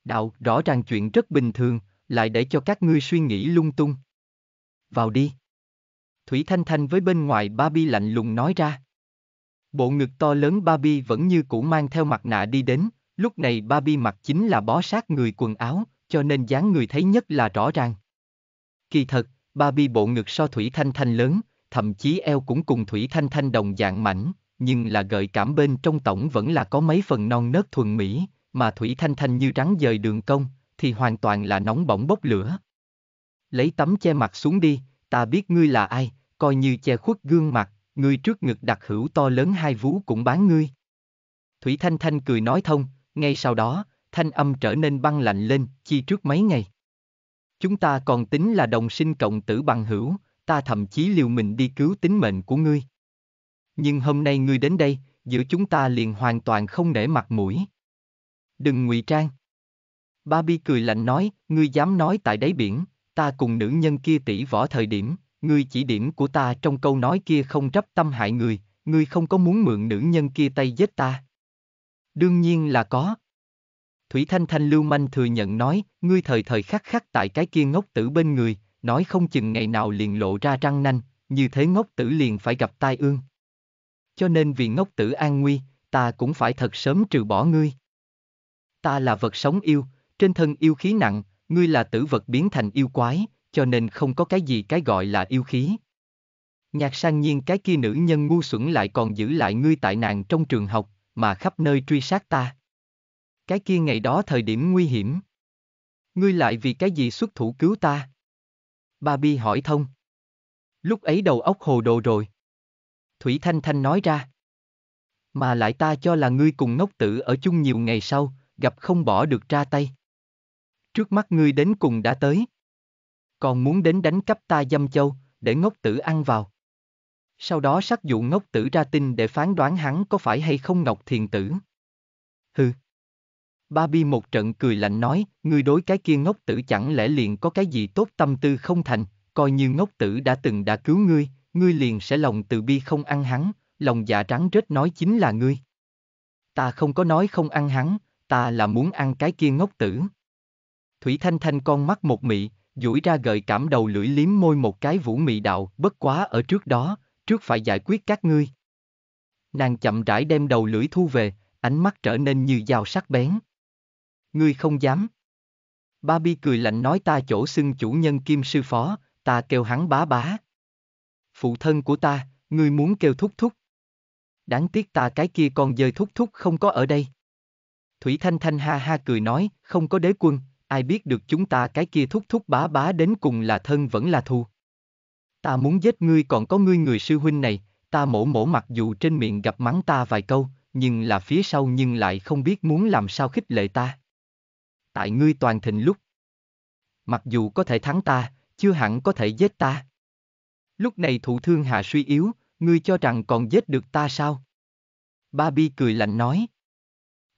Đạo, rõ ràng chuyện rất bình thường, lại để cho các ngươi suy nghĩ lung tung. Vào đi. Thủy Thanh Thanh với bên ngoài ba bi lạnh lùng nói ra. Bộ ngực to lớn Barbie vẫn như cũ mang theo mặt nạ đi đến, lúc này Barbie mặc chính là bó sát người quần áo, cho nên dáng người thấy nhất là rõ ràng. Kỳ thật, Barbie bộ ngực so Thủy Thanh Thanh lớn, thậm chí eo cũng cùng Thủy Thanh Thanh đồng dạng mảnh, nhưng là gợi cảm bên trong tổng vẫn là có mấy phần non nớt thuần mỹ, mà Thủy Thanh Thanh như rắn dời đường công, thì hoàn toàn là nóng bỏng bốc lửa. Lấy tấm che mặt xuống đi, ta biết ngươi là ai, coi như che khuất gương mặt, ngươi trước ngực đặt hữu to lớn hai vú cũng bán ngươi. Thủy Thanh Thanh cười nói thông, ngay sau đó, thanh âm trở nên băng lạnh lên, chi trước mấy ngày. Chúng ta còn tính là đồng sinh cộng tử bằng hữu, ta thậm chí liều mình đi cứu tính mệnh của ngươi. Nhưng hôm nay ngươi đến đây, giữa chúng ta liền hoàn toàn không để mặt mũi. Đừng ngụy trang. Ba Bi cười lạnh nói, ngươi dám nói tại đáy biển, ta cùng nữ nhân kia tỷ võ thời điểm, ngươi chỉ điểm của ta trong câu nói kia không rắp tâm hại người, ngươi không có muốn mượn nữ nhân kia tay giết ta. Đương nhiên là có. Thủy Thanh Thanh lưu manh thừa nhận nói, ngươi thời thời khắc khắc tại cái kia ngốc tử bên người, nói không chừng ngày nào liền lộ ra răng nanh, như thế ngốc tử liền phải gặp tai ương. Cho nên vì ngốc tử an nguy, ta cũng phải thật sớm trừ bỏ ngươi. Ta là vật sống yêu, trên thân yêu khí nặng, ngươi là tử vật biến thành yêu quái, cho nên không có cái gì cái gọi là yêu khí. Nhạc sang nhiên cái kia nữ nhân ngu xuẩn lại còn giữ lại ngươi tại nàng trong trường học, mà khắp nơi truy sát ta. Cái kia ngày đó thời điểm nguy hiểm. Ngươi lại vì cái gì xuất thủ cứu ta? Ba Bi hỏi thông. Lúc ấy đầu óc hồ đồ rồi. Thủy Thanh Thanh nói ra. Mà lại ta cho là ngươi cùng ngốc tử ở chung nhiều ngày sau, gặp không bỏ được ra tay. Trước mắt ngươi đến cùng đã tới còn muốn đến đánh cắp ta dâm châu, để ngốc tử ăn vào. Sau đó sắc dụ ngốc tử ra tin để phán đoán hắn có phải hay không Ngọc Thiền Tử. Hừ. Ba Bi một trận cười lạnh nói, ngươi đối cái kia ngốc tử chẳng lẽ liền có cái gì tốt tâm tư không thành, coi như ngốc tử đã từng đã cứu ngươi, ngươi liền sẽ lòng từ bi không ăn hắn, lòng dạ trắng rết nói chính là ngươi. Ta không có nói không ăn hắn, ta là muốn ăn cái kia ngốc tử. Thủy Thanh Thanh con mắt một mị, duỗi ra gợi cảm đầu lưỡi liếm môi một cái vũ mị đạo, bất quá ở trước đó, trước phải giải quyết các ngươi. Nàng chậm rãi đem đầu lưỡi thu về, ánh mắt trở nên như dao sắc bén. Ngươi không dám. Ba Bi cười lạnh nói ta chỗ xưng chủ nhân kim sư phó, ta kêu hắn bá bá. Phụ thân của ta, ngươi muốn kêu thúc thúc. Đáng tiếc ta cái kia con dơi thúc thúc không có ở đây. Thủy Thanh Thanh ha ha cười nói, không có đế quân, ai biết được chúng ta cái kia thúc thúc bá bá đến cùng là thân vẫn là thù. Ta muốn giết ngươi còn có ngươi người sư huynh này, ta mổ mổ mặc dù trên miệng gặp mắng ta vài câu, nhưng là phía sau nhưng lại không biết muốn làm sao khích lệ ta. Tại ngươi toàn thịnh lúc. Mặc dù có thể thắng ta, chưa hẳn có thể giết ta. Lúc này thụ thương hạ suy yếu, ngươi cho rằng còn giết được ta sao? Ba Bi cười lạnh nói.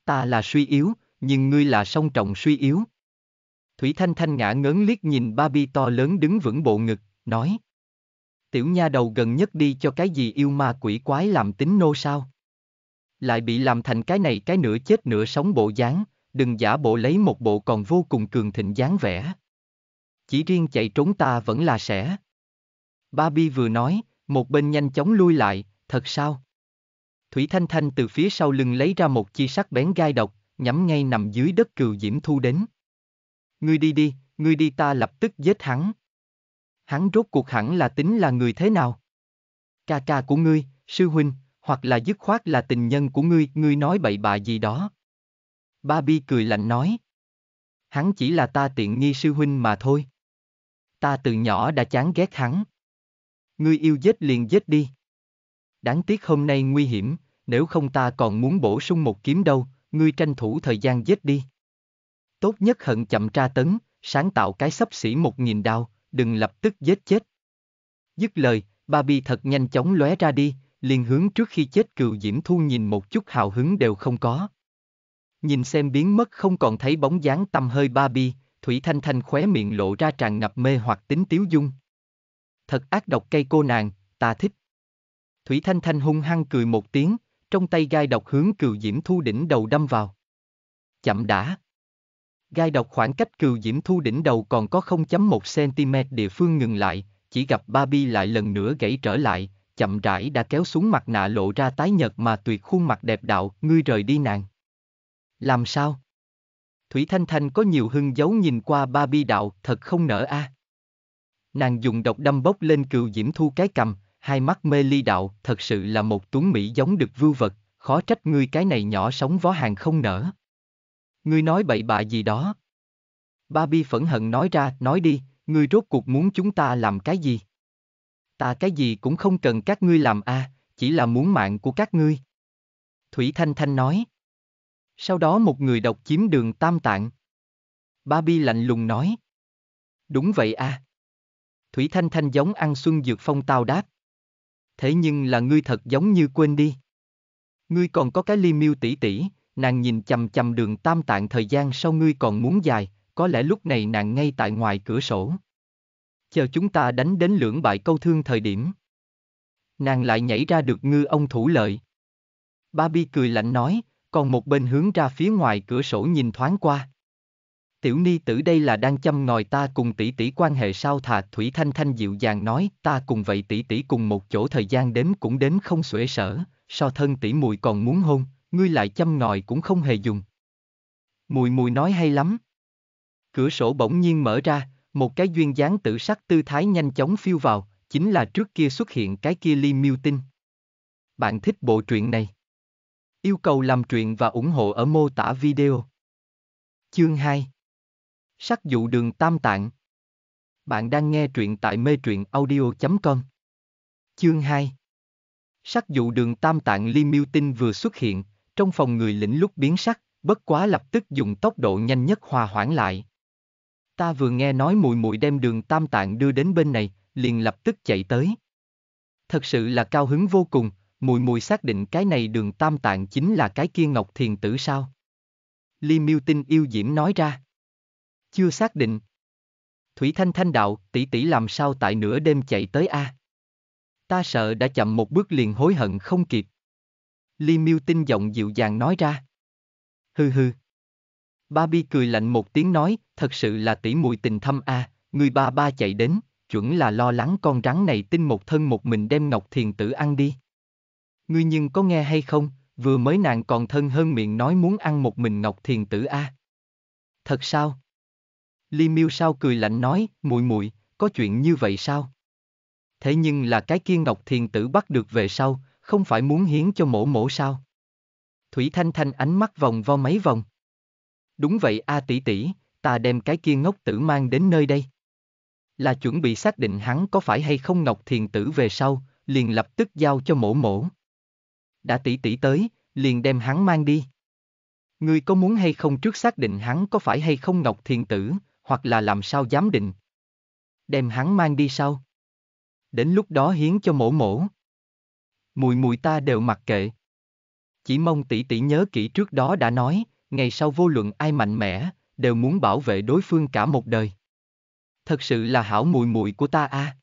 Ta là suy yếu, nhưng ngươi là song trọng suy yếu, Thủy Thanh Thanh ngã ngớn liếc nhìn ba to lớn đứng vững bộ ngực, nói. Tiểu nha đầu gần nhất đi cho cái gì yêu ma quỷ quái làm tính nô sao? Lại bị làm thành cái này cái nửa chết nửa sống bộ dáng, đừng giả bộ lấy một bộ còn vô cùng cường thịnh dáng vẻ. Chỉ riêng chạy trốn ta vẫn là sẽ. Ba vừa nói, một bên nhanh chóng lui lại, thật sao? Thủy Thanh Thanh từ phía sau lưng lấy ra một chi sắc bén gai độc, nhắm ngay nằm dưới đất cừu diễm thu đến ngươi đi đi, ngươi đi ta lập tức giết hắn. Hắn rốt cuộc hẳn là tính là người thế nào? Ca ca của ngươi, sư huynh, hoặc là dứt khoát là tình nhân của ngươi, ngươi nói bậy bạ gì đó. Ba cười lạnh nói. Hắn chỉ là ta tiện nghi sư huynh mà thôi. Ta từ nhỏ đã chán ghét hắn. Ngươi yêu giết liền giết đi. Đáng tiếc hôm nay nguy hiểm, nếu không ta còn muốn bổ sung một kiếm đâu, ngươi tranh thủ thời gian giết đi tốt nhất hận chậm tra tấn, sáng tạo cái sấp xỉ một nghìn đao, đừng lập tức giết chết. Dứt lời, Barbie thật nhanh chóng lóe ra đi, liền hướng trước khi chết cừu Diễm Thu nhìn một chút hào hứng đều không có. Nhìn xem biến mất không còn thấy bóng dáng tâm hơi Barbie, Thủy Thanh Thanh khóe miệng lộ ra tràn ngập mê hoặc tính tiếu dung. Thật ác độc cây cô nàng, ta thích. Thủy Thanh Thanh hung hăng cười một tiếng, trong tay gai độc hướng cừu Diễm Thu đỉnh đầu đâm vào. Chậm đã. Gai độc khoảng cách cừu diễm thu đỉnh đầu còn có 0.1 cm địa phương ngừng lại, chỉ gặp Barbie lại lần nữa gãy trở lại, chậm rãi đã kéo xuống mặt nạ lộ ra tái nhợt mà tuyệt khuôn mặt đẹp đạo, ngươi rời đi nàng. Làm sao? Thủy Thanh Thanh có nhiều hưng dấu nhìn qua Barbie đạo, thật không nở a. À. Nàng dùng độc đâm bốc lên cừu diễm thu cái cầm, hai mắt mê ly đạo, thật sự là một tuấn Mỹ giống được vưu vật, khó trách ngươi cái này nhỏ sống vó hàng không nở ngươi nói bậy bạ gì đó. Ba Bi phẫn hận nói ra, nói đi, ngươi rốt cuộc muốn chúng ta làm cái gì? Ta cái gì cũng không cần các ngươi làm a, à, chỉ là muốn mạng của các ngươi. Thủy Thanh Thanh nói. Sau đó một người độc chiếm đường Tam Tạng. Ba Bi lạnh lùng nói. Đúng vậy a. À. Thủy Thanh Thanh giống ăn xuân dược phong tao đáp. Thế nhưng là ngươi thật giống như quên đi. Ngươi còn có cái ly miêu tỷ tỷ, nàng nhìn chầm chầm đường tam tạng thời gian sau ngươi còn muốn dài, có lẽ lúc này nàng ngay tại ngoài cửa sổ. Chờ chúng ta đánh đến lưỡng bại câu thương thời điểm. Nàng lại nhảy ra được ngư ông thủ lợi. Ba Bi cười lạnh nói, còn một bên hướng ra phía ngoài cửa sổ nhìn thoáng qua. Tiểu ni tử đây là đang chăm ngòi ta cùng tỷ tỷ quan hệ sao thà Thủy Thanh Thanh dịu dàng nói ta cùng vậy tỷ tỷ cùng một chỗ thời gian đến cũng đến không xuể sở, so thân tỷ mùi còn muốn hôn ngươi lại châm ngòi cũng không hề dùng. Mùi mùi nói hay lắm. Cửa sổ bỗng nhiên mở ra, một cái duyên dáng tử sắc tư thái nhanh chóng phiêu vào, chính là trước kia xuất hiện cái kia Lee Miu Tinh. Bạn thích bộ truyện này? Yêu cầu làm truyện và ủng hộ ở mô tả video. Chương 2 Sắc dụ đường tam tạng Bạn đang nghe truyện tại mê truyện audio.com Chương 2 Sắc dụ đường tam tạng Lee Miu Tinh vừa xuất hiện, trong phòng người lĩnh lúc biến sắc, bất quá lập tức dùng tốc độ nhanh nhất hòa hoãn lại. Ta vừa nghe nói mùi mùi đem đường tam tạng đưa đến bên này, liền lập tức chạy tới. Thật sự là cao hứng vô cùng, mùi mùi xác định cái này đường tam tạng chính là cái kia ngọc thiền tử sao. Li Miêu Tinh yêu diễm nói ra. Chưa xác định. Thủy Thanh Thanh đạo, tỷ tỷ làm sao tại nửa đêm chạy tới a? À? Ta sợ đã chậm một bước liền hối hận không kịp. Li Miu tinh giọng dịu dàng nói ra. Hừ hừ. Barbie cười lạnh một tiếng nói, thật sự là tỷ muội tình thâm a, à, người ba ba chạy đến, chuẩn là lo lắng con rắn này tinh một thân một mình đem ngọc thiền tử ăn đi. Ngươi nhưng có nghe hay không, vừa mới nàng còn thân hơn miệng nói muốn ăn một mình ngọc thiền tử a. À. Thật sao? Li Miêu sao cười lạnh nói, muội muội, có chuyện như vậy sao? Thế nhưng là cái kia ngọc thiền tử bắt được về sau, không phải muốn hiến cho mổ mổ sao? Thủy Thanh Thanh ánh mắt vòng vo mấy vòng. Đúng vậy a à tỷ tỷ, ta đem cái kia ngốc tử mang đến nơi đây. Là chuẩn bị xác định hắn có phải hay không Ngọc Thiền Tử về sau, liền lập tức giao cho mổ mổ. Đã tỷ tỷ tới, liền đem hắn mang đi. Ngươi có muốn hay không trước xác định hắn có phải hay không Ngọc Thiền Tử, hoặc là làm sao giám định. Đem hắn mang đi sau. Đến lúc đó hiến cho mổ mổ. Mùi mùi ta đều mặc kệ. Chỉ mong tỷ tỷ nhớ kỹ trước đó đã nói, ngày sau vô luận ai mạnh mẽ, đều muốn bảo vệ đối phương cả một đời. Thật sự là hảo mùi mùi của ta a. À.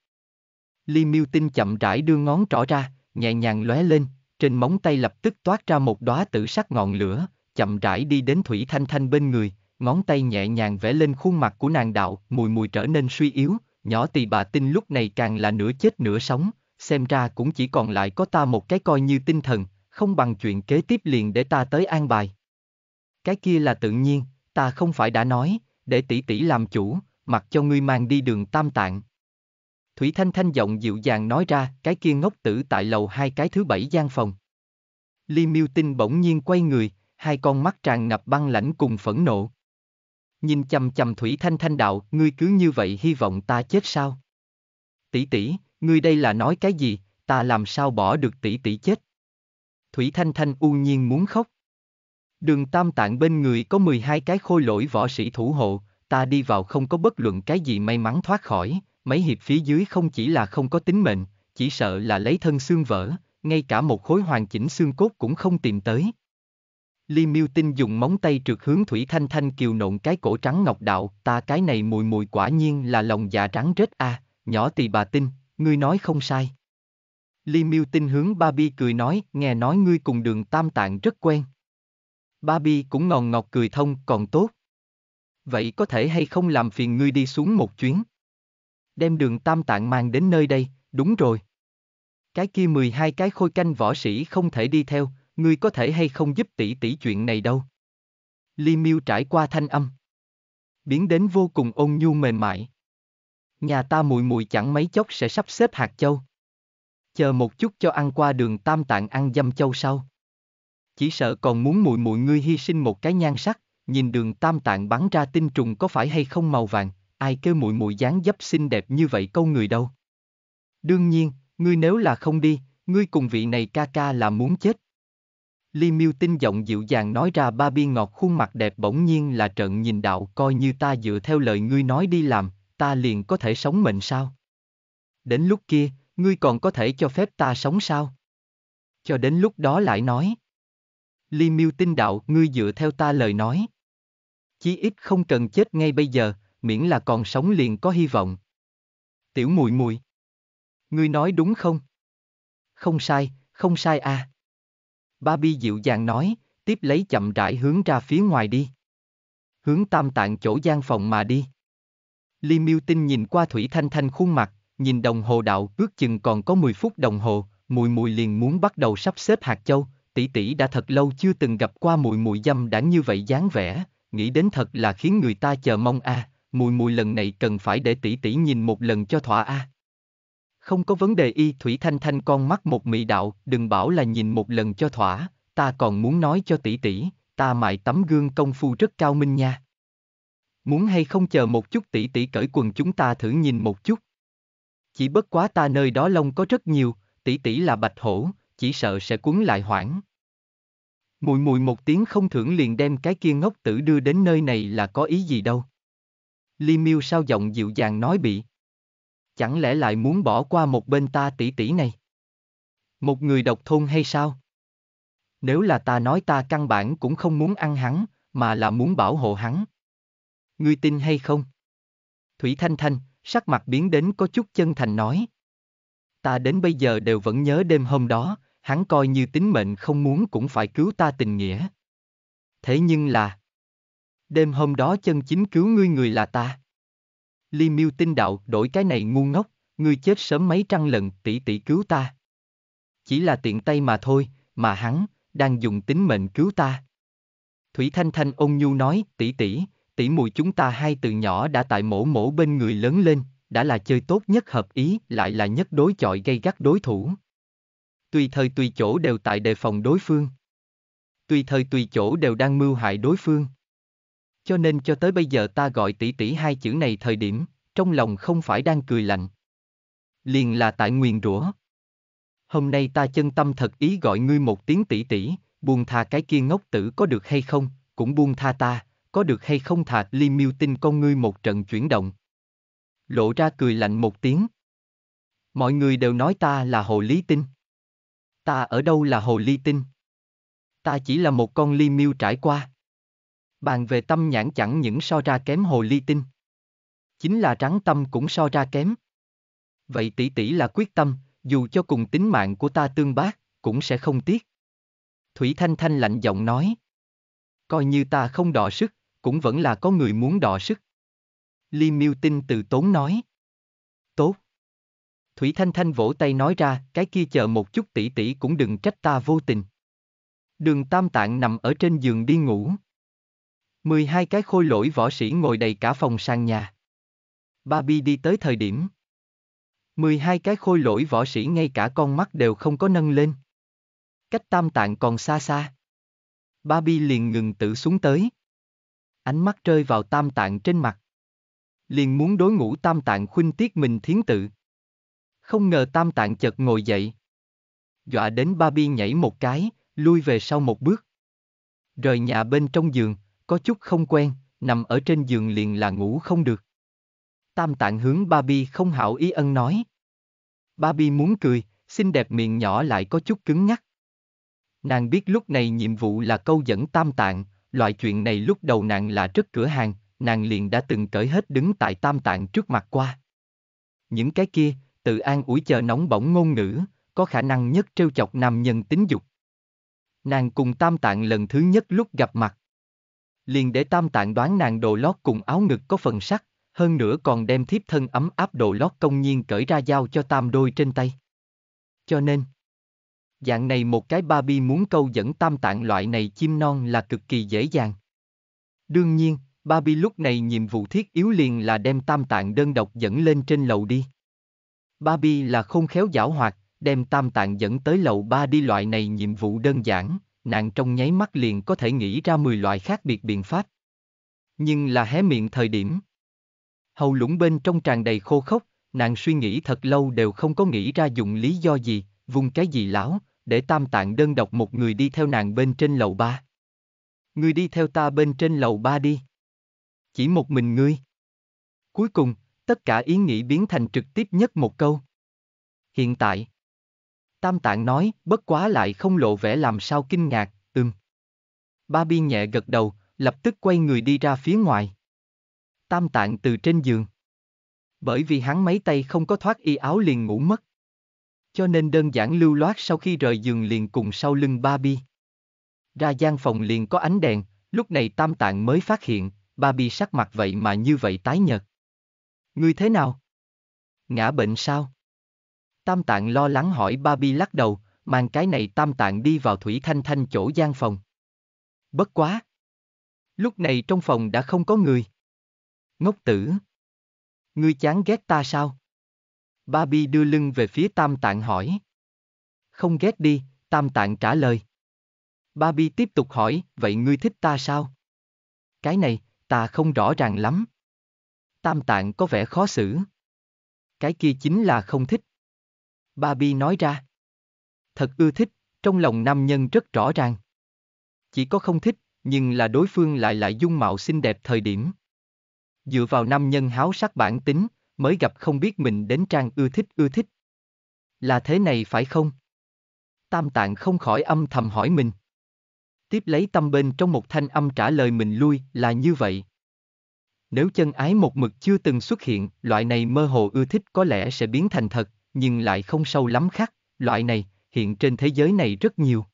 Li Miêu Tinh chậm rãi đưa ngón trỏ ra, nhẹ nhàng lóe lên, trên móng tay lập tức toát ra một đóa tử sắc ngọn lửa, chậm rãi đi đến Thủy Thanh Thanh bên người, ngón tay nhẹ nhàng vẽ lên khuôn mặt của nàng đạo, mùi mùi trở nên suy yếu, nhỏ tỳ bà tinh lúc này càng là nửa chết nửa sống, xem ra cũng chỉ còn lại có ta một cái coi như tinh thần, không bằng chuyện kế tiếp liền để ta tới an bài. Cái kia là tự nhiên, ta không phải đã nói, để tỷ tỷ làm chủ, mặc cho ngươi mang đi đường tam tạng. Thủy Thanh Thanh giọng dịu dàng nói ra, cái kia ngốc tử tại lầu hai cái thứ bảy gian phòng. Li Miêu Tinh bỗng nhiên quay người, hai con mắt tràn ngập băng lãnh cùng phẫn nộ. Nhìn chầm chầm Thủy Thanh Thanh đạo, ngươi cứ như vậy hy vọng ta chết sao? Tỷ tỷ, ngươi đây là nói cái gì, ta làm sao bỏ được tỷ tỷ chết. Thủy Thanh Thanh u nhiên muốn khóc. Đường tam tạng bên người có 12 cái khôi lỗi võ sĩ thủ hộ, ta đi vào không có bất luận cái gì may mắn thoát khỏi, mấy hiệp phía dưới không chỉ là không có tính mệnh, chỉ sợ là lấy thân xương vỡ, ngay cả một khối hoàn chỉnh xương cốt cũng không tìm tới. Li Miêu Tinh dùng móng tay trượt hướng Thủy Thanh Thanh kiều nộn cái cổ trắng ngọc đạo, ta cái này mùi mùi quả nhiên là lòng dạ trắng rết a, à, nhỏ tỳ bà tinh, ngươi nói không sai. Li Miêu tin hướng Ba cười nói, nghe nói ngươi cùng đường Tam Tạng rất quen. Ba cũng ngòn ngọt cười thông, còn tốt. Vậy có thể hay không làm phiền ngươi đi xuống một chuyến? Đem đường Tam Tạng mang đến nơi đây, đúng rồi. Cái kia 12 cái khôi canh võ sĩ không thể đi theo, ngươi có thể hay không giúp tỷ tỷ chuyện này đâu. Li Miêu trải qua thanh âm. Biến đến vô cùng ôn nhu mềm mại. Nhà ta mùi mùi chẳng mấy chốc sẽ sắp xếp hạt châu. Chờ một chút cho ăn qua đường tam tạng ăn dâm châu sau. Chỉ sợ còn muốn mùi mùi ngươi hy sinh một cái nhan sắc, nhìn đường tam tạng bắn ra tinh trùng có phải hay không màu vàng, ai kêu mùi mùi dáng dấp xinh đẹp như vậy câu người đâu. Đương nhiên, ngươi nếu là không đi, ngươi cùng vị này ca ca là muốn chết. Li Miêu tinh giọng dịu dàng nói ra ba bi ngọt khuôn mặt đẹp bỗng nhiên là trợn nhìn đạo coi như ta dựa theo lời ngươi nói đi làm, ta liền có thể sống mệnh sao? Đến lúc kia, ngươi còn có thể cho phép ta sống sao? Cho đến lúc đó lại nói. Ly miêu tin đạo, ngươi dựa theo ta lời nói. Chí ít không cần chết ngay bây giờ, miễn là còn sống liền có hy vọng. Tiểu mùi mùi. Ngươi nói đúng không? Không sai, không sai à. Ba Bi dịu dàng nói, tiếp lấy chậm rãi hướng ra phía ngoài đi. Hướng tam tạng chỗ gian phòng mà đi. Li Miêu Tinh nhìn qua Thủy Thanh Thanh khuôn mặt, nhìn đồng hồ đạo ước chừng còn có 10 phút đồng hồ, mùi mùi liền muốn bắt đầu sắp xếp hạt châu, tỷ tỷ đã thật lâu chưa từng gặp qua mùi mùi dâm đã như vậy dáng vẻ, nghĩ đến thật là khiến người ta chờ mong a, à, mùi mùi lần này cần phải để tỷ tỷ nhìn một lần cho thỏa a. À. Không có vấn đề y Thủy Thanh Thanh con mắt một mị đạo, đừng bảo là nhìn một lần cho thỏa, ta còn muốn nói cho tỷ tỷ, ta mại tấm gương công phu rất cao minh nha. Muốn hay không chờ một chút tỷ tỷ cởi quần chúng ta thử nhìn một chút. Chỉ bất quá ta nơi đó lông có rất nhiều, tỷ tỷ là bạch hổ, chỉ sợ sẽ cuốn lại hoảng. Mùi mùi một tiếng không thưởng liền đem cái kia ngốc tử đưa đến nơi này là có ý gì đâu. Li Miêu sao giọng dịu dàng nói bị. Chẳng lẽ lại muốn bỏ qua một bên ta tỷ tỷ này? Một người độc thôn hay sao? Nếu là ta nói ta căn bản cũng không muốn ăn hắn, mà là muốn bảo hộ hắn ngươi tin hay không? Thủy Thanh Thanh, sắc mặt biến đến có chút chân thành nói. Ta đến bây giờ đều vẫn nhớ đêm hôm đó, hắn coi như tính mệnh không muốn cũng phải cứu ta tình nghĩa. Thế nhưng là... Đêm hôm đó chân chính cứu ngươi người là ta. Li Miêu tin đạo đổi cái này ngu ngốc, ngươi chết sớm mấy trăng lần tỷ tỷ cứu ta. Chỉ là tiện tay mà thôi, mà hắn, đang dùng tính mệnh cứu ta. Thủy Thanh Thanh ôn nhu nói, tỷ tỷ, tỷ muội chúng ta hai từ nhỏ đã tại mổ mổ bên người lớn lên, đã là chơi tốt nhất hợp ý, lại là nhất đối chọi gây gắt đối thủ. Tùy thời tùy chỗ đều tại đề phòng đối phương. Tùy thời tùy chỗ đều đang mưu hại đối phương. Cho nên cho tới bây giờ ta gọi tỷ tỷ hai chữ này thời điểm, trong lòng không phải đang cười lạnh. Liền là tại nguyền rủa. Hôm nay ta chân tâm thật ý gọi ngươi một tiếng tỷ tỷ, buông tha cái kia ngốc tử có được hay không, cũng buông tha ta, có được hay không thà Li Miêu tin con ngươi một trận chuyển động. Lộ ra cười lạnh một tiếng. Mọi người đều nói ta là hồ lý tinh. Ta ở đâu là hồ ly tinh? Ta chỉ là một con ly miêu trải qua. Bàn về tâm nhãn chẳng những so ra kém hồ ly tinh. Chính là trắng tâm cũng so ra kém. Vậy tỷ tỷ là quyết tâm, dù cho cùng tính mạng của ta tương bác, cũng sẽ không tiếc. Thủy Thanh Thanh lạnh giọng nói. Coi như ta không đọ sức, cũng vẫn là có người muốn đọ sức. Li Miêu Tinh từ tốn nói. Tốt. Thủy Thanh Thanh vỗ tay nói ra, cái kia chờ một chút tỷ tỷ cũng đừng trách ta vô tình. Đường Tam Tạng nằm ở trên giường đi ngủ. 12 cái khôi lỗi võ sĩ ngồi đầy cả phòng sang nhà. Babi đi tới thời điểm. 12 cái khôi lỗi võ sĩ ngay cả con mắt đều không có nâng lên. Cách tam tạng còn xa xa. Babi liền ngừng tử xuống tới ánh mắt rơi vào tam tạng trên mặt. Liền muốn đối ngũ tam tạng khuynh tiết mình thiến tự. Không ngờ tam tạng chợt ngồi dậy. Dọa đến ba bi nhảy một cái, lui về sau một bước. Rời nhà bên trong giường, có chút không quen, nằm ở trên giường liền là ngủ không được. Tam tạng hướng ba bi không hảo ý ân nói. Ba bi muốn cười, xinh đẹp miệng nhỏ lại có chút cứng ngắc. Nàng biết lúc này nhiệm vụ là câu dẫn tam tạng, loại chuyện này lúc đầu nàng là rất cửa hàng, nàng liền đã từng cởi hết đứng tại tam tạng trước mặt qua. Những cái kia, tự an ủi chờ nóng bỏng ngôn ngữ, có khả năng nhất trêu chọc nam nhân tính dục. Nàng cùng tam tạng lần thứ nhất lúc gặp mặt. Liền để tam tạng đoán nàng đồ lót cùng áo ngực có phần sắc, hơn nữa còn đem thiếp thân ấm áp đồ lót công nhiên cởi ra giao cho tam đôi trên tay. Cho nên, Dạng này một cái Barbie muốn câu dẫn tam tạng loại này chim non là cực kỳ dễ dàng. Đương nhiên, Barbie lúc này nhiệm vụ thiết yếu liền là đem tam tạng đơn độc dẫn lên trên lầu đi. Barbie là không khéo giảo hoạt, đem tam tạng dẫn tới lầu ba đi loại này nhiệm vụ đơn giản, nàng trong nháy mắt liền có thể nghĩ ra 10 loại khác biệt biện pháp. Nhưng là hé miệng thời điểm. Hầu lũng bên trong tràn đầy khô khốc, nàng suy nghĩ thật lâu đều không có nghĩ ra dùng lý do gì, vùng cái gì lão, để tam tạng đơn độc một người đi theo nàng bên trên lầu ba. Ngươi đi theo ta bên trên lầu ba đi. Chỉ một mình ngươi. Cuối cùng, tất cả ý nghĩ biến thành trực tiếp nhất một câu. Hiện tại, Tam Tạng nói, bất quá lại không lộ vẻ làm sao kinh ngạc, ừm. Ba Bi nhẹ gật đầu, lập tức quay người đi ra phía ngoài. Tam Tạng từ trên giường. Bởi vì hắn mấy tay không có thoát y áo liền ngủ mất. Cho nên đơn giản lưu loát sau khi rời giường liền cùng sau lưng Barbie Ra gian phòng liền có ánh đèn, lúc này tam tạng mới phát hiện, Barbie sắc mặt vậy mà như vậy tái nhợt. Ngươi thế nào? Ngã bệnh sao? Tam tạng lo lắng hỏi Barbie lắc đầu, mang cái này tam tạng đi vào thủy thanh thanh chỗ gian phòng. Bất quá! Lúc này trong phòng đã không có người. Ngốc tử! Ngươi chán ghét ta sao? Babi đưa lưng về phía Tam Tạng hỏi. Không ghét đi, Tam Tạng trả lời. Babi tiếp tục hỏi, vậy ngươi thích ta sao? Cái này, ta không rõ ràng lắm. Tam Tạng có vẻ khó xử. Cái kia chính là không thích. Babi nói ra. Thật ưa thích, trong lòng nam nhân rất rõ ràng. Chỉ có không thích, nhưng là đối phương lại lại dung mạo xinh đẹp thời điểm. Dựa vào nam nhân háo sắc bản tính, mới gặp không biết mình đến trang ưa thích ưa thích. Là thế này phải không? Tam tạng không khỏi âm thầm hỏi mình. Tiếp lấy tâm bên trong một thanh âm trả lời mình lui là như vậy. Nếu chân ái một mực chưa từng xuất hiện, loại này mơ hồ ưa thích có lẽ sẽ biến thành thật, nhưng lại không sâu lắm khác, loại này, hiện trên thế giới này rất nhiều.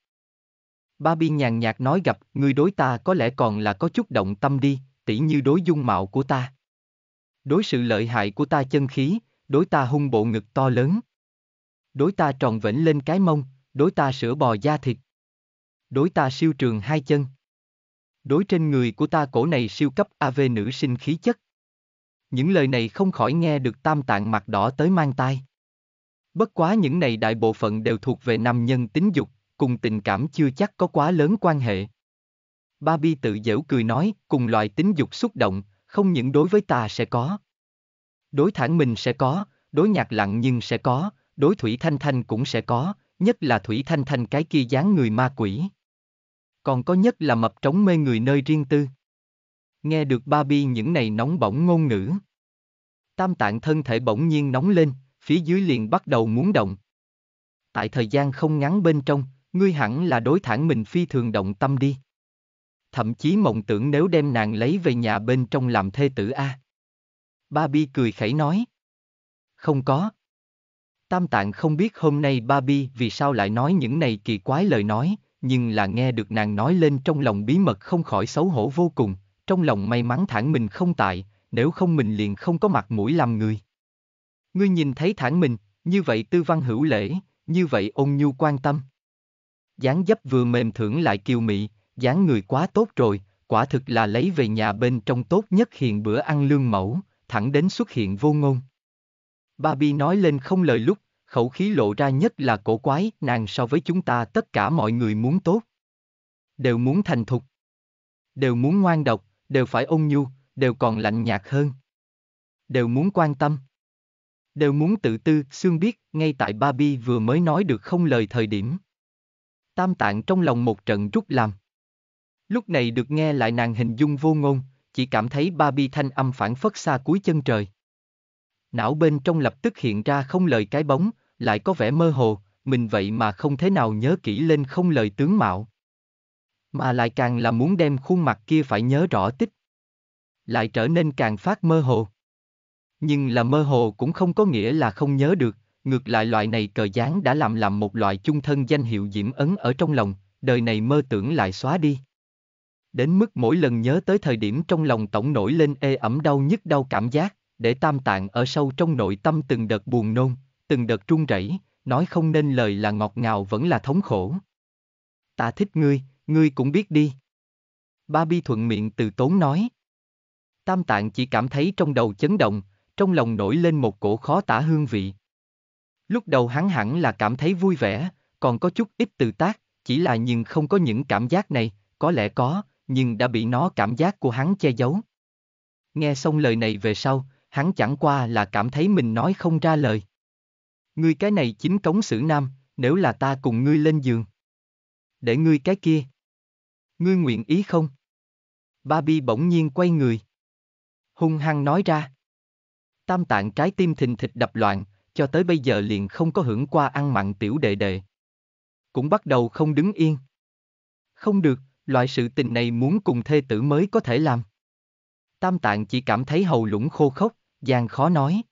Ba bi nhàn nhạt nói gặp, người đối ta có lẽ còn là có chút động tâm đi, tỉ như đối dung mạo của ta đối sự lợi hại của ta chân khí, đối ta hung bộ ngực to lớn. Đối ta tròn vĩnh lên cái mông, đối ta sữa bò da thịt. Đối ta siêu trường hai chân. Đối trên người của ta cổ này siêu cấp AV nữ sinh khí chất. Những lời này không khỏi nghe được tam tạng mặt đỏ tới mang tai. Bất quá những này đại bộ phận đều thuộc về nam nhân tính dục, cùng tình cảm chưa chắc có quá lớn quan hệ. Ba Bi tự dễu cười nói, cùng loại tính dục xúc động, không những đối với ta sẽ có. Đối thẳng mình sẽ có, đối nhạc lặng nhưng sẽ có, đối Thủy Thanh Thanh cũng sẽ có, nhất là Thủy Thanh Thanh cái kia dáng người ma quỷ. Còn có nhất là mập trống mê người nơi riêng tư. Nghe được ba những này nóng bỏng ngôn ngữ. Tam tạng thân thể bỗng nhiên nóng lên, phía dưới liền bắt đầu muốn động. Tại thời gian không ngắn bên trong, ngươi hẳn là đối thẳng mình phi thường động tâm đi thậm chí mộng tưởng nếu đem nàng lấy về nhà bên trong làm thê tử a. À. Barbie cười khẩy nói. Không có. Tam tạng không biết hôm nay Barbie vì sao lại nói những này kỳ quái lời nói, nhưng là nghe được nàng nói lên trong lòng bí mật không khỏi xấu hổ vô cùng, trong lòng may mắn thản mình không tại, nếu không mình liền không có mặt mũi làm người. Ngươi nhìn thấy thản mình, như vậy tư văn hữu lễ, như vậy ôn nhu quan tâm. dáng dấp vừa mềm thưởng lại kiều mị, dáng người quá tốt rồi, quả thực là lấy về nhà bên trong tốt nhất hiện bữa ăn lương mẫu, thẳng đến xuất hiện vô ngôn. Babi nói lên không lời lúc, khẩu khí lộ ra nhất là cổ quái, nàng so với chúng ta tất cả mọi người muốn tốt. Đều muốn thành thục. Đều muốn ngoan độc, đều phải ôn nhu, đều còn lạnh nhạt hơn. Đều muốn quan tâm. Đều muốn tự tư, xương biết, ngay tại Babi vừa mới nói được không lời thời điểm. Tam tạng trong lòng một trận rút làm. Lúc này được nghe lại nàng hình dung vô ngôn, chỉ cảm thấy ba bi thanh âm phản phất xa cuối chân trời. Não bên trong lập tức hiện ra không lời cái bóng, lại có vẻ mơ hồ, mình vậy mà không thế nào nhớ kỹ lên không lời tướng mạo. Mà lại càng là muốn đem khuôn mặt kia phải nhớ rõ tích. Lại trở nên càng phát mơ hồ. Nhưng là mơ hồ cũng không có nghĩa là không nhớ được, ngược lại loại này cờ dáng đã làm làm một loại chung thân danh hiệu diễm ấn ở trong lòng, đời này mơ tưởng lại xóa đi đến mức mỗi lần nhớ tới thời điểm trong lòng tổng nổi lên ê ẩm đau nhức đau cảm giác, để tam tạng ở sâu trong nội tâm từng đợt buồn nôn, từng đợt run rẩy, nói không nên lời là ngọt ngào vẫn là thống khổ. Ta thích ngươi, ngươi cũng biết đi. Ba Bi thuận miệng từ tốn nói. Tam tạng chỉ cảm thấy trong đầu chấn động, trong lòng nổi lên một cổ khó tả hương vị. Lúc đầu hắn hẳn là cảm thấy vui vẻ, còn có chút ít từ tác, chỉ là nhưng không có những cảm giác này, có lẽ có, nhưng đã bị nó cảm giác của hắn che giấu. Nghe xong lời này về sau, hắn chẳng qua là cảm thấy mình nói không ra lời. Ngươi cái này chính cống xử nam, nếu là ta cùng ngươi lên giường. Để ngươi cái kia. Ngươi nguyện ý không? Barbie bỗng nhiên quay người. Hung hăng nói ra. Tam tạng trái tim thình thịch đập loạn, cho tới bây giờ liền không có hưởng qua ăn mặn tiểu đệ đệ. Cũng bắt đầu không đứng yên. Không được, loại sự tình này muốn cùng thê tử mới có thể làm. Tam tạng chỉ cảm thấy hầu lũng khô khốc, gian khó nói.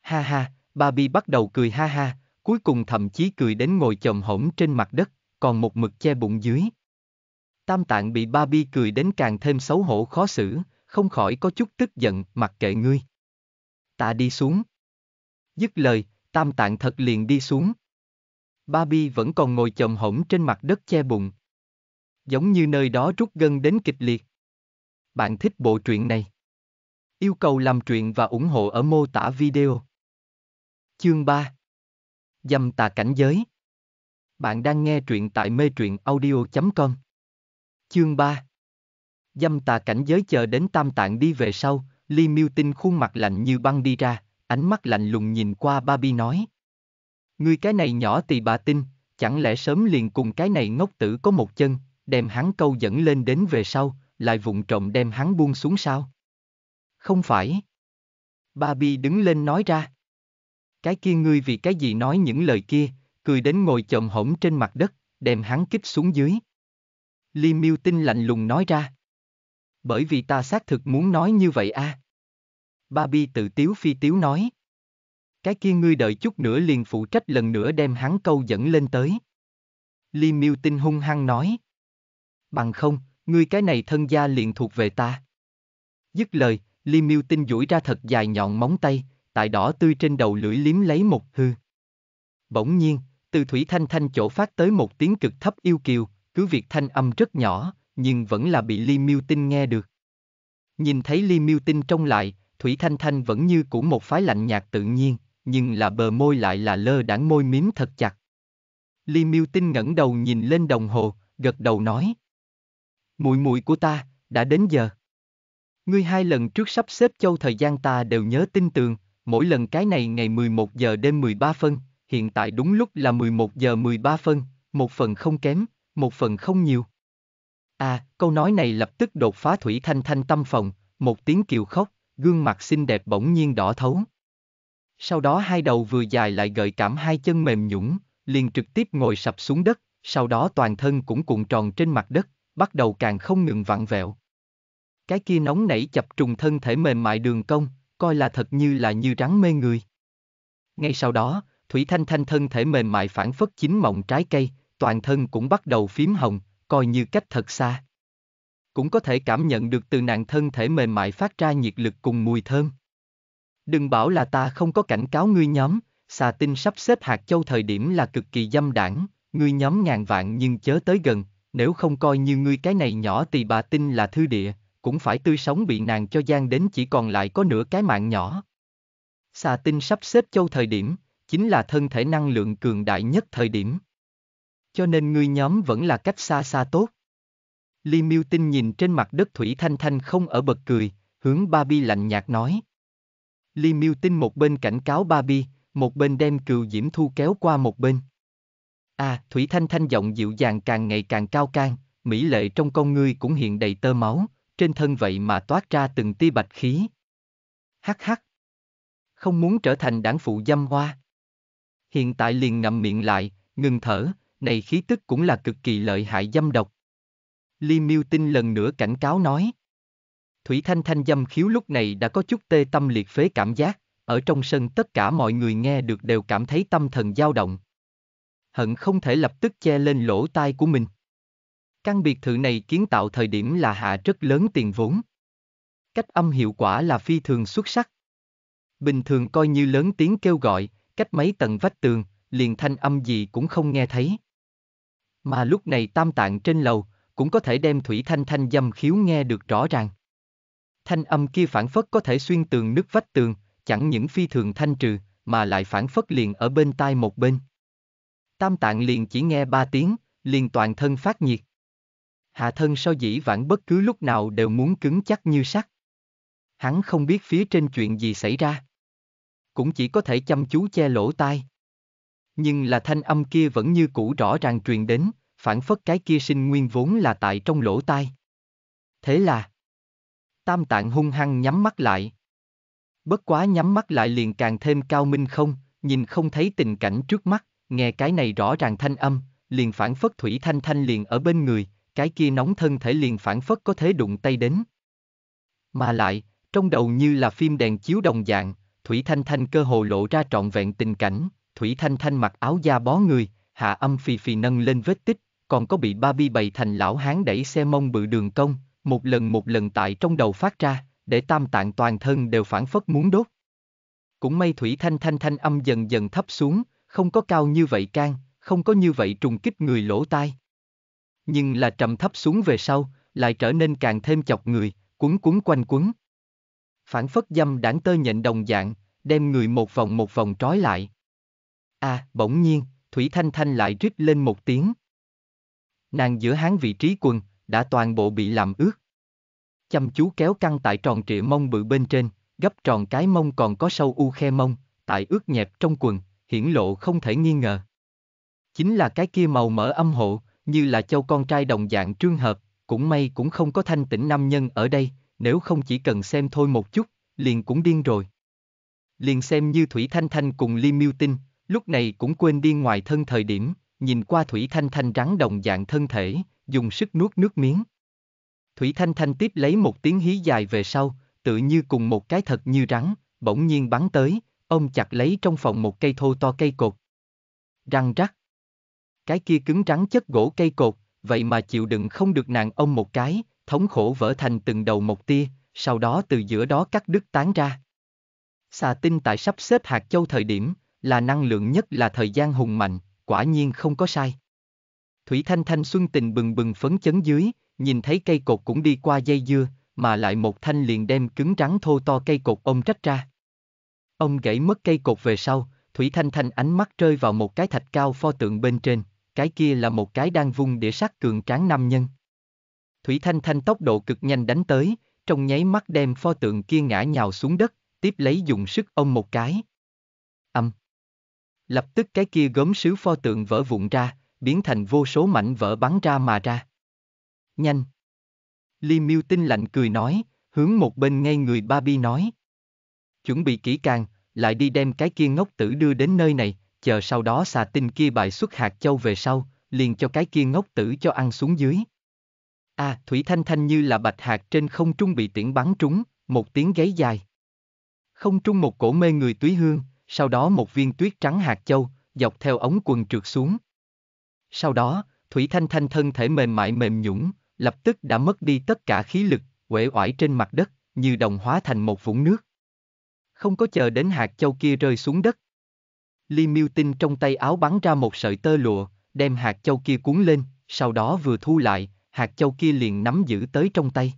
Ha ha, bà Bi bắt đầu cười ha ha, cuối cùng thậm chí cười đến ngồi chồm hổm trên mặt đất, còn một mực che bụng dưới. Tam tạng bị ba bi cười đến càng thêm xấu hổ khó xử, không khỏi có chút tức giận, mặc kệ ngươi. Ta đi xuống. Dứt lời, tam tạng thật liền đi xuống. Ba bi vẫn còn ngồi chồm hổm trên mặt đất che bụng, Giống như nơi đó rút gân đến kịch liệt. Bạn thích bộ truyện này? Yêu cầu làm truyện và ủng hộ ở mô tả video. Chương 3 Dâm tà cảnh giới Bạn đang nghe truyện tại mê truyện audio.com Chương 3 Dâm tà cảnh giới chờ đến tam tạng đi về sau, Ly Miêu Tinh khuôn mặt lạnh như băng đi ra, ánh mắt lạnh lùng nhìn qua Barbie nói. Ngươi cái này nhỏ tỳ bà tin, chẳng lẽ sớm liền cùng cái này ngốc tử có một chân, đem hắn câu dẫn lên đến về sau, lại vụng trộm đem hắn buông xuống sao? Không phải. Barbie đứng lên nói ra. Cái kia ngươi vì cái gì nói những lời kia, cười đến ngồi chồm hổm trên mặt đất, đem hắn kích xuống dưới. Li Miu Tinh lạnh lùng nói ra. Bởi vì ta xác thực muốn nói như vậy a. À. Barbie tự tiếu phi tiếu nói. Cái kia ngươi đợi chút nữa liền phụ trách lần nữa đem hắn câu dẫn lên tới. Li Miu Tinh hung hăng nói bằng không, ngươi cái này thân gia liền thuộc về ta. Dứt lời, Li Miêu tinh duỗi ra thật dài nhọn móng tay, tại đỏ tươi trên đầu lưỡi liếm lấy một hư. Bỗng nhiên, từ Thủy Thanh Thanh chỗ phát tới một tiếng cực thấp yêu kiều, cứ việc thanh âm rất nhỏ, nhưng vẫn là bị Li Miêu tinh nghe được. Nhìn thấy Li Miêu tinh trông lại, Thủy Thanh Thanh vẫn như cũ một phái lạnh nhạt tự nhiên, nhưng là bờ môi lại là lơ đãng môi miếm thật chặt. Li Miêu Tinh ngẩng đầu nhìn lên đồng hồ, gật đầu nói, muội muội của ta, đã đến giờ. Ngươi hai lần trước sắp xếp châu thời gian ta đều nhớ tin tường, mỗi lần cái này ngày 11 giờ đêm 13 phân, hiện tại đúng lúc là 11 giờ 13 phân, một phần không kém, một phần không nhiều. À, câu nói này lập tức đột phá Thủy Thanh Thanh tâm phòng, một tiếng kiều khóc, gương mặt xinh đẹp bỗng nhiên đỏ thấu. Sau đó hai đầu vừa dài lại gợi cảm hai chân mềm nhũng, liền trực tiếp ngồi sập xuống đất, sau đó toàn thân cũng cuộn tròn trên mặt đất, bắt đầu càng không ngừng vặn vẹo. Cái kia nóng nảy chập trùng thân thể mềm mại đường cong, coi là thật như là như rắn mê người. Ngay sau đó, Thủy Thanh Thanh thân thể mềm mại phản phất chín mọng trái cây, toàn thân cũng bắt đầu phím hồng, coi như cách thật xa. Cũng có thể cảm nhận được từ nạn thân thể mềm mại phát ra nhiệt lực cùng mùi thơm. Đừng bảo là ta không có cảnh cáo ngươi nhóm, xà tinh sắp xếp hạt châu thời điểm là cực kỳ dâm đảng, ngươi nhóm ngàn vạn nhưng chớ tới gần, nếu không coi như ngươi cái này nhỏ tỳ bà tin là thư địa, cũng phải tươi sống bị nàng cho gian đến chỉ còn lại có nửa cái mạng nhỏ. Xà tinh sắp xếp châu thời điểm, chính là thân thể năng lượng cường đại nhất thời điểm. Cho nên ngươi nhóm vẫn là cách xa xa tốt. Li Miêu Tinh nhìn trên mặt đất Thủy Thanh Thanh không ở bật cười, hướng Ba lạnh nhạt nói. Li Miêu Tinh một bên cảnh cáo Ba một bên đem cừu diễm thu kéo qua một bên. À, Thủy Thanh Thanh giọng dịu dàng càng ngày càng cao can, mỹ lệ trong con ngươi cũng hiện đầy tơ máu, trên thân vậy mà toát ra từng tia bạch khí. Hắc hắc. Không muốn trở thành đảng phụ dâm hoa. Hiện tại liền ngậm miệng lại, ngừng thở, này khí tức cũng là cực kỳ lợi hại dâm độc. Li Miêu Tinh lần nữa cảnh cáo nói. Thủy Thanh Thanh dâm khiếu lúc này đã có chút tê tâm liệt phế cảm giác, ở trong sân tất cả mọi người nghe được đều cảm thấy tâm thần dao động hận không thể lập tức che lên lỗ tai của mình. Căn biệt thự này kiến tạo thời điểm là hạ rất lớn tiền vốn. Cách âm hiệu quả là phi thường xuất sắc. Bình thường coi như lớn tiếng kêu gọi, cách mấy tầng vách tường, liền thanh âm gì cũng không nghe thấy. Mà lúc này tam tạng trên lầu, cũng có thể đem thủy thanh thanh dâm khiếu nghe được rõ ràng. Thanh âm kia phản phất có thể xuyên tường nứt vách tường, chẳng những phi thường thanh trừ, mà lại phản phất liền ở bên tai một bên tam tạng liền chỉ nghe ba tiếng, liền toàn thân phát nhiệt. Hạ thân so dĩ vãng bất cứ lúc nào đều muốn cứng chắc như sắt. Hắn không biết phía trên chuyện gì xảy ra. Cũng chỉ có thể chăm chú che lỗ tai. Nhưng là thanh âm kia vẫn như cũ rõ ràng truyền đến, phản phất cái kia sinh nguyên vốn là tại trong lỗ tai. Thế là, tam tạng hung hăng nhắm mắt lại. Bất quá nhắm mắt lại liền càng thêm cao minh không, nhìn không thấy tình cảnh trước mắt nghe cái này rõ ràng thanh âm, liền phản phất thủy thanh thanh liền ở bên người, cái kia nóng thân thể liền phản phất có thể đụng tay đến. Mà lại, trong đầu như là phim đèn chiếu đồng dạng, Thủy Thanh Thanh cơ hồ lộ ra trọn vẹn tình cảnh, Thủy Thanh Thanh mặc áo da bó người, hạ âm phì phì nâng lên vết tích, còn có bị ba bi bày thành lão hán đẩy xe mông bự đường công, một lần một lần tại trong đầu phát ra, để tam tạng toàn thân đều phản phất muốn đốt. Cũng may Thủy Thanh Thanh thanh âm dần dần thấp xuống, không có cao như vậy can, không có như vậy trùng kích người lỗ tai. Nhưng là trầm thấp xuống về sau, lại trở nên càng thêm chọc người, cuốn cuốn quanh cuốn. Phản phất dâm đảng tơ nhện đồng dạng, đem người một vòng một vòng trói lại. À, bỗng nhiên, Thủy Thanh Thanh lại rít lên một tiếng. Nàng giữa hán vị trí quần, đã toàn bộ bị làm ướt. Chăm chú kéo căng tại tròn trịa mông bự bên trên, gấp tròn cái mông còn có sâu u khe mông, tại ướt nhẹp trong quần, hiển lộ không thể nghi ngờ. Chính là cái kia màu mỡ âm hộ, như là châu con trai đồng dạng trương hợp, cũng may cũng không có thanh tĩnh nam nhân ở đây, nếu không chỉ cần xem thôi một chút, liền cũng điên rồi. Liền xem như Thủy Thanh Thanh cùng Li Miêu Tinh, lúc này cũng quên đi ngoài thân thời điểm, nhìn qua Thủy Thanh Thanh rắn đồng dạng thân thể, dùng sức nuốt nước miếng. Thủy Thanh Thanh tiếp lấy một tiếng hí dài về sau, tự như cùng một cái thật như rắn, bỗng nhiên bắn tới, Ông chặt lấy trong phòng một cây thô to cây cột. Răng rắc. Cái kia cứng rắn chất gỗ cây cột, vậy mà chịu đựng không được nàng ông một cái, thống khổ vỡ thành từng đầu một tia, sau đó từ giữa đó cắt đứt tán ra. Xà tinh tại sắp xếp hạt châu thời điểm, là năng lượng nhất là thời gian hùng mạnh, quả nhiên không có sai. Thủy Thanh Thanh xuân tình bừng bừng phấn chấn dưới, nhìn thấy cây cột cũng đi qua dây dưa, mà lại một thanh liền đem cứng rắn thô to cây cột ôm trách ra. Ông gãy mất cây cột về sau, Thủy Thanh Thanh ánh mắt rơi vào một cái thạch cao pho tượng bên trên, cái kia là một cái đang vung đĩa sắt cường tráng nam nhân. Thủy Thanh Thanh tốc độ cực nhanh đánh tới, trong nháy mắt đem pho tượng kia ngã nhào xuống đất, tiếp lấy dùng sức ông một cái. Âm. Lập tức cái kia gốm sứ pho tượng vỡ vụn ra, biến thành vô số mảnh vỡ bắn ra mà ra. Nhanh. Li Miêu tinh lạnh cười nói, hướng một bên ngay người Barbie nói. Chuẩn bị kỹ càng, lại đi đem cái kia ngốc tử đưa đến nơi này, chờ sau đó xà tinh kia bài xuất hạt châu về sau, liền cho cái kia ngốc tử cho ăn xuống dưới. A, à, Thủy Thanh Thanh như là bạch hạt trên không trung bị tiễn bắn trúng, một tiếng gáy dài. Không trung một cổ mê người túy hương, sau đó một viên tuyết trắng hạt châu, dọc theo ống quần trượt xuống. Sau đó, Thủy Thanh Thanh thân thể mềm mại mềm nhũng, lập tức đã mất đi tất cả khí lực, uể oải trên mặt đất, như đồng hóa thành một vũng nước không có chờ đến hạt châu kia rơi xuống đất. Li Miêu Tinh trong tay áo bắn ra một sợi tơ lụa, đem hạt châu kia cuốn lên, sau đó vừa thu lại, hạt châu kia liền nắm giữ tới trong tay.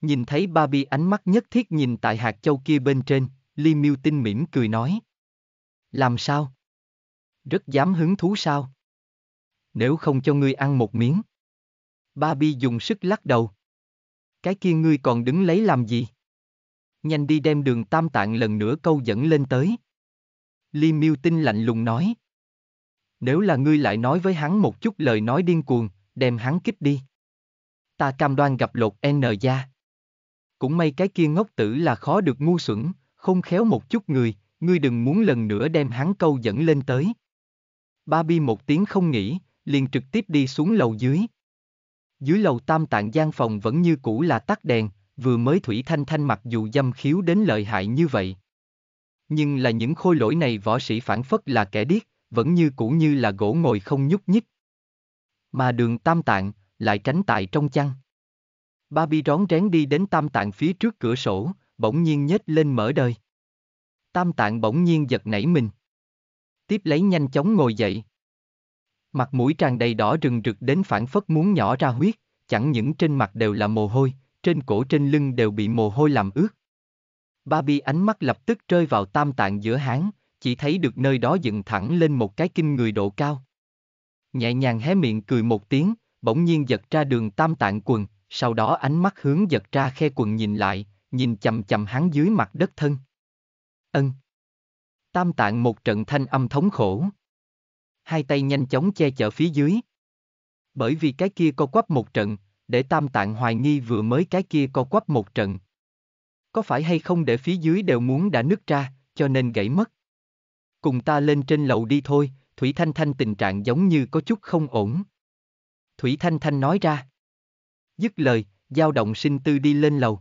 Nhìn thấy ba ánh mắt nhất thiết nhìn tại hạt châu kia bên trên, Li Miêu Tinh mỉm cười nói. Làm sao? Rất dám hứng thú sao? Nếu không cho ngươi ăn một miếng. Ba dùng sức lắc đầu. Cái kia ngươi còn đứng lấy làm gì? nhanh đi đem đường tam tạng lần nữa câu dẫn lên tới. Li Miêu Tinh lạnh lùng nói. Nếu là ngươi lại nói với hắn một chút lời nói điên cuồng, đem hắn kích đi. Ta cam đoan gặp lột N gia. Cũng may cái kia ngốc tử là khó được ngu xuẩn, không khéo một chút người, ngươi đừng muốn lần nữa đem hắn câu dẫn lên tới. Ba Bi một tiếng không nghĩ, liền trực tiếp đi xuống lầu dưới. Dưới lầu tam tạng gian phòng vẫn như cũ là tắt đèn, vừa mới Thủy Thanh Thanh mặc dù dâm khiếu đến lợi hại như vậy. Nhưng là những khôi lỗi này võ sĩ phản phất là kẻ điếc, vẫn như cũ như là gỗ ngồi không nhúc nhích. Mà đường tam tạng, lại tránh tại trong chăn. Ba bi rón rén đi đến tam tạng phía trước cửa sổ, bỗng nhiên nhếch lên mở đời. Tam tạng bỗng nhiên giật nảy mình. Tiếp lấy nhanh chóng ngồi dậy. Mặt mũi tràn đầy đỏ rừng rực đến phản phất muốn nhỏ ra huyết, chẳng những trên mặt đều là mồ hôi, trên cổ trên lưng đều bị mồ hôi làm ướt. Ba ánh mắt lập tức rơi vào tam tạng giữa hán, chỉ thấy được nơi đó dựng thẳng lên một cái kinh người độ cao. Nhẹ nhàng hé miệng cười một tiếng, bỗng nhiên giật ra đường tam tạng quần, sau đó ánh mắt hướng giật ra khe quần nhìn lại, nhìn chầm chầm hắn dưới mặt đất thân. Ân. Tam tạng một trận thanh âm thống khổ. Hai tay nhanh chóng che chở phía dưới. Bởi vì cái kia co quắp một trận, để tam tạng hoài nghi vừa mới cái kia co quắp một trận. Có phải hay không để phía dưới đều muốn đã nứt ra, cho nên gãy mất. Cùng ta lên trên lầu đi thôi, Thủy Thanh Thanh tình trạng giống như có chút không ổn. Thủy Thanh Thanh nói ra. Dứt lời, dao động sinh tư đi lên lầu.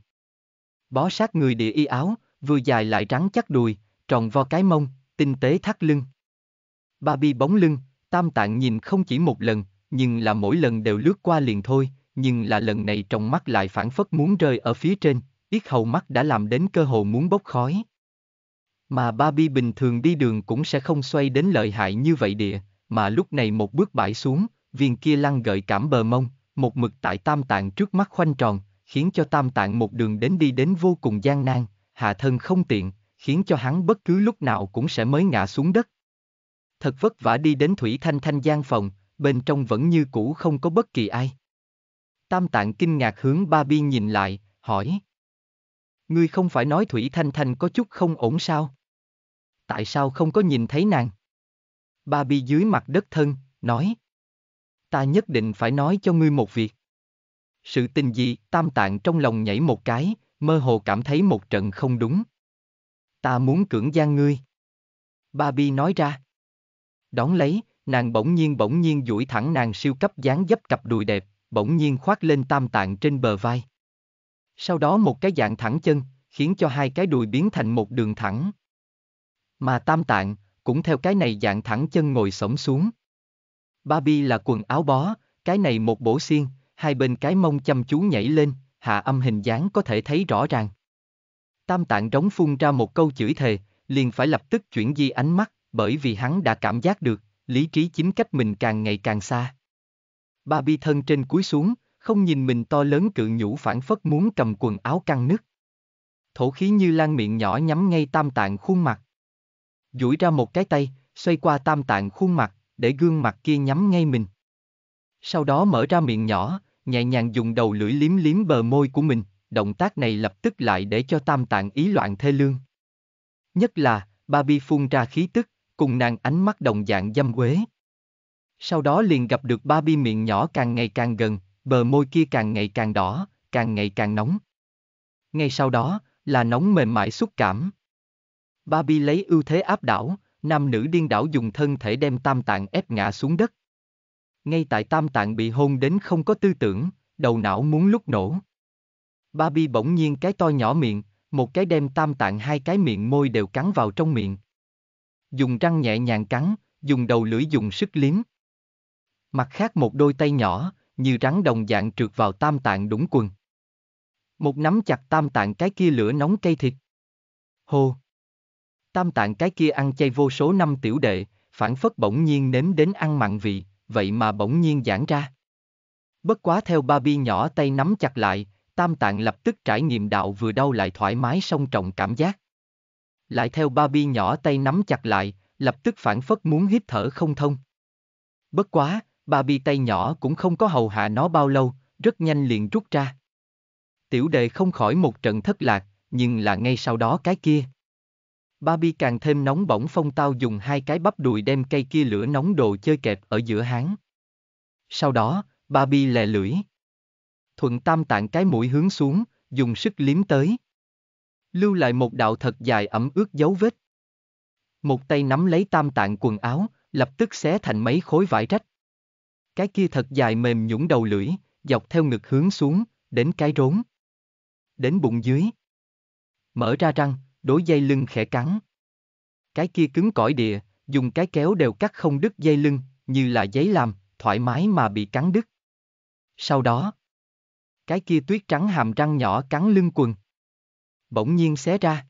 Bó sát người địa y áo, vừa dài lại trắng chắc đùi, tròn vo cái mông, tinh tế thắt lưng. Ba bi bóng lưng, tam tạng nhìn không chỉ một lần, nhưng là mỗi lần đều lướt qua liền thôi, nhưng là lần này trong mắt lại phản phất muốn rơi ở phía trên, ít hầu mắt đã làm đến cơ hồ muốn bốc khói. Mà ba bình thường đi đường cũng sẽ không xoay đến lợi hại như vậy địa, mà lúc này một bước bãi xuống, viên kia lăn gợi cảm bờ mông, một mực tại tam tạng trước mắt khoanh tròn, khiến cho tam tạng một đường đến đi đến vô cùng gian nan, hạ thân không tiện, khiến cho hắn bất cứ lúc nào cũng sẽ mới ngã xuống đất. Thật vất vả đi đến Thủy Thanh Thanh gian phòng, bên trong vẫn như cũ không có bất kỳ ai. Tam Tạng kinh ngạc hướng Ba Bi nhìn lại, hỏi. Ngươi không phải nói Thủy Thanh Thanh có chút không ổn sao? Tại sao không có nhìn thấy nàng? Ba Bi dưới mặt đất thân, nói. Ta nhất định phải nói cho ngươi một việc. Sự tình gì, Tam Tạng trong lòng nhảy một cái, mơ hồ cảm thấy một trận không đúng. Ta muốn cưỡng gian ngươi. Ba Bi nói ra. Đón lấy, nàng bỗng nhiên bỗng nhiên duỗi thẳng nàng siêu cấp dáng dấp cặp đùi đẹp, bỗng nhiên khoác lên tam tạng trên bờ vai. Sau đó một cái dạng thẳng chân, khiến cho hai cái đùi biến thành một đường thẳng. Mà tam tạng, cũng theo cái này dạng thẳng chân ngồi sổng xuống. Babi là quần áo bó, cái này một bổ xiên, hai bên cái mông chăm chú nhảy lên, hạ âm hình dáng có thể thấy rõ ràng. Tam tạng rống phun ra một câu chửi thề, liền phải lập tức chuyển di ánh mắt, bởi vì hắn đã cảm giác được, lý trí chính cách mình càng ngày càng xa. Ba bi thân trên cúi xuống, không nhìn mình to lớn cự nhũ phản phất muốn cầm quần áo căng nứt. Thổ khí như lan miệng nhỏ nhắm ngay tam tạng khuôn mặt. duỗi ra một cái tay, xoay qua tam tạng khuôn mặt, để gương mặt kia nhắm ngay mình. Sau đó mở ra miệng nhỏ, nhẹ nhàng dùng đầu lưỡi liếm liếm bờ môi của mình, động tác này lập tức lại để cho tam tạng ý loạn thê lương. Nhất là, ba bi phun ra khí tức, cùng nàng ánh mắt đồng dạng dâm quế. Sau đó liền gặp được ba bi miệng nhỏ càng ngày càng gần, bờ môi kia càng ngày càng đỏ, càng ngày càng nóng. Ngay sau đó, là nóng mềm mại xúc cảm. Ba bi lấy ưu thế áp đảo, nam nữ điên đảo dùng thân thể đem tam tạng ép ngã xuống đất. Ngay tại tam tạng bị hôn đến không có tư tưởng, đầu não muốn lúc nổ. Ba bi bỗng nhiên cái to nhỏ miệng, một cái đem tam tạng hai cái miệng môi đều cắn vào trong miệng. Dùng răng nhẹ nhàng cắn, dùng đầu lưỡi dùng sức liếm. Mặt khác một đôi tay nhỏ, như rắn đồng dạng trượt vào tam tạng đúng quần. Một nắm chặt tam tạng cái kia lửa nóng cây thịt. Hô! Tam tạng cái kia ăn chay vô số năm tiểu đệ, phản phất bỗng nhiên nếm đến ăn mặn vị, vậy mà bỗng nhiên giãn ra. Bất quá theo ba bi nhỏ tay nắm chặt lại, tam tạng lập tức trải nghiệm đạo vừa đau lại thoải mái song trọng cảm giác. Lại theo ba bi nhỏ tay nắm chặt lại, lập tức phản phất muốn hít thở không thông. Bất quá, Ba tay nhỏ cũng không có hầu hạ nó bao lâu, rất nhanh liền rút ra. Tiểu đệ không khỏi một trận thất lạc, nhưng là ngay sau đó cái kia. Ba càng thêm nóng bỏng phong tao dùng hai cái bắp đùi đem cây kia lửa nóng đồ chơi kẹp ở giữa háng. Sau đó, ba lè lưỡi. Thuận tam tạng cái mũi hướng xuống, dùng sức liếm tới. Lưu lại một đạo thật dài ẩm ướt dấu vết. Một tay nắm lấy tam tạng quần áo, lập tức xé thành mấy khối vải rách cái kia thật dài mềm nhũng đầu lưỡi, dọc theo ngực hướng xuống, đến cái rốn. Đến bụng dưới. Mở ra răng, đối dây lưng khẽ cắn. Cái kia cứng cỏi địa, dùng cái kéo đều cắt không đứt dây lưng, như là giấy làm, thoải mái mà bị cắn đứt. Sau đó, cái kia tuyết trắng hàm răng nhỏ cắn lưng quần. Bỗng nhiên xé ra.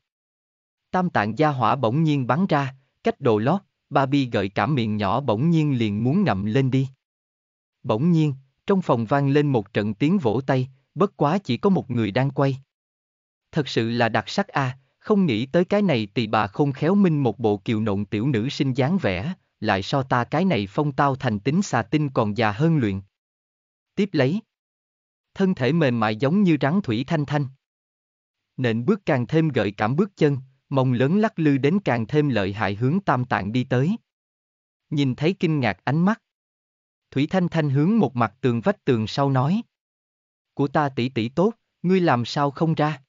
Tam tạng gia hỏa bỗng nhiên bắn ra, cách đồ lót, ba bi gợi cả miệng nhỏ bỗng nhiên liền muốn ngậm lên đi. Bỗng nhiên, trong phòng vang lên một trận tiếng vỗ tay, bất quá chỉ có một người đang quay. Thật sự là đặc sắc a, à, không nghĩ tới cái này tỳ bà không khéo minh một bộ kiều nộn tiểu nữ sinh dáng vẻ, lại so ta cái này phong tao thành tính xà tinh còn già hơn luyện. Tiếp lấy. Thân thể mềm mại giống như rắn thủy thanh thanh. Nện bước càng thêm gợi cảm bước chân, mông lớn lắc lư đến càng thêm lợi hại hướng tam tạng đi tới. Nhìn thấy kinh ngạc ánh mắt, Thủy Thanh Thanh hướng một mặt tường vách tường sau nói. Của ta tỷ tỷ tốt, ngươi làm sao không ra?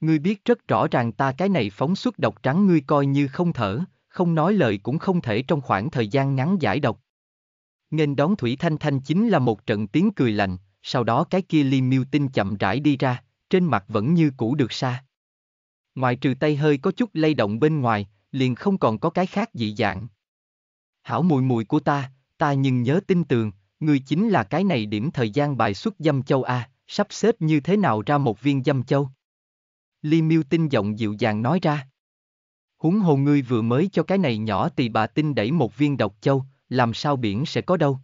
Ngươi biết rất rõ ràng ta cái này phóng xuất độc trắng ngươi coi như không thở, không nói lời cũng không thể trong khoảng thời gian ngắn giải độc. Nên đón Thủy Thanh Thanh chính là một trận tiếng cười lạnh, sau đó cái kia Li Miêu Tinh chậm rãi đi ra, trên mặt vẫn như cũ được xa. Ngoài trừ tay hơi có chút lay động bên ngoài, liền không còn có cái khác dị dạng. Hảo mùi mùi của ta, Ta nhưng nhớ tin tường, người chính là cái này điểm thời gian bài xuất dâm châu A, sắp xếp như thế nào ra một viên dâm châu. Li Miêu tin giọng dịu dàng nói ra. Húng hồ ngươi vừa mới cho cái này nhỏ tỳ bà tin đẩy một viên độc châu, làm sao biển sẽ có đâu.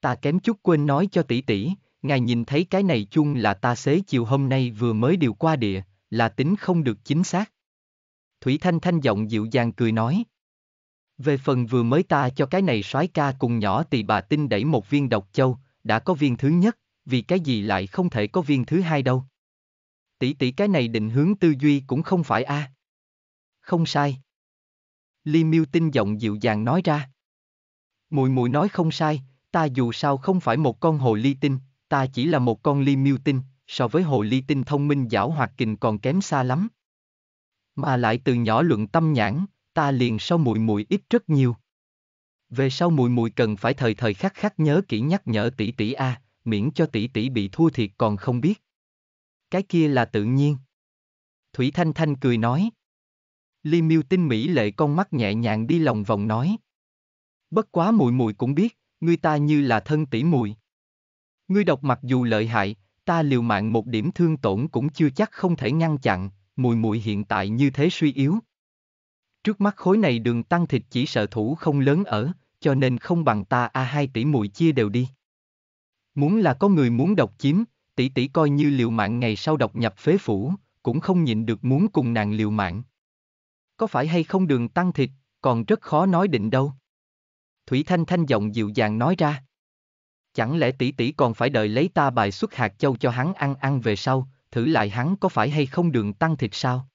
Ta kém chút quên nói cho tỷ tỷ, ngài nhìn thấy cái này chung là ta xế chiều hôm nay vừa mới điều qua địa, là tính không được chính xác. Thủy Thanh Thanh giọng dịu dàng cười nói, về phần vừa mới ta cho cái này soái ca cùng nhỏ tỳ bà tin đẩy một viên độc châu, đã có viên thứ nhất, vì cái gì lại không thể có viên thứ hai đâu. Tỷ tỷ cái này định hướng tư duy cũng không phải a. À. Không sai. ly miu tin giọng dịu dàng nói ra. Mùi mùi nói không sai, ta dù sao không phải một con hồ ly tinh, ta chỉ là một con ly Miêu tinh, so với hồ ly tinh thông minh giảo hoạt kình còn kém xa lắm. Mà lại từ nhỏ luận tâm nhãn, ta liền sau muội muội ít rất nhiều. Về sau muội muội cần phải thời thời khắc khắc nhớ kỹ nhắc nhở tỷ tỷ a, à, miễn cho tỷ tỷ bị thua thiệt còn không biết. Cái kia là tự nhiên. Thủy Thanh Thanh cười nói. Li Miêu tinh mỹ lệ con mắt nhẹ nhàng đi lòng vòng nói. Bất quá muội muội cũng biết, ngươi ta như là thân tỷ muội. Ngươi độc mặc dù lợi hại, ta liều mạng một điểm thương tổn cũng chưa chắc không thể ngăn chặn, mùi mùi hiện tại như thế suy yếu, Trước mắt khối này đường tăng thịt chỉ sợ thủ không lớn ở, cho nên không bằng ta a à hai tỷ mùi chia đều đi. Muốn là có người muốn độc chiếm, tỷ tỷ coi như liều mạng ngày sau độc nhập phế phủ, cũng không nhịn được muốn cùng nàng liều mạng. Có phải hay không đường tăng thịt, còn rất khó nói định đâu. Thủy Thanh Thanh giọng dịu dàng nói ra. Chẳng lẽ tỷ tỷ còn phải đợi lấy ta bài xuất hạt châu cho hắn ăn ăn về sau, thử lại hắn có phải hay không đường tăng thịt sao?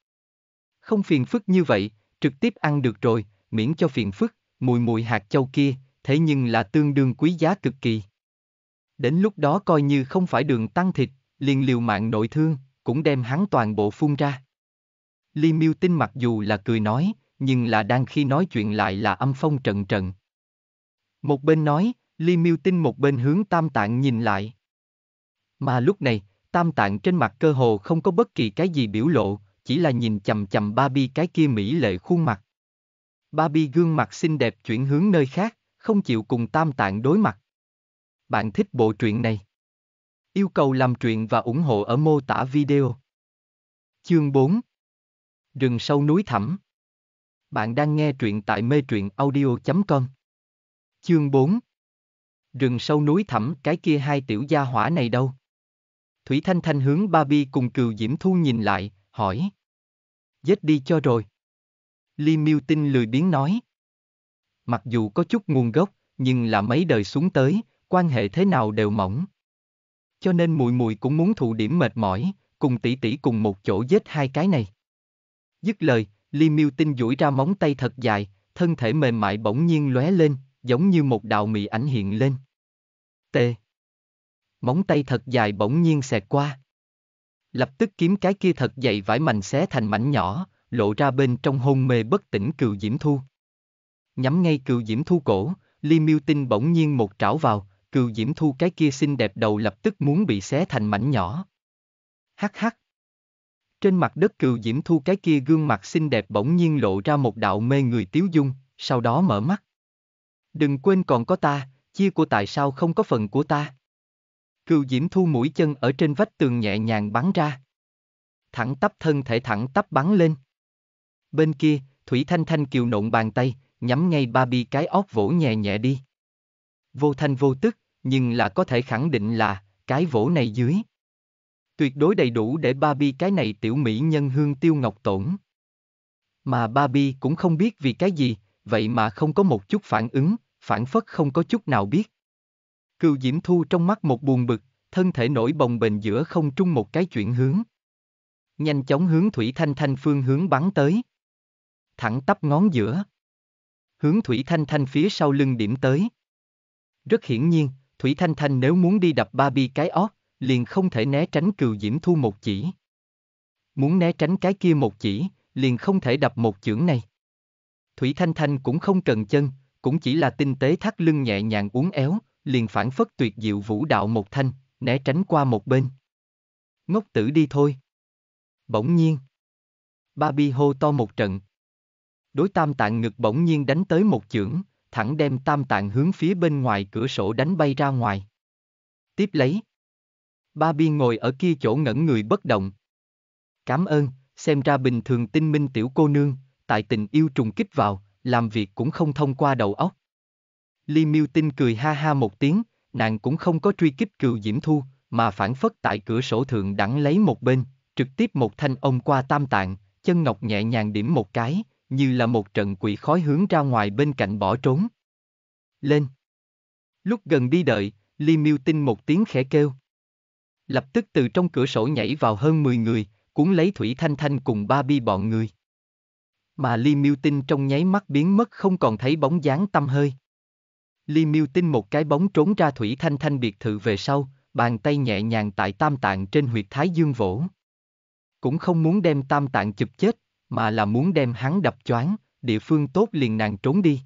Không phiền phức như vậy, trực tiếp ăn được rồi, miễn cho phiền phức, mùi mùi hạt châu kia, thế nhưng là tương đương quý giá cực kỳ. Đến lúc đó coi như không phải đường tăng thịt, liền liều mạng nội thương, cũng đem hắn toàn bộ phun ra. Li Miêu Tinh mặc dù là cười nói, nhưng là đang khi nói chuyện lại là âm phong trận trận. Một bên nói, Li Miêu Tinh một bên hướng Tam Tạng nhìn lại. Mà lúc này, Tam Tạng trên mặt cơ hồ không có bất kỳ cái gì biểu lộ, chỉ là nhìn chầm chầm Barbie cái kia mỹ lệ khuôn mặt. Barbie gương mặt xinh đẹp chuyển hướng nơi khác, không chịu cùng tam tạng đối mặt. Bạn thích bộ truyện này? Yêu cầu làm truyện và ủng hộ ở mô tả video. Chương 4 Rừng sâu núi thẳm Bạn đang nghe truyện tại mê truyện audio.com Chương 4 Rừng sâu núi thẳm cái kia hai tiểu gia hỏa này đâu? Thủy Thanh Thanh hướng Barbie cùng Cừu Diễm Thu nhìn lại, hỏi giết đi cho rồi. Li Miêu Tinh lười biếng nói. Mặc dù có chút nguồn gốc, nhưng là mấy đời xuống tới, quan hệ thế nào đều mỏng. Cho nên mùi mùi cũng muốn thụ điểm mệt mỏi, cùng tỷ tỷ cùng một chỗ giết hai cái này. Dứt lời, Li Miêu Tinh duỗi ra móng tay thật dài, thân thể mềm mại bỗng nhiên lóe lên, giống như một đạo mị ảnh hiện lên. Tê. Móng tay thật dài bỗng nhiên xẹt qua lập tức kiếm cái kia thật dày vải mảnh xé thành mảnh nhỏ, lộ ra bên trong hôn mê bất tỉnh cừu diễm thu. Nhắm ngay cừu diễm thu cổ, Li Miêu Tinh bỗng nhiên một trảo vào, cừu diễm thu cái kia xinh đẹp đầu lập tức muốn bị xé thành mảnh nhỏ. Hắc hắc. Trên mặt đất cừu diễm thu cái kia gương mặt xinh đẹp bỗng nhiên lộ ra một đạo mê người tiếu dung, sau đó mở mắt. Đừng quên còn có ta, chia của tại sao không có phần của ta. Cừu diễm thu mũi chân ở trên vách tường nhẹ nhàng bắn ra. Thẳng tắp thân thể thẳng tắp bắn lên. Bên kia, Thủy Thanh Thanh kiều nộn bàn tay, nhắm ngay Barbie cái óc vỗ nhẹ nhẹ đi. Vô thanh vô tức, nhưng là có thể khẳng định là, cái vỗ này dưới. Tuyệt đối đầy đủ để Barbie cái này tiểu mỹ nhân hương tiêu ngọc tổn. Mà Barbie cũng không biết vì cái gì, vậy mà không có một chút phản ứng, phản phất không có chút nào biết. Cừu Diễm Thu trong mắt một buồn bực, thân thể nổi bồng bềnh giữa không trung một cái chuyển hướng. Nhanh chóng hướng Thủy Thanh Thanh phương hướng bắn tới. Thẳng tắp ngón giữa. Hướng Thủy Thanh Thanh phía sau lưng điểm tới. Rất hiển nhiên, Thủy Thanh Thanh nếu muốn đi đập ba bi cái ót, liền không thể né tránh cừu Diễm Thu một chỉ. Muốn né tránh cái kia một chỉ, liền không thể đập một chưởng này. Thủy Thanh Thanh cũng không cần chân, cũng chỉ là tinh tế thắt lưng nhẹ nhàng uốn éo, liền phản phất tuyệt diệu vũ đạo một thanh, né tránh qua một bên. Ngốc tử đi thôi. Bỗng nhiên. Ba bi hô to một trận. Đối tam tạng ngực bỗng nhiên đánh tới một chưởng, thẳng đem tam tạng hướng phía bên ngoài cửa sổ đánh bay ra ngoài. Tiếp lấy. Ba bi ngồi ở kia chỗ ngẩn người bất động. Cảm ơn, xem ra bình thường tinh minh tiểu cô nương, tại tình yêu trùng kích vào, làm việc cũng không thông qua đầu óc. Li Miêu Tinh cười ha ha một tiếng, nàng cũng không có truy kích cừu Diễm Thu, mà phản phất tại cửa sổ thượng đẳng lấy một bên, trực tiếp một thanh ông qua tam tạng, chân ngọc nhẹ nhàng điểm một cái, như là một trận quỷ khói hướng ra ngoài bên cạnh bỏ trốn. Lên! Lúc gần đi đợi, Li Miêu Tinh một tiếng khẽ kêu. Lập tức từ trong cửa sổ nhảy vào hơn 10 người, cuốn lấy Thủy Thanh Thanh cùng ba bi bọn người. Mà Li Miêu Tinh trong nháy mắt biến mất không còn thấy bóng dáng tâm hơi. Li Miêu tin một cái bóng trốn ra thủy thanh thanh biệt thự về sau, bàn tay nhẹ nhàng tại tam tạng trên huyệt thái dương vỗ. Cũng không muốn đem tam tạng chụp chết, mà là muốn đem hắn đập choáng, địa phương tốt liền nàng trốn đi.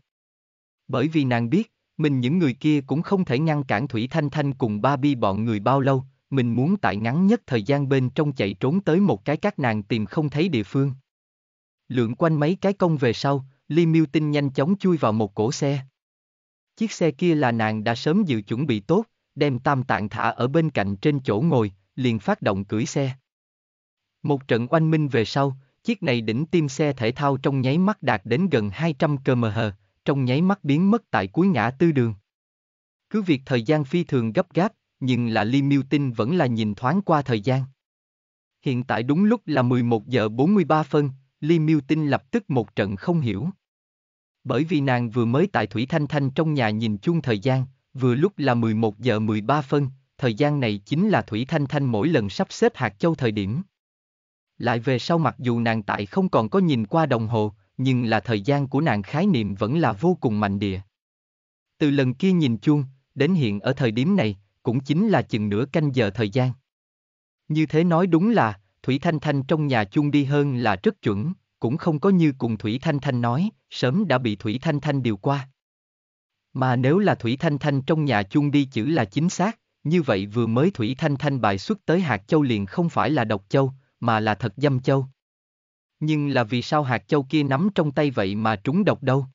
Bởi vì nàng biết, mình những người kia cũng không thể ngăn cản Thủy Thanh Thanh cùng ba bi bọn người bao lâu, mình muốn tại ngắn nhất thời gian bên trong chạy trốn tới một cái các nàng tìm không thấy địa phương. Lượn quanh mấy cái công về sau, Li Miêu Tinh nhanh chóng chui vào một cổ xe. Chiếc xe kia là nàng đã sớm dự chuẩn bị tốt, đem tam tạng thả ở bên cạnh trên chỗ ngồi, liền phát động cưỡi xe. Một trận oanh minh về sau, chiếc này đỉnh tim xe thể thao trong nháy mắt đạt đến gần 200 km/h, trong nháy mắt biến mất tại cuối ngã tư đường. Cứ việc thời gian phi thường gấp gáp, nhưng là Lee Milton vẫn là nhìn thoáng qua thời gian. Hiện tại đúng lúc là 11 giờ 43 phân, Lee Milton lập tức một trận không hiểu bởi vì nàng vừa mới tại Thủy Thanh Thanh trong nhà nhìn chung thời gian, vừa lúc là 11 giờ 13 phân, thời gian này chính là Thủy Thanh Thanh mỗi lần sắp xếp hạt châu thời điểm. Lại về sau mặc dù nàng tại không còn có nhìn qua đồng hồ, nhưng là thời gian của nàng khái niệm vẫn là vô cùng mạnh địa. Từ lần kia nhìn chuông, đến hiện ở thời điểm này, cũng chính là chừng nửa canh giờ thời gian. Như thế nói đúng là, Thủy Thanh Thanh trong nhà chuông đi hơn là rất chuẩn cũng không có như cùng Thủy Thanh Thanh nói, sớm đã bị Thủy Thanh Thanh điều qua. Mà nếu là Thủy Thanh Thanh trong nhà chung đi chữ là chính xác, như vậy vừa mới Thủy Thanh Thanh bài xuất tới hạt châu liền không phải là độc châu, mà là thật dâm châu. Nhưng là vì sao hạt châu kia nắm trong tay vậy mà trúng độc đâu?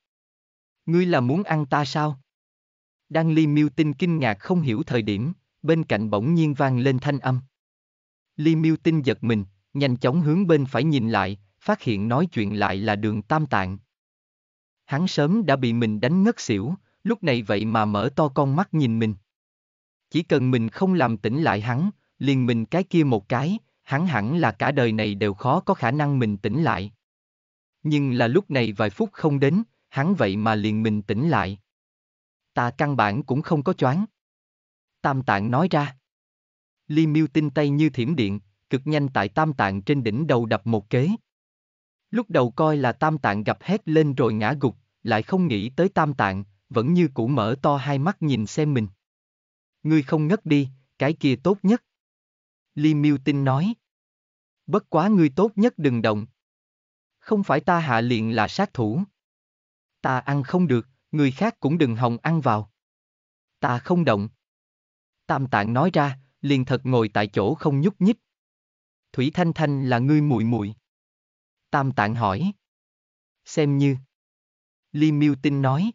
Ngươi là muốn ăn ta sao? Đang Ly Miêu Tinh kinh ngạc không hiểu thời điểm, bên cạnh bỗng nhiên vang lên thanh âm. Ly Miêu Tinh giật mình, nhanh chóng hướng bên phải nhìn lại, phát hiện nói chuyện lại là đường tam tạng. Hắn sớm đã bị mình đánh ngất xỉu, lúc này vậy mà mở to con mắt nhìn mình. Chỉ cần mình không làm tỉnh lại hắn, liền mình cái kia một cái, hắn hẳn là cả đời này đều khó có khả năng mình tỉnh lại. Nhưng là lúc này vài phút không đến, hắn vậy mà liền mình tỉnh lại. Ta căn bản cũng không có choáng. Tam tạng nói ra. Li miêu tinh tay như thiểm điện, cực nhanh tại tam tạng trên đỉnh đầu đập một kế. Lúc đầu coi là tam tạng gặp hét lên rồi ngã gục, lại không nghĩ tới tam tạng, vẫn như cũ mở to hai mắt nhìn xem mình. Ngươi không ngất đi, cái kia tốt nhất. Li Miu Tinh nói. Bất quá ngươi tốt nhất đừng động. Không phải ta hạ liền là sát thủ. Ta ăn không được, người khác cũng đừng hòng ăn vào. Ta không động. Tam tạng nói ra, liền thật ngồi tại chỗ không nhúc nhích. Thủy Thanh Thanh là ngươi muội muội. Tam Tạng hỏi. Xem như. Li Miêu Tinh nói.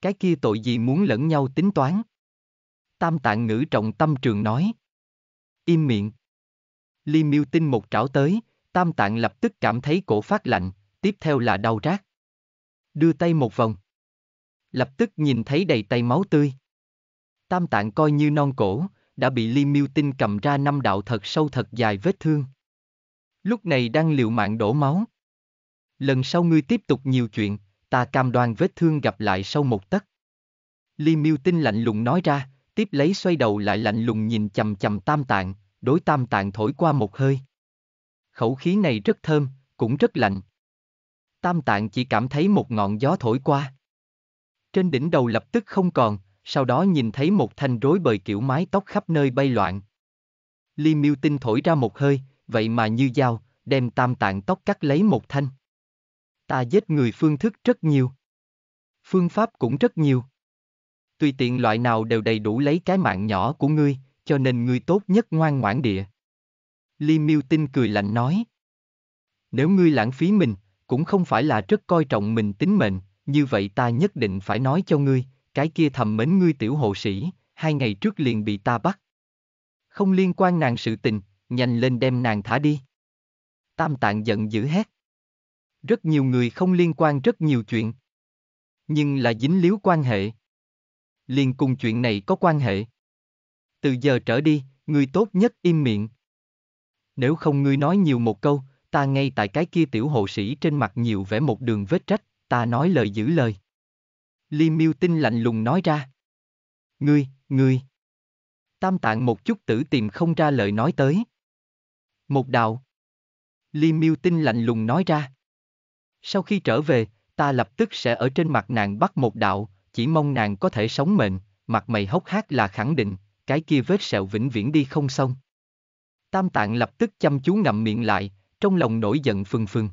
Cái kia tội gì muốn lẫn nhau tính toán. Tam Tạng ngữ trọng tâm trường nói. Im miệng. Li Miêu Tinh một trảo tới, Tam Tạng lập tức cảm thấy cổ phát lạnh, tiếp theo là đau rát. Đưa tay một vòng. Lập tức nhìn thấy đầy tay máu tươi. Tam Tạng coi như non cổ, đã bị Li Miêu Tinh cầm ra năm đạo thật sâu thật dài vết thương lúc này đang liều mạng đổ máu. Lần sau ngươi tiếp tục nhiều chuyện, ta cam đoan vết thương gặp lại sau một tấc. Li Miêu Tinh lạnh lùng nói ra, tiếp lấy xoay đầu lại lạnh lùng nhìn chầm chầm tam tạng, đối tam tạng thổi qua một hơi. Khẩu khí này rất thơm, cũng rất lạnh. Tam tạng chỉ cảm thấy một ngọn gió thổi qua. Trên đỉnh đầu lập tức không còn, sau đó nhìn thấy một thanh rối bời kiểu mái tóc khắp nơi bay loạn. Li Miêu Tinh thổi ra một hơi, vậy mà như dao, đem tam tạng tóc cắt lấy một thanh. Ta giết người phương thức rất nhiều. Phương pháp cũng rất nhiều. Tùy tiện loại nào đều đầy đủ lấy cái mạng nhỏ của ngươi, cho nên ngươi tốt nhất ngoan ngoãn địa. Li Miêu Tinh cười lạnh nói. Nếu ngươi lãng phí mình, cũng không phải là rất coi trọng mình tính mệnh, như vậy ta nhất định phải nói cho ngươi, cái kia thầm mến ngươi tiểu hộ sĩ, hai ngày trước liền bị ta bắt. Không liên quan nàng sự tình, nhanh lên đem nàng thả đi. Tam tạng giận dữ hét. Rất nhiều người không liên quan rất nhiều chuyện. Nhưng là dính líu quan hệ. Liên cùng chuyện này có quan hệ. Từ giờ trở đi, người tốt nhất im miệng. Nếu không ngươi nói nhiều một câu, ta ngay tại cái kia tiểu hộ sĩ trên mặt nhiều vẽ một đường vết trách, ta nói lời giữ lời. Li Miêu Tinh lạnh lùng nói ra. Ngươi, ngươi. Tam tạng một chút tử tìm không ra lời nói tới. Một đạo. Li Miêu Tinh lạnh lùng nói ra. Sau khi trở về, ta lập tức sẽ ở trên mặt nàng bắt một đạo, chỉ mong nàng có thể sống mệnh, mặt mày hốc hác là khẳng định, cái kia vết sẹo vĩnh viễn đi không xong. Tam tạng lập tức chăm chú ngậm miệng lại, trong lòng nổi giận phừng phừng.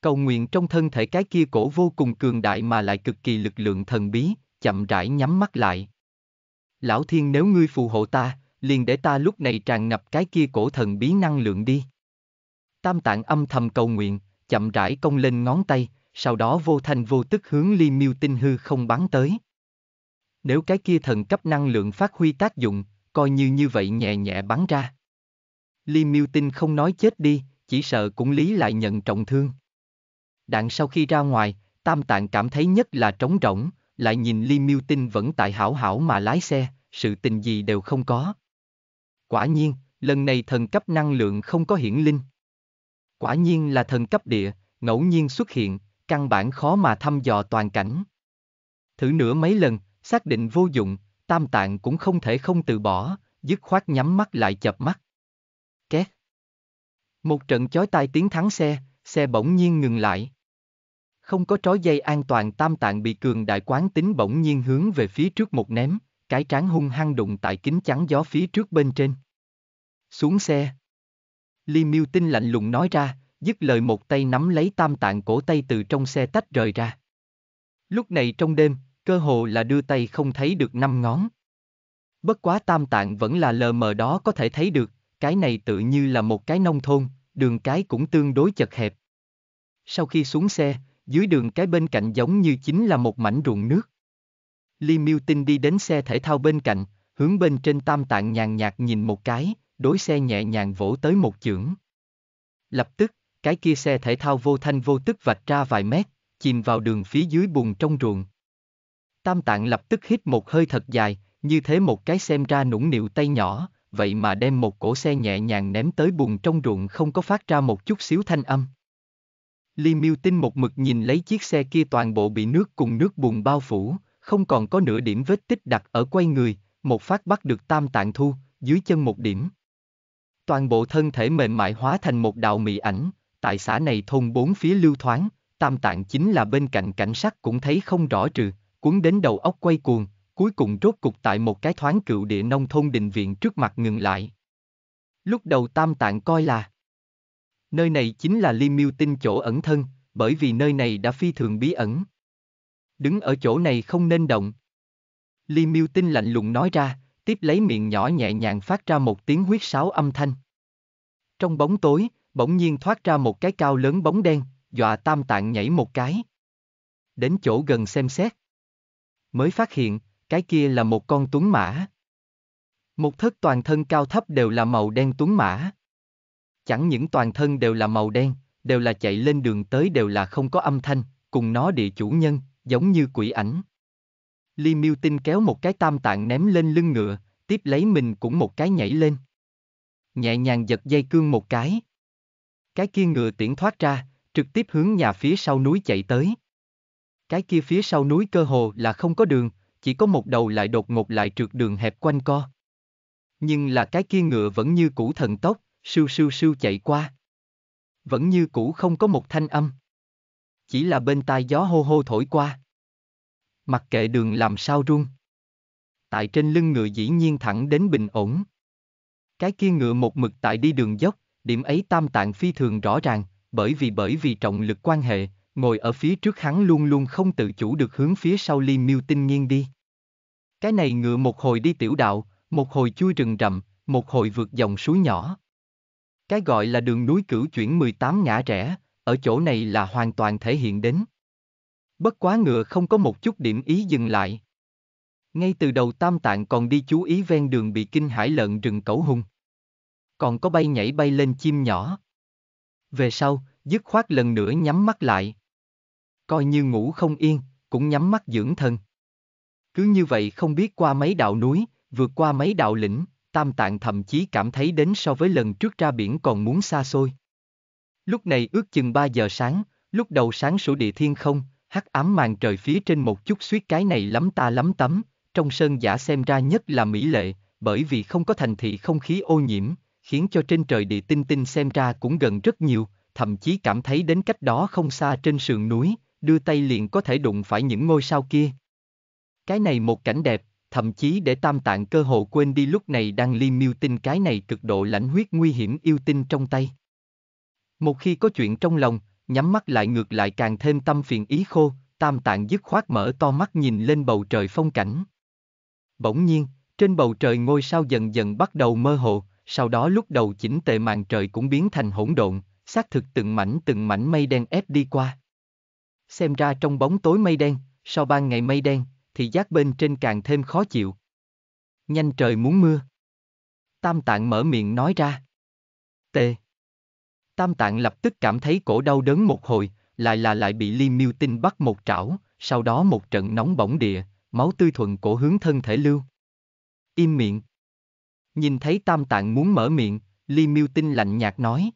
Cầu nguyện trong thân thể cái kia cổ vô cùng cường đại mà lại cực kỳ lực lượng thần bí, chậm rãi nhắm mắt lại. Lão thiên nếu ngươi phù hộ ta, liền để ta lúc này tràn ngập cái kia cổ thần bí năng lượng đi. Tam tạng âm thầm cầu nguyện, chậm rãi công lên ngón tay, sau đó vô thanh vô tức hướng ly miêu tinh hư không bắn tới. Nếu cái kia thần cấp năng lượng phát huy tác dụng, coi như như vậy nhẹ nhẹ bắn ra. Ly miêu tinh không nói chết đi, chỉ sợ cũng lý lại nhận trọng thương. Đạn sau khi ra ngoài, tam tạng cảm thấy nhất là trống rỗng, lại nhìn Ly miêu tinh vẫn tại hảo hảo mà lái xe, sự tình gì đều không có, Quả nhiên, lần này thần cấp năng lượng không có hiển linh. Quả nhiên là thần cấp địa, ngẫu nhiên xuất hiện, căn bản khó mà thăm dò toàn cảnh. Thử nửa mấy lần, xác định vô dụng, tam tạng cũng không thể không từ bỏ, dứt khoát nhắm mắt lại chập mắt. Két. Một trận chói tai tiếng thắng xe, xe bỗng nhiên ngừng lại. Không có trói dây an toàn tam tạng bị cường đại quán tính bỗng nhiên hướng về phía trước một ném, cái trán hung hăng đụng tại kính chắn gió phía trước bên trên. Xuống xe. Li Miêu Tinh lạnh lùng nói ra, dứt lời một tay nắm lấy tam tạng cổ tay từ trong xe tách rời ra. Lúc này trong đêm, cơ hồ là đưa tay không thấy được năm ngón. Bất quá tam tạng vẫn là lờ mờ đó có thể thấy được, cái này tự như là một cái nông thôn, đường cái cũng tương đối chật hẹp. Sau khi xuống xe, dưới đường cái bên cạnh giống như chính là một mảnh ruộng nước. Li Miêu Tinh đi đến xe thể thao bên cạnh, hướng bên trên tam tạng nhàn nhạt nhìn một cái, đối xe nhẹ nhàng vỗ tới một chưởng. Lập tức, cái kia xe thể thao vô thanh vô tức vạch ra vài mét, chìm vào đường phía dưới bùn trong ruộng. Tam tạng lập tức hít một hơi thật dài, như thế một cái xem ra nũng nịu tay nhỏ, vậy mà đem một cổ xe nhẹ nhàng ném tới bùn trong ruộng không có phát ra một chút xíu thanh âm. Li Miêu Tinh một mực nhìn lấy chiếc xe kia toàn bộ bị nước cùng nước bùn bao phủ, không còn có nửa điểm vết tích đặt ở quay người, một phát bắt được tam tạng thu, dưới chân một điểm. Toàn bộ thân thể mềm mại hóa thành một đạo mị ảnh, tại xã này thôn bốn phía lưu thoáng, tam tạng chính là bên cạnh cảnh sát cũng thấy không rõ trừ, cuốn đến đầu óc quay cuồng, cuối cùng rốt cục tại một cái thoáng cựu địa nông thôn đình viện trước mặt ngừng lại. Lúc đầu tam tạng coi là Nơi này chính là Li Miêu Tinh chỗ ẩn thân, bởi vì nơi này đã phi thường bí ẩn đứng ở chỗ này không nên động. Li Miêu Tinh lạnh lùng nói ra, tiếp lấy miệng nhỏ nhẹ nhàng phát ra một tiếng huyết sáo âm thanh. Trong bóng tối, bỗng nhiên thoát ra một cái cao lớn bóng đen, dọa tam tạng nhảy một cái. Đến chỗ gần xem xét. Mới phát hiện, cái kia là một con tuấn mã. Một thất toàn thân cao thấp đều là màu đen tuấn mã. Chẳng những toàn thân đều là màu đen, đều là chạy lên đường tới đều là không có âm thanh, cùng nó địa chủ nhân, giống như quỷ ảnh. Li Miêu Tinh kéo một cái tam tạng ném lên lưng ngựa, tiếp lấy mình cũng một cái nhảy lên. Nhẹ nhàng giật dây cương một cái. Cái kia ngựa tiễn thoát ra, trực tiếp hướng nhà phía sau núi chạy tới. Cái kia phía sau núi cơ hồ là không có đường, chỉ có một đầu lại đột ngột lại trượt đường hẹp quanh co. Nhưng là cái kia ngựa vẫn như cũ thần tốc, sưu sưu sưu chạy qua. Vẫn như cũ không có một thanh âm chỉ là bên tai gió hô hô thổi qua. Mặc kệ đường làm sao rung. Tại trên lưng ngựa dĩ nhiên thẳng đến bình ổn. Cái kia ngựa một mực tại đi đường dốc, điểm ấy tam tạng phi thường rõ ràng, bởi vì bởi vì trọng lực quan hệ, ngồi ở phía trước hắn luôn luôn không tự chủ được hướng phía sau Li Miêu Tinh nghiêng đi. Cái này ngựa một hồi đi tiểu đạo, một hồi chui rừng rậm, một hồi vượt dòng suối nhỏ. Cái gọi là đường núi cửu chuyển 18 ngã rẽ, ở chỗ này là hoàn toàn thể hiện đến. Bất quá ngựa không có một chút điểm ý dừng lại. Ngay từ đầu Tam Tạng còn đi chú ý ven đường bị kinh hải lợn rừng cẩu hung. Còn có bay nhảy bay lên chim nhỏ. Về sau, dứt khoát lần nữa nhắm mắt lại. Coi như ngủ không yên, cũng nhắm mắt dưỡng thân. Cứ như vậy không biết qua mấy đạo núi, vượt qua mấy đạo lĩnh, Tam Tạng thậm chí cảm thấy đến so với lần trước ra biển còn muốn xa xôi. Lúc này ước chừng 3 giờ sáng, lúc đầu sáng sủa địa thiên không, hắc ám màn trời phía trên một chút suýt cái này lắm ta lắm tấm, trong sơn giả xem ra nhất là mỹ lệ, bởi vì không có thành thị không khí ô nhiễm, khiến cho trên trời địa tinh tinh xem ra cũng gần rất nhiều, thậm chí cảm thấy đến cách đó không xa trên sườn núi, đưa tay liền có thể đụng phải những ngôi sao kia. Cái này một cảnh đẹp, thậm chí để tam tạng cơ hồ quên đi lúc này đang li miêu tinh cái này cực độ lãnh huyết nguy hiểm yêu tinh trong tay. Một khi có chuyện trong lòng, nhắm mắt lại ngược lại càng thêm tâm phiền ý khô, tam tạng dứt khoát mở to mắt nhìn lên bầu trời phong cảnh. Bỗng nhiên, trên bầu trời ngôi sao dần dần bắt đầu mơ hồ, sau đó lúc đầu chỉnh tề màn trời cũng biến thành hỗn độn, xác thực từng mảnh từng mảnh mây đen ép đi qua. Xem ra trong bóng tối mây đen, sau ban ngày mây đen, thì giác bên trên càng thêm khó chịu. Nhanh trời muốn mưa. Tam tạng mở miệng nói ra. Tề. Tam Tạng lập tức cảm thấy cổ đau đớn một hồi, lại là lại bị Li Miêu Tinh bắt một trảo, sau đó một trận nóng bỏng địa, máu tươi thuận cổ hướng thân thể lưu. Im miệng. Nhìn thấy Tam Tạng muốn mở miệng, Li Miêu Tinh lạnh nhạt nói.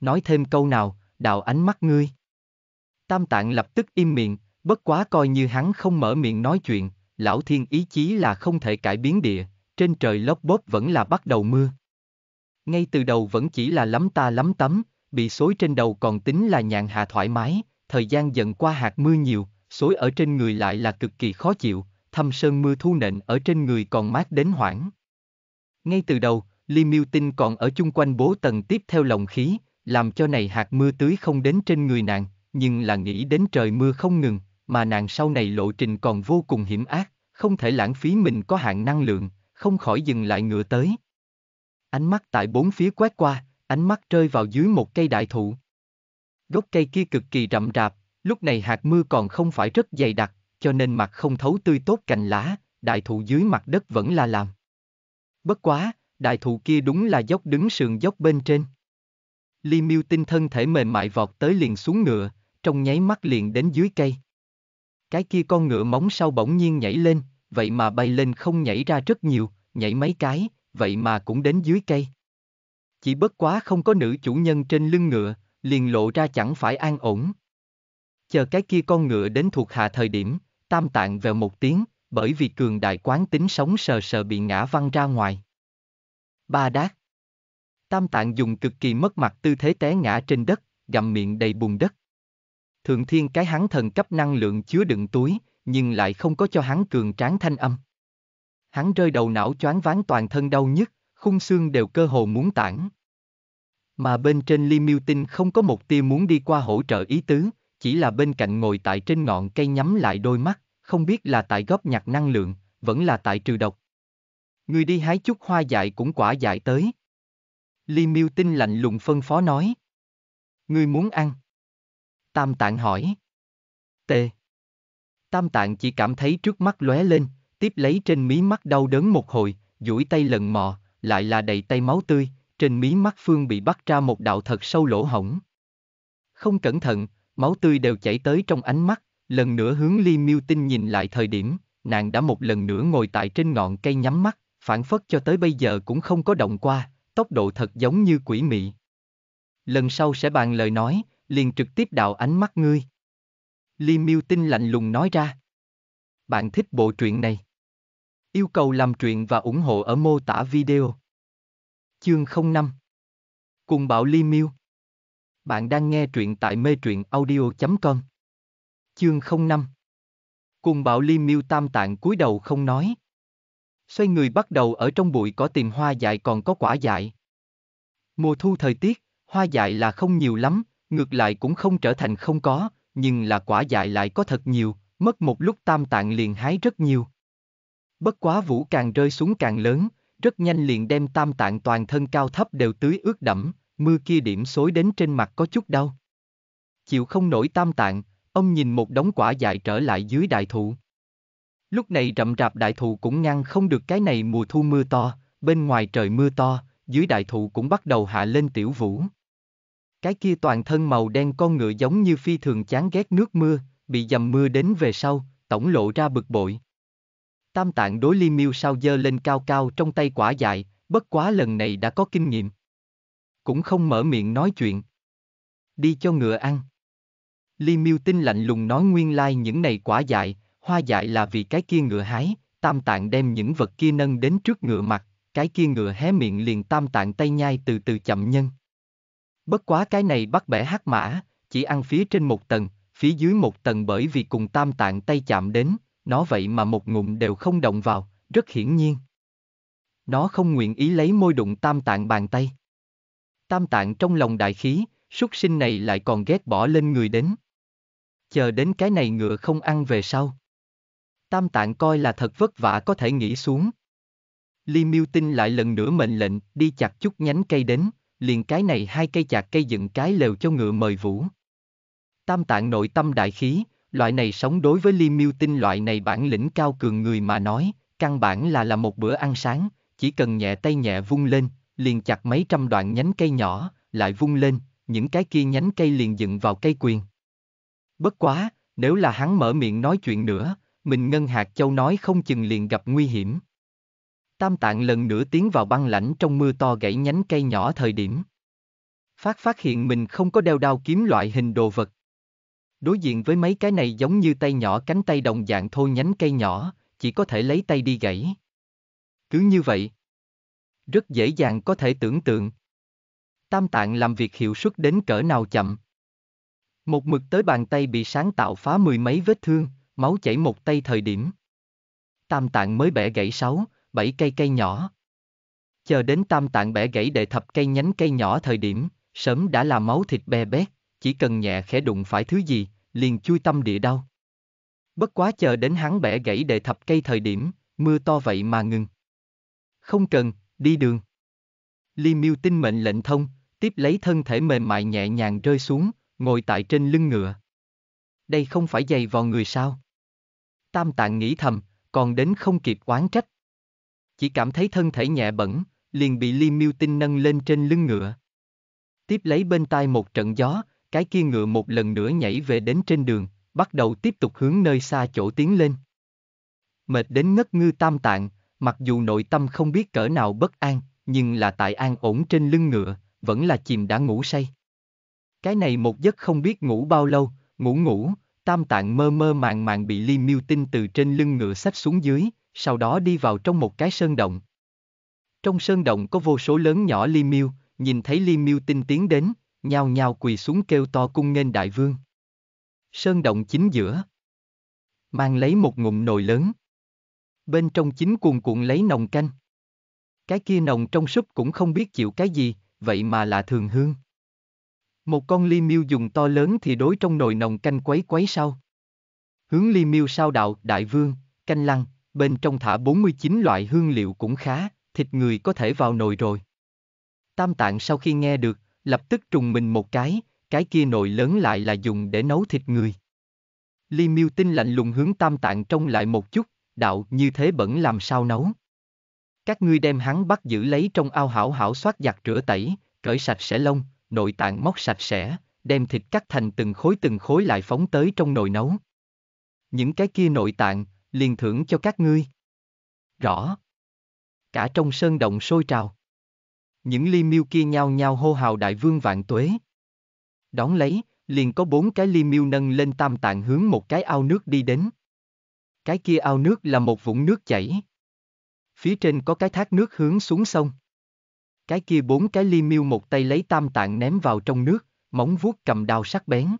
Nói thêm câu nào, đạo ánh mắt ngươi. Tam Tạng lập tức im miệng, bất quá coi như hắn không mở miệng nói chuyện, lão thiên ý chí là không thể cải biến địa, trên trời lốc bóp vẫn là bắt đầu mưa. Ngay từ đầu vẫn chỉ là lắm ta lắm tấm, bị xối trên đầu còn tính là nhàn hạ thoải mái, thời gian dần qua hạt mưa nhiều, xối ở trên người lại là cực kỳ khó chịu, thâm sơn mưa thu nện ở trên người còn mát đến hoảng. Ngay từ đầu, Li Miêu Tinh còn ở chung quanh bố tầng tiếp theo lòng khí, làm cho này hạt mưa tưới không đến trên người nàng, nhưng là nghĩ đến trời mưa không ngừng, mà nàng sau này lộ trình còn vô cùng hiểm ác, không thể lãng phí mình có hạn năng lượng, không khỏi dừng lại ngựa tới, ánh mắt tại bốn phía quét qua, ánh mắt rơi vào dưới một cây đại thụ. Gốc cây kia cực kỳ rậm rạp, lúc này hạt mưa còn không phải rất dày đặc, cho nên mặt không thấu tươi tốt cành lá, đại thụ dưới mặt đất vẫn là làm. Bất quá, đại thụ kia đúng là dốc đứng sườn dốc bên trên. Li Miêu tinh thân thể mềm mại vọt tới liền xuống ngựa, trong nháy mắt liền đến dưới cây. Cái kia con ngựa móng sau bỗng nhiên nhảy lên, vậy mà bay lên không nhảy ra rất nhiều, nhảy mấy cái, vậy mà cũng đến dưới cây. Chỉ bất quá không có nữ chủ nhân trên lưng ngựa, liền lộ ra chẳng phải an ổn. Chờ cái kia con ngựa đến thuộc hạ thời điểm, tam tạng vèo một tiếng, bởi vì cường đại quán tính sống sờ sờ bị ngã văng ra ngoài. Ba đát. Tam tạng dùng cực kỳ mất mặt tư thế té ngã trên đất, gặm miệng đầy bùn đất. Thượng thiên cái hắn thần cấp năng lượng chứa đựng túi, nhưng lại không có cho hắn cường tráng thanh âm hắn rơi đầu não choáng váng toàn thân đau nhức, khung xương đều cơ hồ muốn tản. Mà bên trên Li Miêu Tinh không có một tia muốn đi qua hỗ trợ ý tứ, chỉ là bên cạnh ngồi tại trên ngọn cây nhắm lại đôi mắt, không biết là tại góp nhặt năng lượng, vẫn là tại trừ độc. Người đi hái chút hoa dại cũng quả dại tới. Li Miêu Tinh lạnh lùng phân phó nói. người muốn ăn? Tam Tạng hỏi. Tề. Tam Tạng chỉ cảm thấy trước mắt lóe lên, tiếp lấy trên mí mắt đau đớn một hồi, duỗi tay lần mò, lại là đầy tay máu tươi, trên mí mắt Phương bị bắt ra một đạo thật sâu lỗ hổng. Không cẩn thận, máu tươi đều chảy tới trong ánh mắt, lần nữa hướng Ly Miêu Tinh nhìn lại thời điểm, nàng đã một lần nữa ngồi tại trên ngọn cây nhắm mắt, phản phất cho tới bây giờ cũng không có động qua, tốc độ thật giống như quỷ mị. Lần sau sẽ bàn lời nói, liền trực tiếp đạo ánh mắt ngươi. Ly Miêu Tinh lạnh lùng nói ra. Bạn thích bộ truyện này? Yêu cầu làm truyện và ủng hộ ở mô tả video. Chương 05 Cùng Bảo Ly Miu. Bạn đang nghe truyện tại mê truyện audio.com Chương 05 Cùng Bảo Ly Miu tam tạng cúi đầu không nói. Xoay người bắt đầu ở trong bụi có tìm hoa dại còn có quả dại. Mùa thu thời tiết, hoa dại là không nhiều lắm, ngược lại cũng không trở thành không có, nhưng là quả dại lại có thật nhiều, mất một lúc tam tạng liền hái rất nhiều. Bất quá vũ càng rơi xuống càng lớn, rất nhanh liền đem tam tạng toàn thân cao thấp đều tưới ướt đẫm, mưa kia điểm xối đến trên mặt có chút đau. Chịu không nổi tam tạng, ông nhìn một đống quả dại trở lại dưới đại thụ. Lúc này rậm rạp đại thụ cũng ngăn không được cái này mùa thu mưa to, bên ngoài trời mưa to, dưới đại thụ cũng bắt đầu hạ lên tiểu vũ. Cái kia toàn thân màu đen con ngựa giống như phi thường chán ghét nước mưa, bị dầm mưa đến về sau, tổng lộ ra bực bội. Tam tạng đối liên miêu sao dơ lên cao cao trong tay quả dại, bất quá lần này đã có kinh nghiệm. Cũng không mở miệng nói chuyện. Đi cho ngựa ăn. Li miêu tinh lạnh lùng nói nguyên lai những này quả dại, hoa dại là vì cái kia ngựa hái, tam tạng đem những vật kia nâng đến trước ngựa mặt, cái kia ngựa hé miệng liền tam tạng tay nhai từ từ chậm nhân. Bất quá cái này bắt bẻ hắc mã, chỉ ăn phía trên một tầng, phía dưới một tầng bởi vì cùng tam tạng tay chạm đến, nó vậy mà một ngụm đều không động vào, rất hiển nhiên. Nó không nguyện ý lấy môi đụng tam tạng bàn tay. Tam tạng trong lòng đại khí, súc sinh này lại còn ghét bỏ lên người đến. Chờ đến cái này ngựa không ăn về sau. Tam tạng coi là thật vất vả có thể nghĩ xuống. Li Miêu Tinh lại lần nữa mệnh lệnh đi chặt chút nhánh cây đến, liền cái này hai cây chặt cây dựng cái lều cho ngựa mời vũ. Tam tạng nội tâm đại khí, Loại này sống đối với Li Miêu Tinh loại này bản lĩnh cao cường người mà nói, căn bản là là một bữa ăn sáng, chỉ cần nhẹ tay nhẹ vung lên, liền chặt mấy trăm đoạn nhánh cây nhỏ, lại vung lên, những cái kia nhánh cây liền dựng vào cây quyền. Bất quá, nếu là hắn mở miệng nói chuyện nữa, mình Ngân Hạt Châu nói không chừng liền gặp nguy hiểm. Tam tạng lần nữa tiến vào băng lãnh trong mưa to gãy nhánh cây nhỏ thời điểm. Phát phát hiện mình không có đeo đao kiếm loại hình đồ vật, Đối diện với mấy cái này giống như tay nhỏ cánh tay đồng dạng thô nhánh cây nhỏ, chỉ có thể lấy tay đi gãy. Cứ như vậy. Rất dễ dàng có thể tưởng tượng. Tam tạng làm việc hiệu suất đến cỡ nào chậm. Một mực tới bàn tay bị sáng tạo phá mười mấy vết thương, máu chảy một tay thời điểm. Tam tạng mới bẻ gãy sáu, bảy cây cây nhỏ. Chờ đến tam tạng bẻ gãy đệ thập cây nhánh cây nhỏ thời điểm, sớm đã là máu thịt be bét, chỉ cần nhẹ khẽ đụng phải thứ gì, liền chui tâm địa đau. Bất quá chờ đến hắn bẻ gãy đệ thập cây thời điểm, mưa to vậy mà ngừng. Không cần, đi đường. Li Miêu tin mệnh lệnh thông, tiếp lấy thân thể mềm mại nhẹ nhàng rơi xuống, ngồi tại trên lưng ngựa. Đây không phải giày vào người sao? Tam tạng nghĩ thầm, còn đến không kịp oán trách. Chỉ cảm thấy thân thể nhẹ bẩn, liền bị Li Miêu tin nâng lên trên lưng ngựa. Tiếp lấy bên tai một trận gió, cái kia ngựa một lần nữa nhảy về đến trên đường, bắt đầu tiếp tục hướng nơi xa chỗ tiến lên. Mệt đến ngất ngư tam tạng, mặc dù nội tâm không biết cỡ nào bất an, nhưng là tại an ổn trên lưng ngựa, vẫn là chìm đã ngủ say. Cái này một giấc không biết ngủ bao lâu, ngủ ngủ, tam tạng mơ mơ màng màng bị Li Miêu Tinh từ trên lưng ngựa sách xuống dưới, sau đó đi vào trong một cái sơn động. Trong sơn động có vô số lớn nhỏ Li Miêu, nhìn thấy Li Miêu Tinh tiến đến, nhao nhao quỳ xuống kêu to cung nghênh đại vương. Sơn động chính giữa. Mang lấy một ngụm nồi lớn. Bên trong chính cuồn cuộn lấy nồng canh. Cái kia nồng trong súp cũng không biết chịu cái gì, vậy mà là thường hương. Một con ly miêu dùng to lớn thì đối trong nồi nồng canh quấy quấy sau. Hướng ly miêu sao đạo, đại vương, canh lăng, bên trong thả 49 loại hương liệu cũng khá, thịt người có thể vào nồi rồi. Tam tạng sau khi nghe được, lập tức trùng mình một cái, cái kia nồi lớn lại là dùng để nấu thịt người. Li Miêu Tinh lạnh lùng hướng tam tạng trông lại một chút, đạo như thế bẩn làm sao nấu. Các ngươi đem hắn bắt giữ lấy trong ao hảo hảo xoát giặt rửa tẩy, cởi sạch sẽ lông, nội tạng móc sạch sẽ, đem thịt cắt thành từng khối từng khối lại phóng tới trong nồi nấu. Những cái kia nội tạng, liền thưởng cho các ngươi. Rõ. Cả trong sơn động sôi trào những ly miêu kia nhao nhao hô hào đại vương vạn tuế. Đón lấy, liền có bốn cái ly miêu nâng lên tam tạng hướng một cái ao nước đi đến. Cái kia ao nước là một vũng nước chảy. Phía trên có cái thác nước hướng xuống sông. Cái kia bốn cái ly miêu một tay lấy tam tạng ném vào trong nước, móng vuốt cầm đao sắc bén.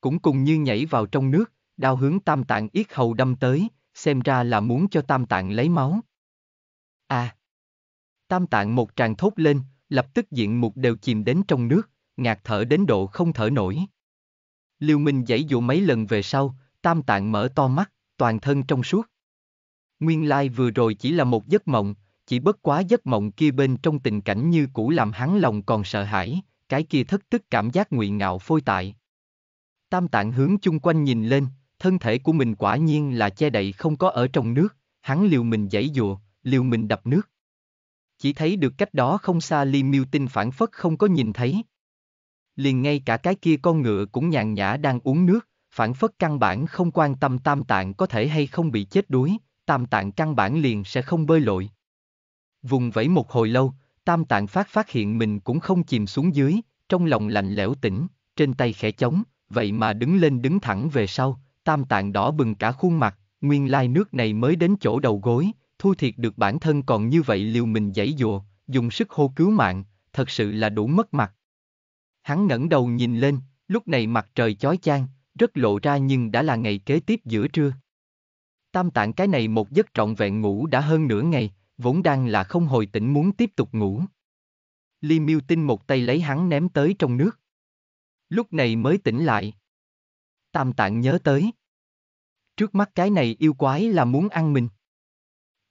Cũng cùng như nhảy vào trong nước, đao hướng tam tạng yết hầu đâm tới, xem ra là muốn cho tam tạng lấy máu. À! tam tạng một tràng thốt lên, lập tức diện mục đều chìm đến trong nước, ngạt thở đến độ không thở nổi. Liêu Minh dãy dụ mấy lần về sau, tam tạng mở to mắt, toàn thân trong suốt. Nguyên lai vừa rồi chỉ là một giấc mộng, chỉ bất quá giấc mộng kia bên trong tình cảnh như cũ làm hắn lòng còn sợ hãi, cái kia thất tức cảm giác ngụy ngạo phôi tại. Tam tạng hướng chung quanh nhìn lên, thân thể của mình quả nhiên là che đậy không có ở trong nước, hắn liều mình dãy dụa, liều mình đập nước chỉ thấy được cách đó không xa Li Miêu Tinh phản phất không có nhìn thấy. Liền ngay cả cái kia con ngựa cũng nhàn nhã đang uống nước, phản phất căn bản không quan tâm tam tạng có thể hay không bị chết đuối, tam tạng căn bản liền sẽ không bơi lội. Vùng vẫy một hồi lâu, tam tạng phát phát hiện mình cũng không chìm xuống dưới, trong lòng lạnh lẽo tỉnh, trên tay khẽ chống, vậy mà đứng lên đứng thẳng về sau, tam tạng đỏ bừng cả khuôn mặt, nguyên lai nước này mới đến chỗ đầu gối, Thu thiệt được bản thân còn như vậy liều mình giãy dụa, dùng sức hô cứu mạng, thật sự là đủ mất mặt. Hắn ngẩng đầu nhìn lên, lúc này mặt trời chói chang, rất lộ ra nhưng đã là ngày kế tiếp giữa trưa. Tam tạng cái này một giấc trọn vẹn ngủ đã hơn nửa ngày, vốn đang là không hồi tỉnh muốn tiếp tục ngủ. Li Miêu tin một tay lấy hắn ném tới trong nước. Lúc này mới tỉnh lại. Tam tạng nhớ tới. Trước mắt cái này yêu quái là muốn ăn mình.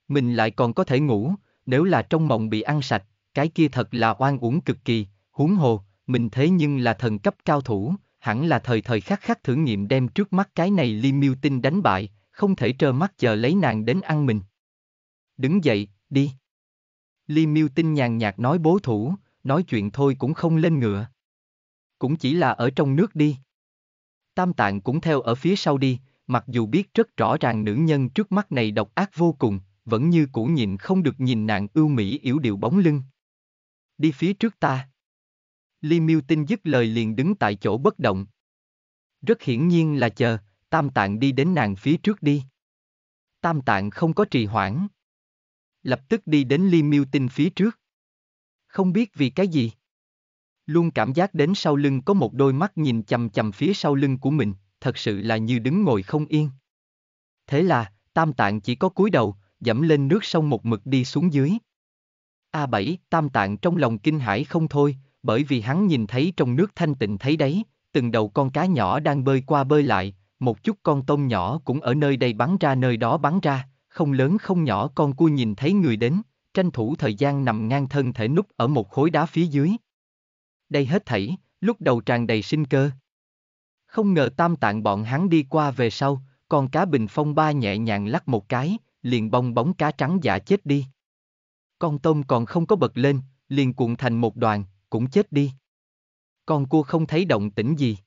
Mình lại còn có thể ngủ, nếu là trong mộng bị ăn sạch, cái kia thật là oan uổng cực kỳ, huống hồ, mình thế nhưng là thần cấp cao thủ, hẳn là thời thời khắc khắc thử nghiệm đem trước mắt cái này Li Miu Tinh đánh bại, không thể trơ mắt chờ lấy nàng đến ăn mình. Đứng dậy, đi. Li Miu Tinh nhàn nhạt nói bố thủ, nói chuyện thôi cũng không lên ngựa. Cũng chỉ là ở trong nước đi. Tam Tạng cũng theo ở phía sau đi, mặc dù biết rất rõ ràng nữ nhân trước mắt này độc ác vô cùng, vẫn như cũ nhìn không được nhìn nàng ưu mỹ yếu điệu bóng lưng. Đi phía trước ta. Li Miêu tin dứt lời liền đứng tại chỗ bất động. Rất hiển nhiên là chờ, Tam Tạng đi đến nàng phía trước đi. Tam Tạng không có trì hoãn. Lập tức đi đến Li Miêu tin phía trước. Không biết vì cái gì. Luôn cảm giác đến sau lưng có một đôi mắt nhìn chầm chầm phía sau lưng của mình, thật sự là như đứng ngồi không yên. Thế là, Tam Tạng chỉ có cúi đầu, dẫm lên nước sông một mực đi xuống dưới. A7, tam tạng trong lòng kinh hãi không thôi, bởi vì hắn nhìn thấy trong nước thanh tịnh thấy đấy, từng đầu con cá nhỏ đang bơi qua bơi lại, một chút con tôm nhỏ cũng ở nơi đây bắn ra nơi đó bắn ra, không lớn không nhỏ con cua nhìn thấy người đến, tranh thủ thời gian nằm ngang thân thể núp ở một khối đá phía dưới. Đây hết thảy, lúc đầu tràn đầy sinh cơ. Không ngờ tam tạng bọn hắn đi qua về sau, con cá bình phong ba nhẹ nhàng lắc một cái, liền bong bóng cá trắng giả chết đi. Con tôm còn không có bật lên, liền cuộn thành một đoàn, cũng chết đi. Con cua không thấy động tĩnh gì.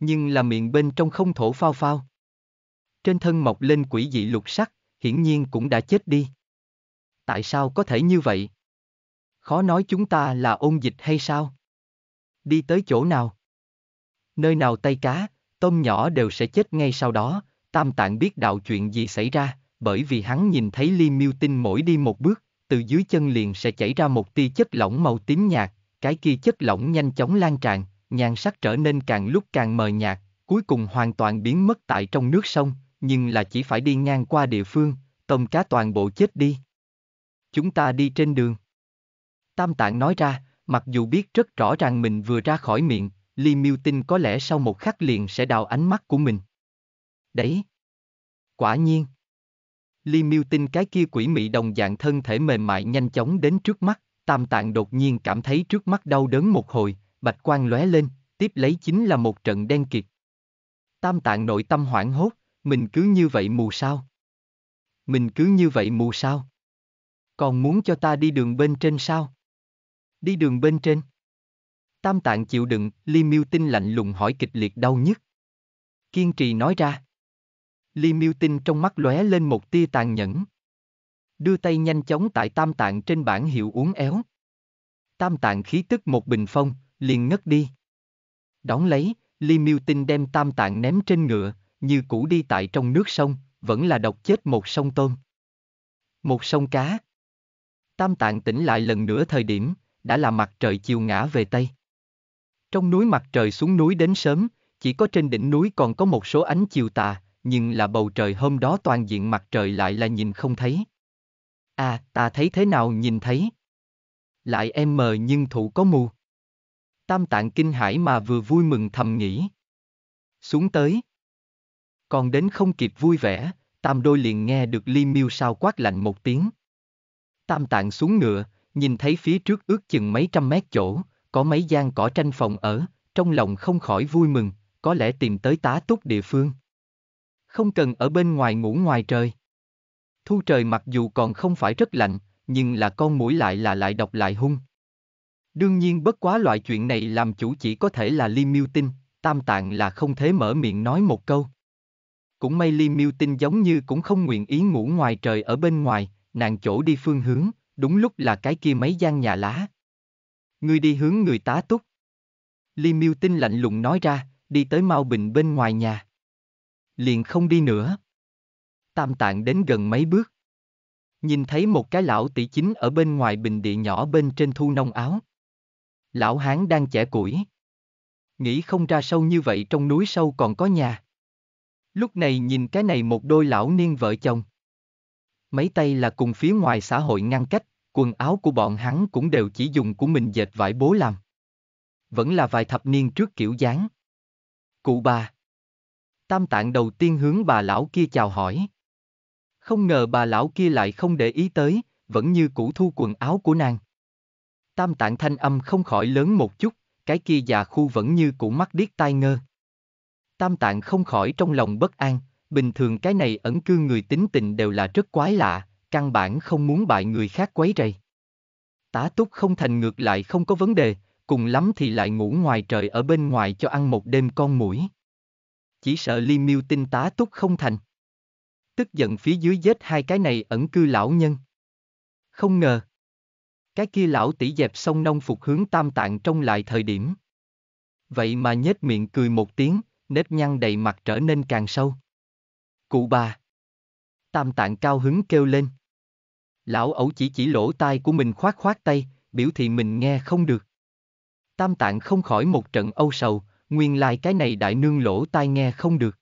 Nhưng là miệng bên trong không thổ phao phao. Trên thân mọc lên quỷ dị lục sắc, hiển nhiên cũng đã chết đi. Tại sao có thể như vậy? Khó nói chúng ta là ôn dịch hay sao? Đi tới chỗ nào? Nơi nào tay cá, tôm nhỏ đều sẽ chết ngay sau đó, tam tạng biết đạo chuyện gì xảy ra bởi vì hắn nhìn thấy Li Miêu Tinh mỗi đi một bước, từ dưới chân liền sẽ chảy ra một tia chất lỏng màu tím nhạt, cái kia chất lỏng nhanh chóng lan tràn, nhan sắc trở nên càng lúc càng mờ nhạt, cuối cùng hoàn toàn biến mất tại trong nước sông, nhưng là chỉ phải đi ngang qua địa phương, tôm cá toàn bộ chết đi. Chúng ta đi trên đường. Tam Tạng nói ra, mặc dù biết rất rõ ràng mình vừa ra khỏi miệng, Li Miêu Tinh có lẽ sau một khắc liền sẽ đào ánh mắt của mình. Đấy. Quả nhiên. Li Miêu tin cái kia quỷ mị đồng dạng thân thể mềm mại nhanh chóng đến trước mắt, Tam Tạng đột nhiên cảm thấy trước mắt đau đớn một hồi, bạch quang lóe lên, tiếp lấy chính là một trận đen kịt. Tam Tạng nội tâm hoảng hốt, mình cứ như vậy mù sao? Mình cứ như vậy mù sao? Còn muốn cho ta đi đường bên trên sao? Đi đường bên trên? Tam Tạng chịu đựng, Li Miêu tin lạnh lùng hỏi kịch liệt đau nhất. Kiên trì nói ra. Li Miêu Tinh trong mắt lóe lên một tia tàn nhẫn. Đưa tay nhanh chóng tại tam tạng trên bảng hiệu uống éo. Tam tạng khí tức một bình phong, liền ngất đi. Đón lấy, Li Miêu Tinh đem tam tạng ném trên ngựa, như cũ đi tại trong nước sông, vẫn là độc chết một sông tôm. Một sông cá. Tam tạng tỉnh lại lần nữa thời điểm, đã là mặt trời chiều ngã về Tây. Trong núi mặt trời xuống núi đến sớm, chỉ có trên đỉnh núi còn có một số ánh chiều tà, nhưng là bầu trời hôm đó toàn diện mặt trời lại là nhìn không thấy. À, ta thấy thế nào nhìn thấy? Lại em mờ nhưng thủ có mù. Tam tạng kinh hải mà vừa vui mừng thầm nghĩ. Xuống tới. Còn đến không kịp vui vẻ, tam đôi liền nghe được ly miêu sao quát lạnh một tiếng. Tam tạng xuống ngựa, nhìn thấy phía trước ước chừng mấy trăm mét chỗ, có mấy gian cỏ tranh phòng ở, trong lòng không khỏi vui mừng, có lẽ tìm tới tá túc địa phương không cần ở bên ngoài ngủ ngoài trời. Thu trời mặc dù còn không phải rất lạnh, nhưng là con mũi lại là lại độc lại hung. Đương nhiên bất quá loại chuyện này làm chủ chỉ có thể là Li Miêu Tinh, tam tạng là không thể mở miệng nói một câu. Cũng may Li Miêu Tinh giống như cũng không nguyện ý ngủ ngoài trời ở bên ngoài, nàng chỗ đi phương hướng, đúng lúc là cái kia mấy gian nhà lá. Ngươi đi hướng người tá túc. Li Miêu Tinh lạnh lùng nói ra, đi tới Mao Bình bên ngoài nhà liền không đi nữa. Tam tạng đến gần mấy bước. Nhìn thấy một cái lão tỷ chính ở bên ngoài bình địa nhỏ bên trên thu nông áo. Lão hán đang chẻ củi. Nghĩ không ra sâu như vậy trong núi sâu còn có nhà. Lúc này nhìn cái này một đôi lão niên vợ chồng. Mấy tay là cùng phía ngoài xã hội ngăn cách, quần áo của bọn hắn cũng đều chỉ dùng của mình dệt vải bố làm. Vẫn là vài thập niên trước kiểu dáng. Cụ bà. Tam tạng đầu tiên hướng bà lão kia chào hỏi. Không ngờ bà lão kia lại không để ý tới, vẫn như cũ thu quần áo của nàng. Tam tạng thanh âm không khỏi lớn một chút, cái kia già khu vẫn như cũ mắt điếc tai ngơ. Tam tạng không khỏi trong lòng bất an, bình thường cái này ẩn cư người tính tình đều là rất quái lạ, căn bản không muốn bại người khác quấy rầy. Tá túc không thành ngược lại không có vấn đề, cùng lắm thì lại ngủ ngoài trời ở bên ngoài cho ăn một đêm con mũi chỉ sợ Li Miêu tinh tá túc không thành. Tức giận phía dưới giết hai cái này ẩn cư lão nhân. Không ngờ. Cái kia lão tỷ dẹp sông nông phục hướng tam tạng trong lại thời điểm. Vậy mà nhếch miệng cười một tiếng, nếp nhăn đầy mặt trở nên càng sâu. Cụ bà. Tam tạng cao hứng kêu lên. Lão ẩu chỉ chỉ lỗ tai của mình khoát khoát tay, biểu thị mình nghe không được. Tam tạng không khỏi một trận âu sầu, nguyên lai cái này đại nương lỗ tai nghe không được.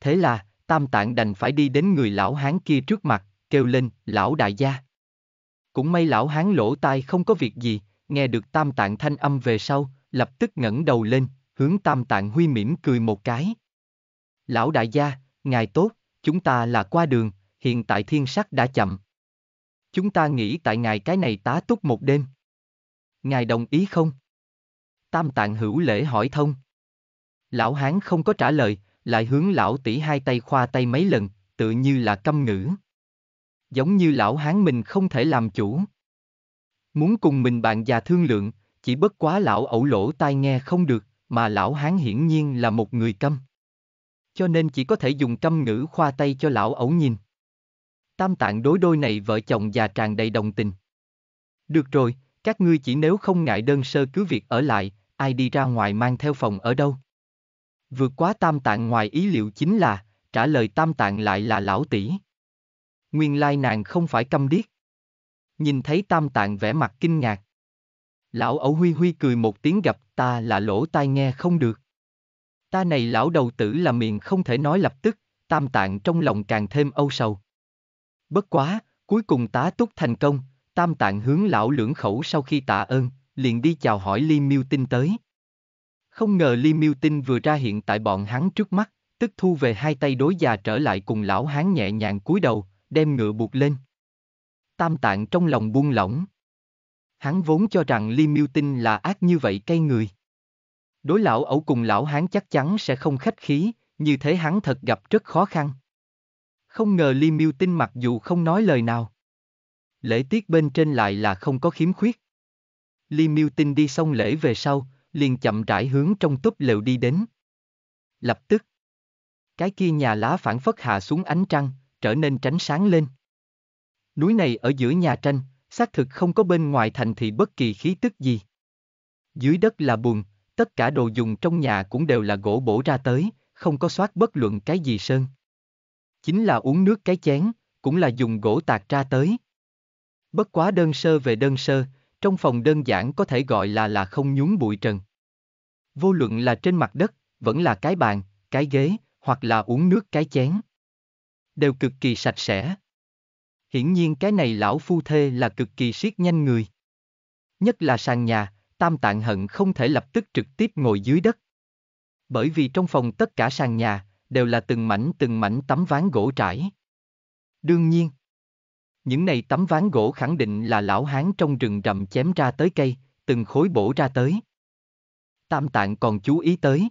Thế là, tam tạng đành phải đi đến người lão hán kia trước mặt, kêu lên, lão đại gia. Cũng may lão hán lỗ tai không có việc gì, nghe được tam tạng thanh âm về sau, lập tức ngẩng đầu lên, hướng tam tạng huy mỉm cười một cái. Lão đại gia, ngài tốt, chúng ta là qua đường, hiện tại thiên sắc đã chậm. Chúng ta nghĩ tại ngài cái này tá túc một đêm. Ngài đồng ý không? tam tạng hữu lễ hỏi thông. Lão Hán không có trả lời, lại hướng lão tỷ hai tay khoa tay mấy lần, tự như là câm ngữ. Giống như lão Hán mình không thể làm chủ. Muốn cùng mình bạn già thương lượng, chỉ bất quá lão ẩu lỗ tai nghe không được, mà lão Hán hiển nhiên là một người câm. Cho nên chỉ có thể dùng câm ngữ khoa tay cho lão ẩu nhìn. Tam tạng đối đôi này vợ chồng già tràn đầy đồng tình. Được rồi, các ngươi chỉ nếu không ngại đơn sơ cứ việc ở lại, ai đi ra ngoài mang theo phòng ở đâu. Vượt quá tam tạng ngoài ý liệu chính là, trả lời tam tạng lại là lão tỷ. Nguyên lai nàng không phải câm điếc. Nhìn thấy tam tạng vẻ mặt kinh ngạc. Lão ẩu huy huy cười một tiếng gặp ta là lỗ tai nghe không được. Ta này lão đầu tử là miệng không thể nói lập tức, tam tạng trong lòng càng thêm âu sầu. Bất quá, cuối cùng tá túc thành công, tam tạng hướng lão lưỡng khẩu sau khi tạ ơn, liền đi chào hỏi Li Miêu Tinh tới. Không ngờ Li Miêu Tinh vừa ra hiện tại bọn hắn trước mắt, tức thu về hai tay đối già trở lại cùng lão hán nhẹ nhàng cúi đầu, đem ngựa buộc lên. Tam tạng trong lòng buông lỏng. Hắn vốn cho rằng Li Miêu Tinh là ác như vậy cây người. Đối lão ẩu cùng lão hán chắc chắn sẽ không khách khí, như thế hắn thật gặp rất khó khăn. Không ngờ Li Miêu Tinh mặc dù không nói lời nào. Lễ tiết bên trên lại là không có khiếm khuyết. Li Miêu Tinh đi xong lễ về sau, liền chậm rãi hướng trong túp lều đi đến. Lập tức, cái kia nhà lá phản phất hạ xuống ánh trăng, trở nên tránh sáng lên. Núi này ở giữa nhà tranh, xác thực không có bên ngoài thành thị bất kỳ khí tức gì. Dưới đất là bùn, tất cả đồ dùng trong nhà cũng đều là gỗ bổ ra tới, không có soát bất luận cái gì sơn. Chính là uống nước cái chén, cũng là dùng gỗ tạc ra tới. Bất quá đơn sơ về đơn sơ, trong phòng đơn giản có thể gọi là là không nhún bụi trần. Vô luận là trên mặt đất, vẫn là cái bàn, cái ghế, hoặc là uống nước cái chén. Đều cực kỳ sạch sẽ. Hiển nhiên cái này lão phu thê là cực kỳ siết nhanh người. Nhất là sàn nhà, tam tạng hận không thể lập tức trực tiếp ngồi dưới đất. Bởi vì trong phòng tất cả sàn nhà, đều là từng mảnh từng mảnh tấm ván gỗ trải. Đương nhiên, những này tấm ván gỗ khẳng định là lão hán trong rừng rậm chém ra tới cây, từng khối bổ ra tới. Tam tạng còn chú ý tới.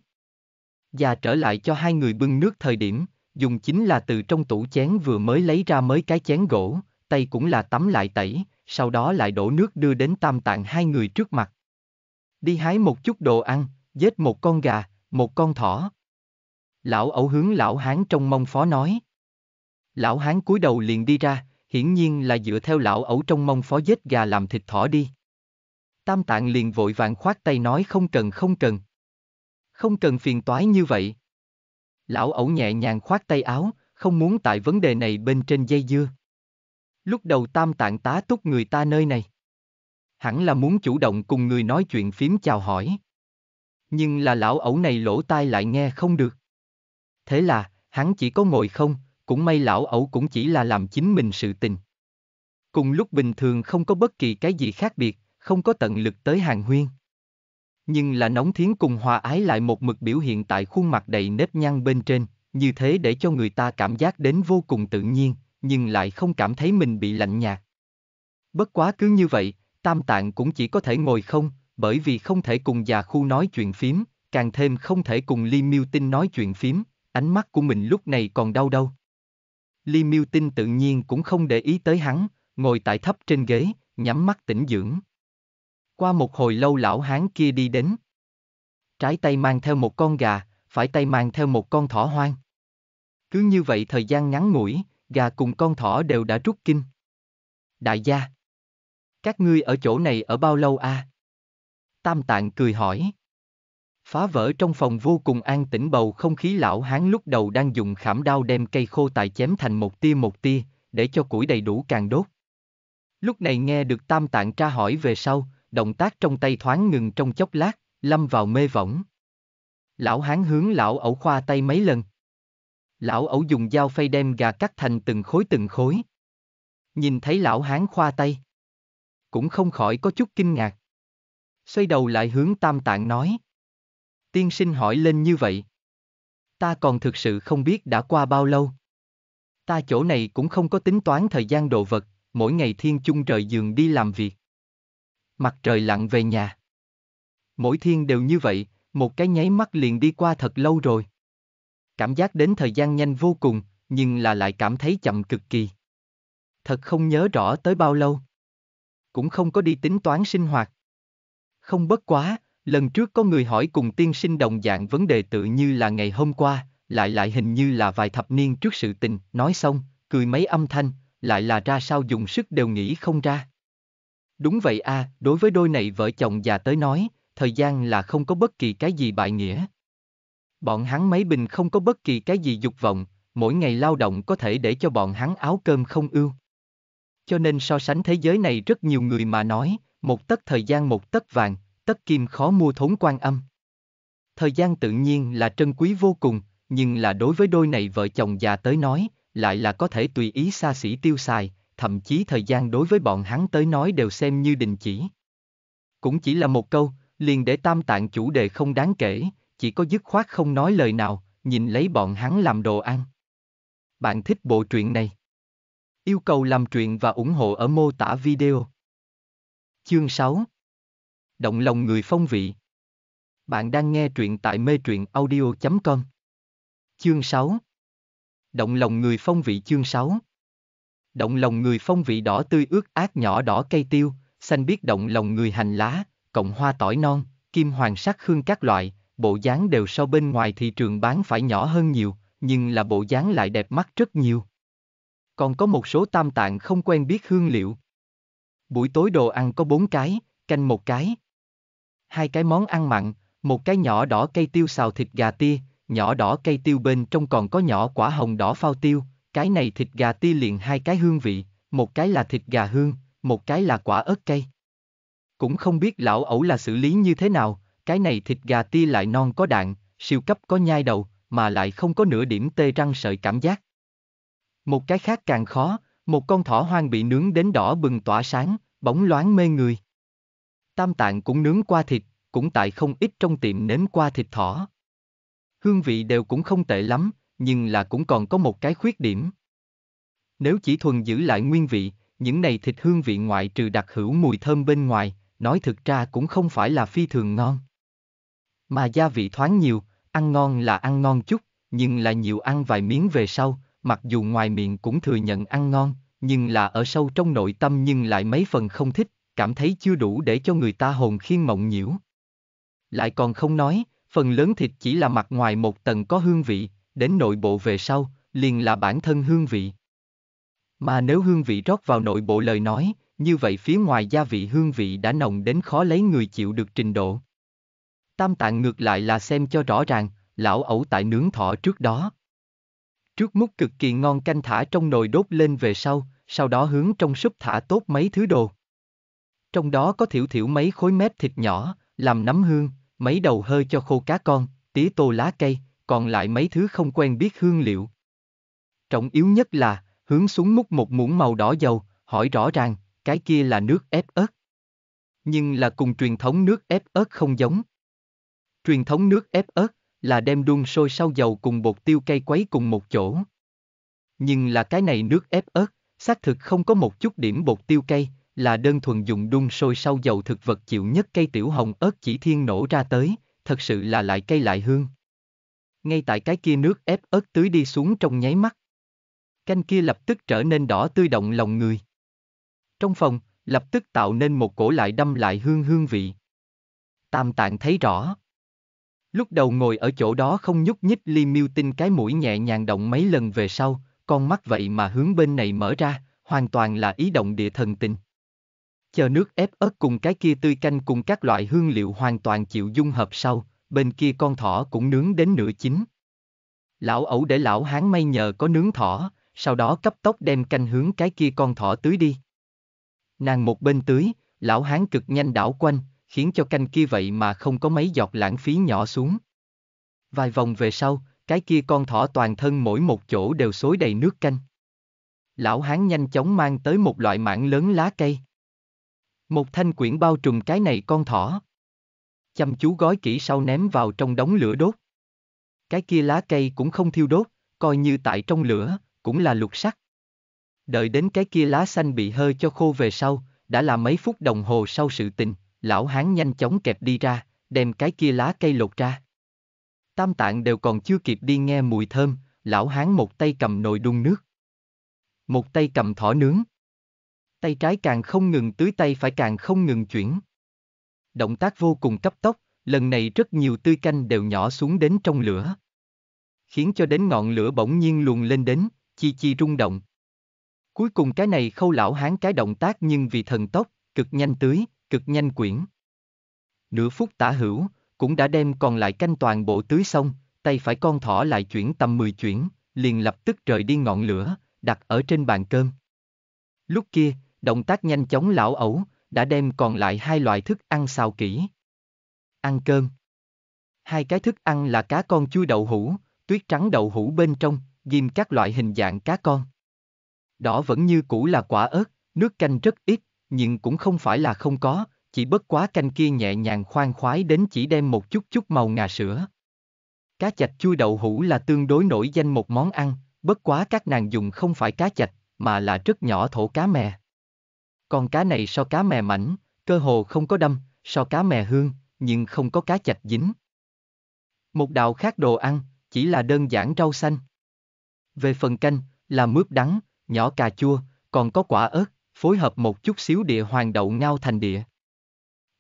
và trở lại cho hai người bưng nước thời điểm, dùng chính là từ trong tủ chén vừa mới lấy ra mới cái chén gỗ, tay cũng là tắm lại tẩy, sau đó lại đổ nước đưa đến tam tạng hai người trước mặt. Đi hái một chút đồ ăn, giết một con gà, một con thỏ. Lão ẩu hướng lão hán trong mông phó nói. Lão hán cúi đầu liền đi ra, hiển nhiên là dựa theo lão ẩu trong mong phó giết gà làm thịt thỏ đi. Tam tạng liền vội vàng khoát tay nói không cần không cần. Không cần phiền toái như vậy. Lão ẩu nhẹ nhàng khoát tay áo, không muốn tại vấn đề này bên trên dây dưa. Lúc đầu tam tạng tá túc người ta nơi này. Hẳn là muốn chủ động cùng người nói chuyện phím chào hỏi. Nhưng là lão ẩu này lỗ tai lại nghe không được. Thế là, hắn chỉ có ngồi không, cũng may lão ẩu cũng chỉ là làm chính mình sự tình. Cùng lúc bình thường không có bất kỳ cái gì khác biệt, không có tận lực tới hàng huyên. Nhưng là nóng thiến cùng hòa ái lại một mực biểu hiện tại khuôn mặt đầy nếp nhăn bên trên, như thế để cho người ta cảm giác đến vô cùng tự nhiên, nhưng lại không cảm thấy mình bị lạnh nhạt. Bất quá cứ như vậy, tam tạng cũng chỉ có thể ngồi không, bởi vì không thể cùng già khu nói chuyện phím, càng thêm không thể cùng Ly Miêu Tinh nói chuyện phím, ánh mắt của mình lúc này còn đau đâu. Li Miêu Tinh tự nhiên cũng không để ý tới hắn, ngồi tại thấp trên ghế, nhắm mắt tĩnh dưỡng. Qua một hồi lâu lão hán kia đi đến. Trái tay mang theo một con gà, phải tay mang theo một con thỏ hoang. Cứ như vậy thời gian ngắn ngủi, gà cùng con thỏ đều đã rút kinh. Đại gia! Các ngươi ở chỗ này ở bao lâu a? À? Tam Tạng cười hỏi. Phá vỡ trong phòng vô cùng an tĩnh bầu không khí lão hán lúc đầu đang dùng khảm đao đem cây khô tài chém thành một tia một tia, để cho củi đầy đủ càng đốt. Lúc này nghe được tam tạng tra hỏi về sau, động tác trong tay thoáng ngừng trong chốc lát, lâm vào mê võng. Lão hán hướng lão ẩu khoa tay mấy lần. Lão ẩu dùng dao phay đem gà cắt thành từng khối từng khối. Nhìn thấy lão hán khoa tay. Cũng không khỏi có chút kinh ngạc. Xoay đầu lại hướng tam tạng nói. Tiên sinh hỏi lên như vậy. Ta còn thực sự không biết đã qua bao lâu. Ta chỗ này cũng không có tính toán thời gian đồ vật, mỗi ngày thiên chung trời giường đi làm việc. Mặt trời lặn về nhà. Mỗi thiên đều như vậy, một cái nháy mắt liền đi qua thật lâu rồi. Cảm giác đến thời gian nhanh vô cùng, nhưng là lại cảm thấy chậm cực kỳ. Thật không nhớ rõ tới bao lâu. Cũng không có đi tính toán sinh hoạt. Không bất quá, Lần trước có người hỏi cùng tiên sinh đồng dạng vấn đề tự như là ngày hôm qua, lại lại hình như là vài thập niên trước sự tình, nói xong, cười mấy âm thanh, lại là ra sao dùng sức đều nghĩ không ra. Đúng vậy a, à, đối với đôi này vợ chồng già tới nói, thời gian là không có bất kỳ cái gì bại nghĩa. Bọn hắn mấy bình không có bất kỳ cái gì dục vọng, mỗi ngày lao động có thể để cho bọn hắn áo cơm không ưu. Cho nên so sánh thế giới này rất nhiều người mà nói, một tấc thời gian một tấc vàng, tất kim khó mua thốn quan âm. Thời gian tự nhiên là trân quý vô cùng, nhưng là đối với đôi này vợ chồng già tới nói, lại là có thể tùy ý xa xỉ tiêu xài, thậm chí thời gian đối với bọn hắn tới nói đều xem như đình chỉ. Cũng chỉ là một câu, liền để tam tạng chủ đề không đáng kể, chỉ có dứt khoát không nói lời nào, nhìn lấy bọn hắn làm đồ ăn. Bạn thích bộ truyện này? Yêu cầu làm truyện và ủng hộ ở mô tả video. Chương 6 Động lòng người phong vị. Bạn đang nghe truyện tại mê truyện audio.com. Chương 6. Động lòng người phong vị chương 6. Động lòng người phong vị đỏ tươi ướt át nhỏ đỏ cây tiêu, xanh biết động lòng người hành lá, cộng hoa tỏi non, kim hoàng sắc hương các loại, bộ dáng đều so bên ngoài thị trường bán phải nhỏ hơn nhiều, nhưng là bộ dáng lại đẹp mắt rất nhiều. Còn có một số tam tạng không quen biết hương liệu. Buổi tối đồ ăn có bốn cái, canh một cái, hai cái món ăn mặn, một cái nhỏ đỏ cây tiêu xào thịt gà tia, nhỏ đỏ cây tiêu bên trong còn có nhỏ quả hồng đỏ phao tiêu, cái này thịt gà tia liền hai cái hương vị, một cái là thịt gà hương, một cái là quả ớt cây. Cũng không biết lão ẩu là xử lý như thế nào, cái này thịt gà tia lại non có đạn, siêu cấp có nhai đầu, mà lại không có nửa điểm tê răng sợi cảm giác. Một cái khác càng khó, một con thỏ hoang bị nướng đến đỏ bừng tỏa sáng, bóng loáng mê người. Tam tạng cũng nướng qua thịt, cũng tại không ít trong tiệm nếm qua thịt thỏ. Hương vị đều cũng không tệ lắm, nhưng là cũng còn có một cái khuyết điểm. Nếu chỉ thuần giữ lại nguyên vị, những này thịt hương vị ngoại trừ đặc hữu mùi thơm bên ngoài, nói thực ra cũng không phải là phi thường ngon. Mà gia vị thoáng nhiều, ăn ngon là ăn ngon chút, nhưng là nhiều ăn vài miếng về sau, mặc dù ngoài miệng cũng thừa nhận ăn ngon, nhưng là ở sâu trong nội tâm nhưng lại mấy phần không thích, cảm thấy chưa đủ để cho người ta hồn khiên mộng nhiễu. Lại còn không nói, phần lớn thịt chỉ là mặt ngoài một tầng có hương vị, đến nội bộ về sau, liền là bản thân hương vị. Mà nếu hương vị rót vào nội bộ lời nói, như vậy phía ngoài gia vị hương vị đã nồng đến khó lấy người chịu được trình độ. Tam tạng ngược lại là xem cho rõ ràng, lão ẩu tại nướng thọ trước đó. Trước múc cực kỳ ngon canh thả trong nồi đốt lên về sau, sau đó hướng trong súp thả tốt mấy thứ đồ trong đó có thiểu thiểu mấy khối mép thịt nhỏ, làm nấm hương, mấy đầu hơi cho khô cá con, tí tô lá cây, còn lại mấy thứ không quen biết hương liệu. Trọng yếu nhất là, hướng xuống múc một muỗng màu đỏ dầu, hỏi rõ ràng, cái kia là nước ép ớt. Nhưng là cùng truyền thống nước ép ớt không giống. Truyền thống nước ép ớt là đem đun sôi sau dầu cùng bột tiêu cây quấy cùng một chỗ. Nhưng là cái này nước ép ớt, xác thực không có một chút điểm bột tiêu cây, là đơn thuần dùng đun sôi sau dầu thực vật chịu nhất cây tiểu hồng ớt chỉ thiên nổ ra tới, thật sự là lại cây lại hương. Ngay tại cái kia nước ép ớt tưới đi xuống trong nháy mắt. Canh kia lập tức trở nên đỏ tươi động lòng người. Trong phòng, lập tức tạo nên một cổ lại đâm lại hương hương vị. Tam tạng thấy rõ. Lúc đầu ngồi ở chỗ đó không nhúc nhích Li Miêu Tinh cái mũi nhẹ nhàng động mấy lần về sau, con mắt vậy mà hướng bên này mở ra, hoàn toàn là ý động địa thần tình chờ nước ép ớt cùng cái kia tươi canh cùng các loại hương liệu hoàn toàn chịu dung hợp sau, bên kia con thỏ cũng nướng đến nửa chín. Lão ẩu để lão hán may nhờ có nướng thỏ, sau đó cấp tốc đem canh hướng cái kia con thỏ tưới đi. Nàng một bên tưới, lão hán cực nhanh đảo quanh, khiến cho canh kia vậy mà không có mấy giọt lãng phí nhỏ xuống. Vài vòng về sau, cái kia con thỏ toàn thân mỗi một chỗ đều xối đầy nước canh. Lão hán nhanh chóng mang tới một loại mảng lớn lá cây. Một thanh quyển bao trùm cái này con thỏ. Chăm chú gói kỹ sau ném vào trong đống lửa đốt. Cái kia lá cây cũng không thiêu đốt, coi như tại trong lửa, cũng là lục sắc. Đợi đến cái kia lá xanh bị hơi cho khô về sau, đã là mấy phút đồng hồ sau sự tình, lão hán nhanh chóng kẹp đi ra, đem cái kia lá cây lột ra. Tam tạng đều còn chưa kịp đi nghe mùi thơm, lão hán một tay cầm nồi đun nước. Một tay cầm thỏ nướng. Tay trái càng không ngừng tưới tay phải càng không ngừng chuyển. Động tác vô cùng cấp tốc, lần này rất nhiều tươi canh đều nhỏ xuống đến trong lửa. Khiến cho đến ngọn lửa bỗng nhiên luồn lên đến, chi chi rung động. Cuối cùng cái này khâu lão hán cái động tác nhưng vì thần tốc, cực nhanh tưới, cực nhanh quyển. Nửa phút tả hữu, cũng đã đem còn lại canh toàn bộ tưới xong, tay phải con thỏ lại chuyển tầm 10 chuyển, liền lập tức rời đi ngọn lửa, đặt ở trên bàn cơm. Lúc kia, Động tác nhanh chóng lão ẩu, đã đem còn lại hai loại thức ăn xào kỹ. Ăn cơm. Hai cái thức ăn là cá con chui đậu hũ, tuyết trắng đậu hũ bên trong, ghim các loại hình dạng cá con. Đỏ vẫn như cũ là quả ớt, nước canh rất ít, nhưng cũng không phải là không có, chỉ bất quá canh kia nhẹ nhàng khoan khoái đến chỉ đem một chút chút màu ngà sữa. Cá chạch chui đậu hũ là tương đối nổi danh một món ăn, bất quá các nàng dùng không phải cá chạch, mà là rất nhỏ thổ cá mè. Con cá này so cá mè mảnh, cơ hồ không có đâm, so cá mè hương, nhưng không có cá chạch dính. Một đạo khác đồ ăn, chỉ là đơn giản rau xanh. Về phần canh, là mướp đắng, nhỏ cà chua, còn có quả ớt, phối hợp một chút xíu địa hoàng đậu ngao thành địa.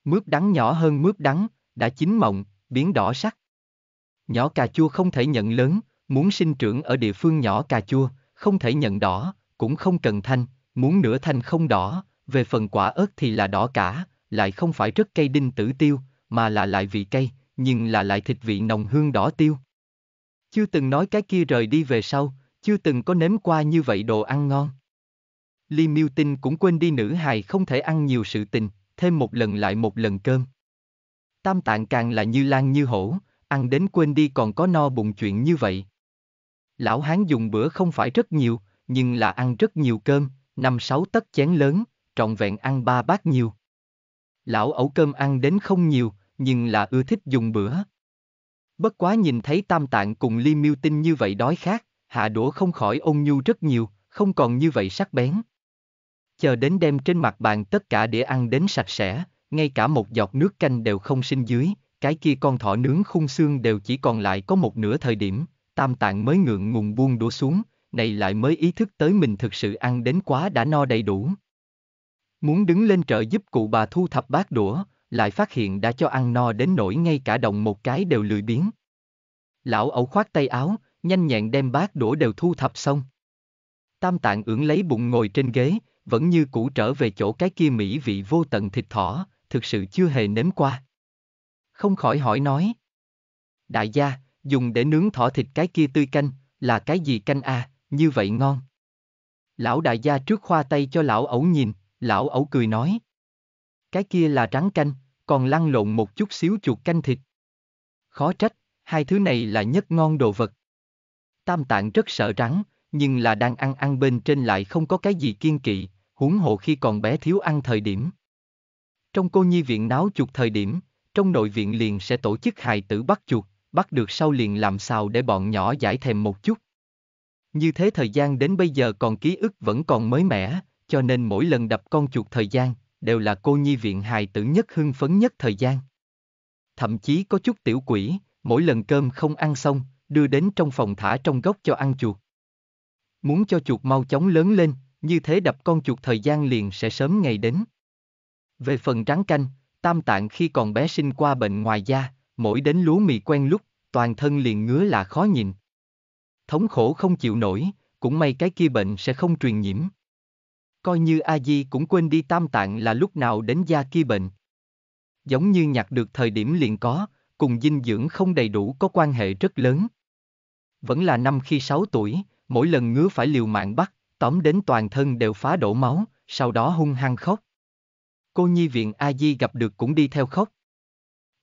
Mướp đắng nhỏ hơn mướp đắng, đã chín mộng, biến đỏ sắc. Nhỏ cà chua không thể nhận lớn, muốn sinh trưởng ở địa phương nhỏ cà chua, không thể nhận đỏ, cũng không cần thanh, muốn nửa thanh không đỏ, về phần quả ớt thì là đỏ cả, lại không phải rất cây đinh tử tiêu, mà là lại vị cây, nhưng là lại thịt vị nồng hương đỏ tiêu. Chưa từng nói cái kia rời đi về sau, chưa từng có nếm qua như vậy đồ ăn ngon. Li Miêu Tinh cũng quên đi nữ hài không thể ăn nhiều sự tình, thêm một lần lại một lần cơm. Tam tạng càng là như lan như hổ, ăn đến quên đi còn có no bụng chuyện như vậy. Lão Hán dùng bữa không phải rất nhiều, nhưng là ăn rất nhiều cơm, năm sáu tất chén lớn, trọn vẹn ăn ba bát nhiều. Lão ẩu cơm ăn đến không nhiều, nhưng là ưa thích dùng bữa. Bất quá nhìn thấy tam tạng cùng ly miêu tinh như vậy đói khát, hạ đũa không khỏi ôn nhu rất nhiều, không còn như vậy sắc bén. Chờ đến đem trên mặt bàn tất cả đĩa ăn đến sạch sẽ, ngay cả một giọt nước canh đều không sinh dưới, cái kia con thỏ nướng khung xương đều chỉ còn lại có một nửa thời điểm, tam tạng mới ngượng ngùng buông đũa xuống, này lại mới ý thức tới mình thực sự ăn đến quá đã no đầy đủ. Muốn đứng lên trợ giúp cụ bà thu thập bát đũa, lại phát hiện đã cho ăn no đến nỗi ngay cả động một cái đều lười biếng. Lão ẩu khoát tay áo, nhanh nhẹn đem bát đũa đều thu thập xong. Tam tạng ưỡn lấy bụng ngồi trên ghế, vẫn như cũ trở về chỗ cái kia mỹ vị vô tận thịt thỏ, thực sự chưa hề nếm qua. Không khỏi hỏi nói. Đại gia, dùng để nướng thỏ thịt cái kia tươi canh, là cái gì canh à, như vậy ngon. Lão đại gia trước khoa tay cho lão ẩu nhìn, lão ẩu cười nói. Cái kia là trắng canh, còn lăn lộn một chút xíu chuột canh thịt. Khó trách, hai thứ này là nhất ngon đồ vật. Tam tạng rất sợ rắn, nhưng là đang ăn ăn bên trên lại không có cái gì kiên kỵ, huống hộ khi còn bé thiếu ăn thời điểm. Trong cô nhi viện náo chuột thời điểm, trong nội viện liền sẽ tổ chức hài tử bắt chuột, bắt được sau liền làm sao để bọn nhỏ giải thèm một chút. Như thế thời gian đến bây giờ còn ký ức vẫn còn mới mẻ, cho nên mỗi lần đập con chuột thời gian, đều là cô nhi viện hài tử nhất hưng phấn nhất thời gian. Thậm chí có chút tiểu quỷ, mỗi lần cơm không ăn xong, đưa đến trong phòng thả trong góc cho ăn chuột. Muốn cho chuột mau chóng lớn lên, như thế đập con chuột thời gian liền sẽ sớm ngày đến. Về phần rắn canh, tam tạng khi còn bé sinh qua bệnh ngoài da, mỗi đến lúa mì quen lúc, toàn thân liền ngứa là khó nhìn. Thống khổ không chịu nổi, cũng may cái kia bệnh sẽ không truyền nhiễm coi như a di cũng quên đi tam tạng là lúc nào đến gia kia bệnh giống như nhặt được thời điểm liền có cùng dinh dưỡng không đầy đủ có quan hệ rất lớn vẫn là năm khi 6 tuổi, mỗi lần ngứa phải liều mạng bắt, tóm đến toàn thân đều phá đổ máu, sau đó hung hăng khóc. Cô nhi viện A Di gặp được cũng đi theo khóc.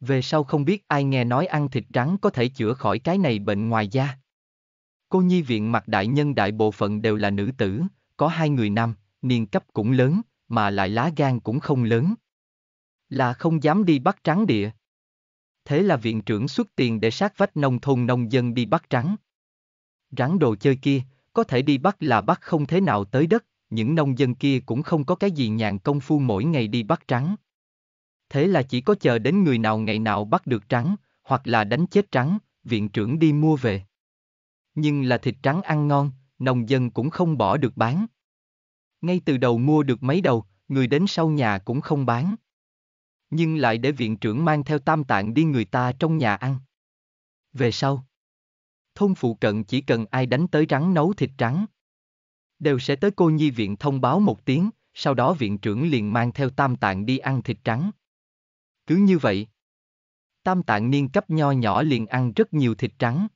Về sau không biết ai nghe nói ăn thịt rắn có thể chữa khỏi cái này bệnh ngoài da. Cô nhi viện mặt đại nhân đại bộ phận đều là nữ tử, có hai người nam, niên cấp cũng lớn, mà lại lá gan cũng không lớn. Là không dám đi bắt trắng địa. Thế là viện trưởng xuất tiền để sát vách nông thôn nông dân đi bắt trắng. Rắn đồ chơi kia, có thể đi bắt là bắt không thế nào tới đất, những nông dân kia cũng không có cái gì nhàn công phu mỗi ngày đi bắt trắng. Thế là chỉ có chờ đến người nào ngày nào bắt được trắng, hoặc là đánh chết trắng, viện trưởng đi mua về. Nhưng là thịt trắng ăn ngon, nông dân cũng không bỏ được bán. Ngay từ đầu mua được mấy đầu, người đến sau nhà cũng không bán. Nhưng lại để viện trưởng mang theo tam tạng đi người ta trong nhà ăn. Về sau, thôn phụ cận chỉ cần ai đánh tới rắn nấu thịt trắng, Đều sẽ tới cô nhi viện thông báo một tiếng, sau đó viện trưởng liền mang theo tam tạng đi ăn thịt trắng. Cứ như vậy, tam tạng niên cấp nho nhỏ liền ăn rất nhiều thịt trắng.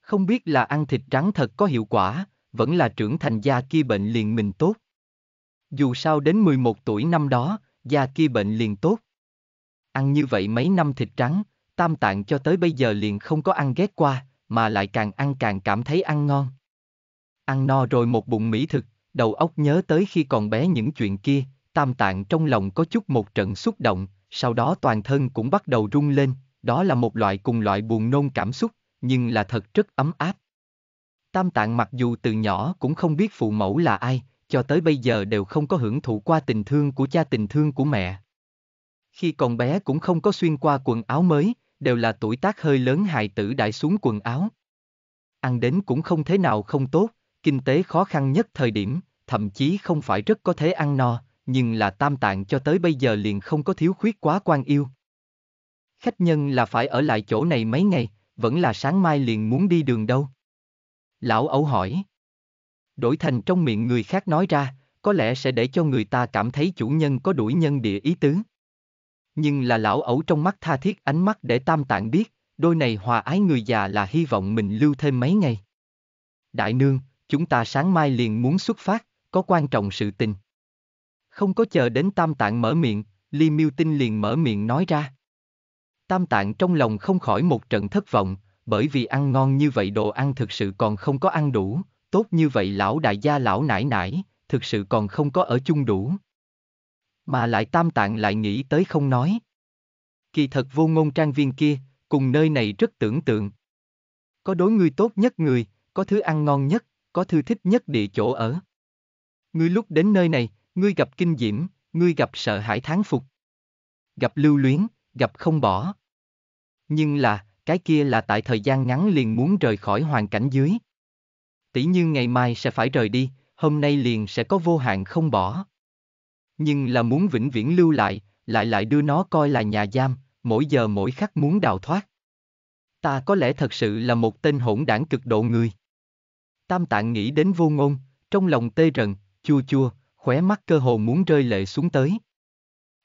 Không biết là ăn thịt trắng thật có hiệu quả, vẫn là trưởng thành gia kia bệnh liền mình tốt. Dù sao đến 11 tuổi năm đó, gia kia bệnh liền tốt. Ăn như vậy mấy năm thịt trắng, tam tạng cho tới bây giờ liền không có ăn ghét qua, mà lại càng ăn càng cảm thấy ăn ngon. Ăn no rồi một bụng mỹ thực, đầu óc nhớ tới khi còn bé những chuyện kia, tam tạng trong lòng có chút một trận xúc động, sau đó toàn thân cũng bắt đầu rung lên, đó là một loại cùng loại buồn nôn cảm xúc, nhưng là thật rất ấm áp. Tam Tạng mặc dù từ nhỏ cũng không biết phụ mẫu là ai, cho tới bây giờ đều không có hưởng thụ qua tình thương của cha tình thương của mẹ. Khi còn bé cũng không có xuyên qua quần áo mới, đều là tuổi tác hơi lớn hài tử đại xuống quần áo. Ăn đến cũng không thế nào không tốt, kinh tế khó khăn nhất thời điểm, thậm chí không phải rất có thể ăn no, nhưng là tam tạng cho tới bây giờ liền không có thiếu khuyết quá quan yêu. Khách nhân là phải ở lại chỗ này mấy ngày, vẫn là sáng mai liền muốn đi đường đâu. Lão ấu hỏi. Đổi thành trong miệng người khác nói ra, có lẽ sẽ để cho người ta cảm thấy chủ nhân có đuổi nhân địa ý tứ. Nhưng là lão ấu trong mắt tha thiết ánh mắt để tam tạng biết, đôi này hòa ái người già là hy vọng mình lưu thêm mấy ngày. Đại nương, chúng ta sáng mai liền muốn xuất phát, có quan trọng sự tình. Không có chờ đến tam tạng mở miệng, Li Miêu Tinh liền mở miệng nói ra. Tam tạng trong lòng không khỏi một trận thất vọng, bởi vì ăn ngon như vậy đồ ăn thực sự còn không có ăn đủ, tốt như vậy lão đại gia lão nải nải, thực sự còn không có ở chung đủ. Mà lại tam tạng lại nghĩ tới không nói. Kỳ thật vô ngôn trang viên kia, cùng nơi này rất tưởng tượng. Có đối người tốt nhất người, có thứ ăn ngon nhất, có thư thích nhất địa chỗ ở. Ngươi lúc đến nơi này, ngươi gặp kinh diễm, ngươi gặp sợ hãi tháng phục. Gặp lưu luyến, gặp không bỏ. Nhưng là, cái kia là tại thời gian ngắn liền muốn rời khỏi hoàn cảnh dưới. Tỷ như ngày mai sẽ phải rời đi, hôm nay liền sẽ có vô hạn không bỏ. Nhưng là muốn vĩnh viễn lưu lại, lại lại đưa nó coi là nhà giam, mỗi giờ mỗi khắc muốn đào thoát. Ta có lẽ thật sự là một tên hỗn đảng cực độ người. Tam tạng nghĩ đến vô ngôn, trong lòng tê rần, chua chua, khóe mắt cơ hồ muốn rơi lệ xuống tới.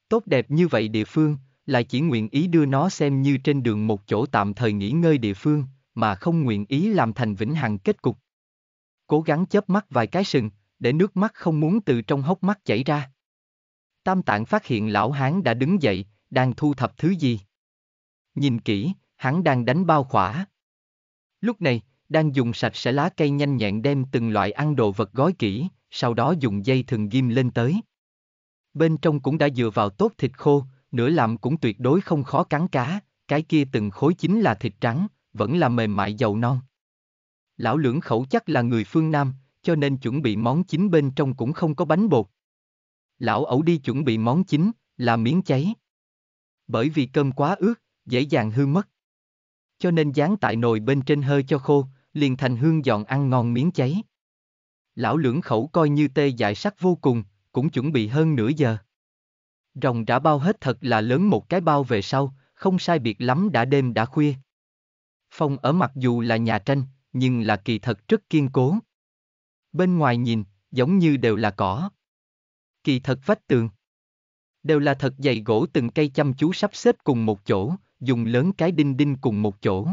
Tốt đẹp như vậy địa phương, lại chỉ nguyện ý đưa nó xem như trên đường một chỗ tạm thời nghỉ ngơi địa phương, mà không nguyện ý làm thành vĩnh hằng kết cục. Cố gắng chớp mắt vài cái sừng, để nước mắt không muốn từ trong hốc mắt chảy ra. Tam tạng phát hiện lão hán đã đứng dậy, đang thu thập thứ gì. Nhìn kỹ, hắn đang đánh bao khỏa. Lúc này, đang dùng sạch sẽ lá cây nhanh nhẹn đem từng loại ăn đồ vật gói kỹ, sau đó dùng dây thừng ghim lên tới. Bên trong cũng đã dựa vào tốt thịt khô, nửa làm cũng tuyệt đối không khó cắn cá, cái kia từng khối chính là thịt trắng, vẫn là mềm mại dầu non. Lão lưỡng khẩu chắc là người phương Nam, cho nên chuẩn bị món chính bên trong cũng không có bánh bột. Lão ẩu đi chuẩn bị món chính, là miếng cháy. Bởi vì cơm quá ướt, dễ dàng hư mất. Cho nên dán tại nồi bên trên hơi cho khô, liền thành hương giòn ăn ngon miếng cháy. Lão lưỡng khẩu coi như tê dại sắc vô cùng, cũng chuẩn bị hơn nửa giờ. Rồng đã bao hết thật là lớn một cái bao về sau, không sai biệt lắm đã đêm đã khuya. Phòng ở mặc dù là nhà tranh, nhưng là kỳ thật rất kiên cố. Bên ngoài nhìn, giống như đều là cỏ. Kỳ thật vách tường. Đều là thật dày gỗ từng cây chăm chú sắp xếp cùng một chỗ, dùng lớn cái đinh đinh cùng một chỗ.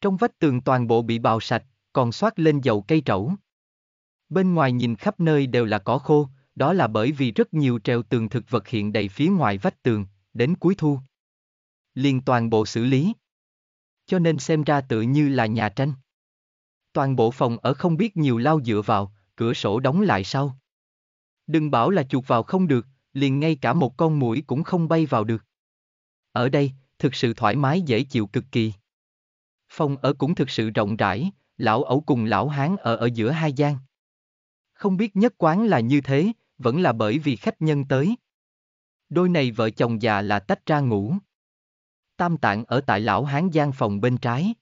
Trong vách tường toàn bộ bị bào sạch, còn xoát lên dầu cây trẩu. Bên ngoài nhìn khắp nơi đều là cỏ khô, đó là bởi vì rất nhiều treo tường thực vật hiện đầy phía ngoài vách tường, đến cuối thu. Liền toàn bộ xử lý. Cho nên xem ra tự như là nhà tranh. Toàn bộ phòng ở không biết nhiều lao dựa vào, cửa sổ đóng lại sau. Đừng bảo là chuột vào không được, liền ngay cả một con mũi cũng không bay vào được. Ở đây, thực sự thoải mái dễ chịu cực kỳ. Phòng ở cũng thực sự rộng rãi, lão ẩu cùng lão hán ở ở giữa hai gian. Không biết nhất quán là như thế, vẫn là bởi vì khách nhân tới. Đôi này vợ chồng già là tách ra ngủ. Tam Tạng ở tại lão Hán Giang phòng bên trái.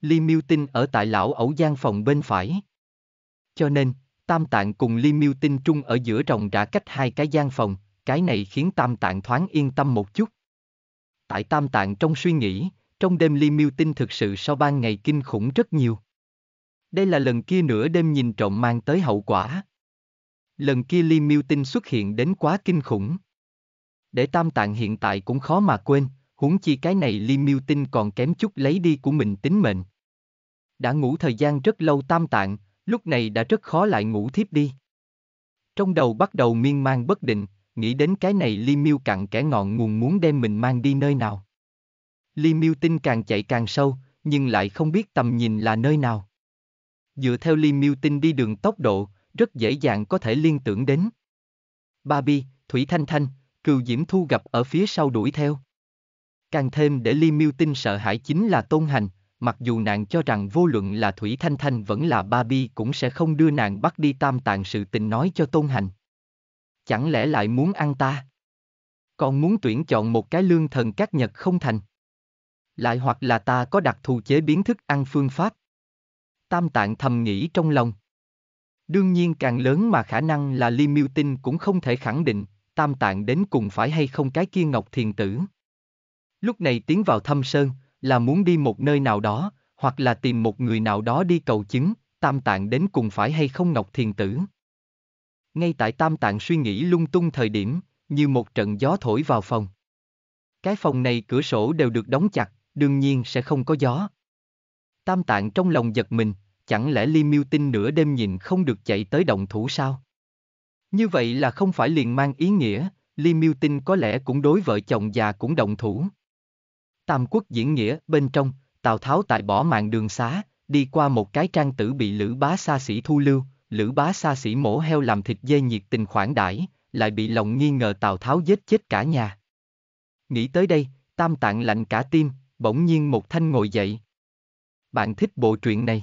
Li Miêu Tinh ở tại lão ẩu Giang phòng bên phải. Cho nên, Tam Tạng cùng Li Miêu Tinh trung ở giữa rồng rã cách hai cái gian phòng, cái này khiến Tam Tạng thoáng yên tâm một chút. Tại Tam Tạng trong suy nghĩ, trong đêm Li Miêu Tinh thực sự sau ban ngày kinh khủng rất nhiều. Đây là lần kia nửa đêm nhìn trộm mang tới hậu quả lần kia Li Miêu Tinh xuất hiện đến quá kinh khủng. Để tam tạng hiện tại cũng khó mà quên, huống chi cái này Li Miêu Tinh còn kém chút lấy đi của mình tính mệnh. Đã ngủ thời gian rất lâu tam tạng, lúc này đã rất khó lại ngủ thiếp đi. Trong đầu bắt đầu miên man bất định, nghĩ đến cái này Li Miêu cặn kẻ ngọn nguồn muốn đem mình mang đi nơi nào. Li Miêu Tinh càng chạy càng sâu, nhưng lại không biết tầm nhìn là nơi nào. Dựa theo Li Miêu Tinh đi đường tốc độ, rất dễ dàng có thể liên tưởng đến. Ba Thủy Thanh Thanh, Cừu Diễm Thu gặp ở phía sau đuổi theo. Càng thêm để Ly Miêu tin sợ hãi chính là Tôn Hành, mặc dù nàng cho rằng vô luận là Thủy Thanh Thanh vẫn là Ba cũng sẽ không đưa nàng bắt đi tam tạng sự tình nói cho Tôn Hành. Chẳng lẽ lại muốn ăn ta? Còn muốn tuyển chọn một cái lương thần các nhật không thành? Lại hoặc là ta có đặc thù chế biến thức ăn phương pháp? Tam tạng thầm nghĩ trong lòng. Đương nhiên càng lớn mà khả năng là Li Miêu Tinh cũng không thể khẳng định, tam tạng đến cùng phải hay không cái kia Ngọc Thiền Tử. Lúc này tiến vào thâm sơn, là muốn đi một nơi nào đó, hoặc là tìm một người nào đó đi cầu chứng, tam tạng đến cùng phải hay không Ngọc Thiền Tử. Ngay tại tam tạng suy nghĩ lung tung thời điểm, như một trận gió thổi vào phòng. Cái phòng này cửa sổ đều được đóng chặt, đương nhiên sẽ không có gió. Tam tạng trong lòng giật mình, chẳng lẽ Li Miêu Tinh nửa đêm nhìn không được chạy tới động thủ sao? Như vậy là không phải liền mang ý nghĩa, Li Miêu Tinh có lẽ cũng đối vợ chồng già cũng động thủ. Tam quốc diễn nghĩa bên trong, Tào Tháo tại bỏ mạng đường xá, đi qua một cái trang tử bị Lữ Bá Sa sĩ thu lưu, Lữ Bá Sa sĩ mổ heo làm thịt dê nhiệt tình khoản đãi, lại bị lòng nghi ngờ Tào Tháo giết chết cả nhà. Nghĩ tới đây, Tam Tạng lạnh cả tim, bỗng nhiên một thanh ngồi dậy. Bạn thích bộ truyện này?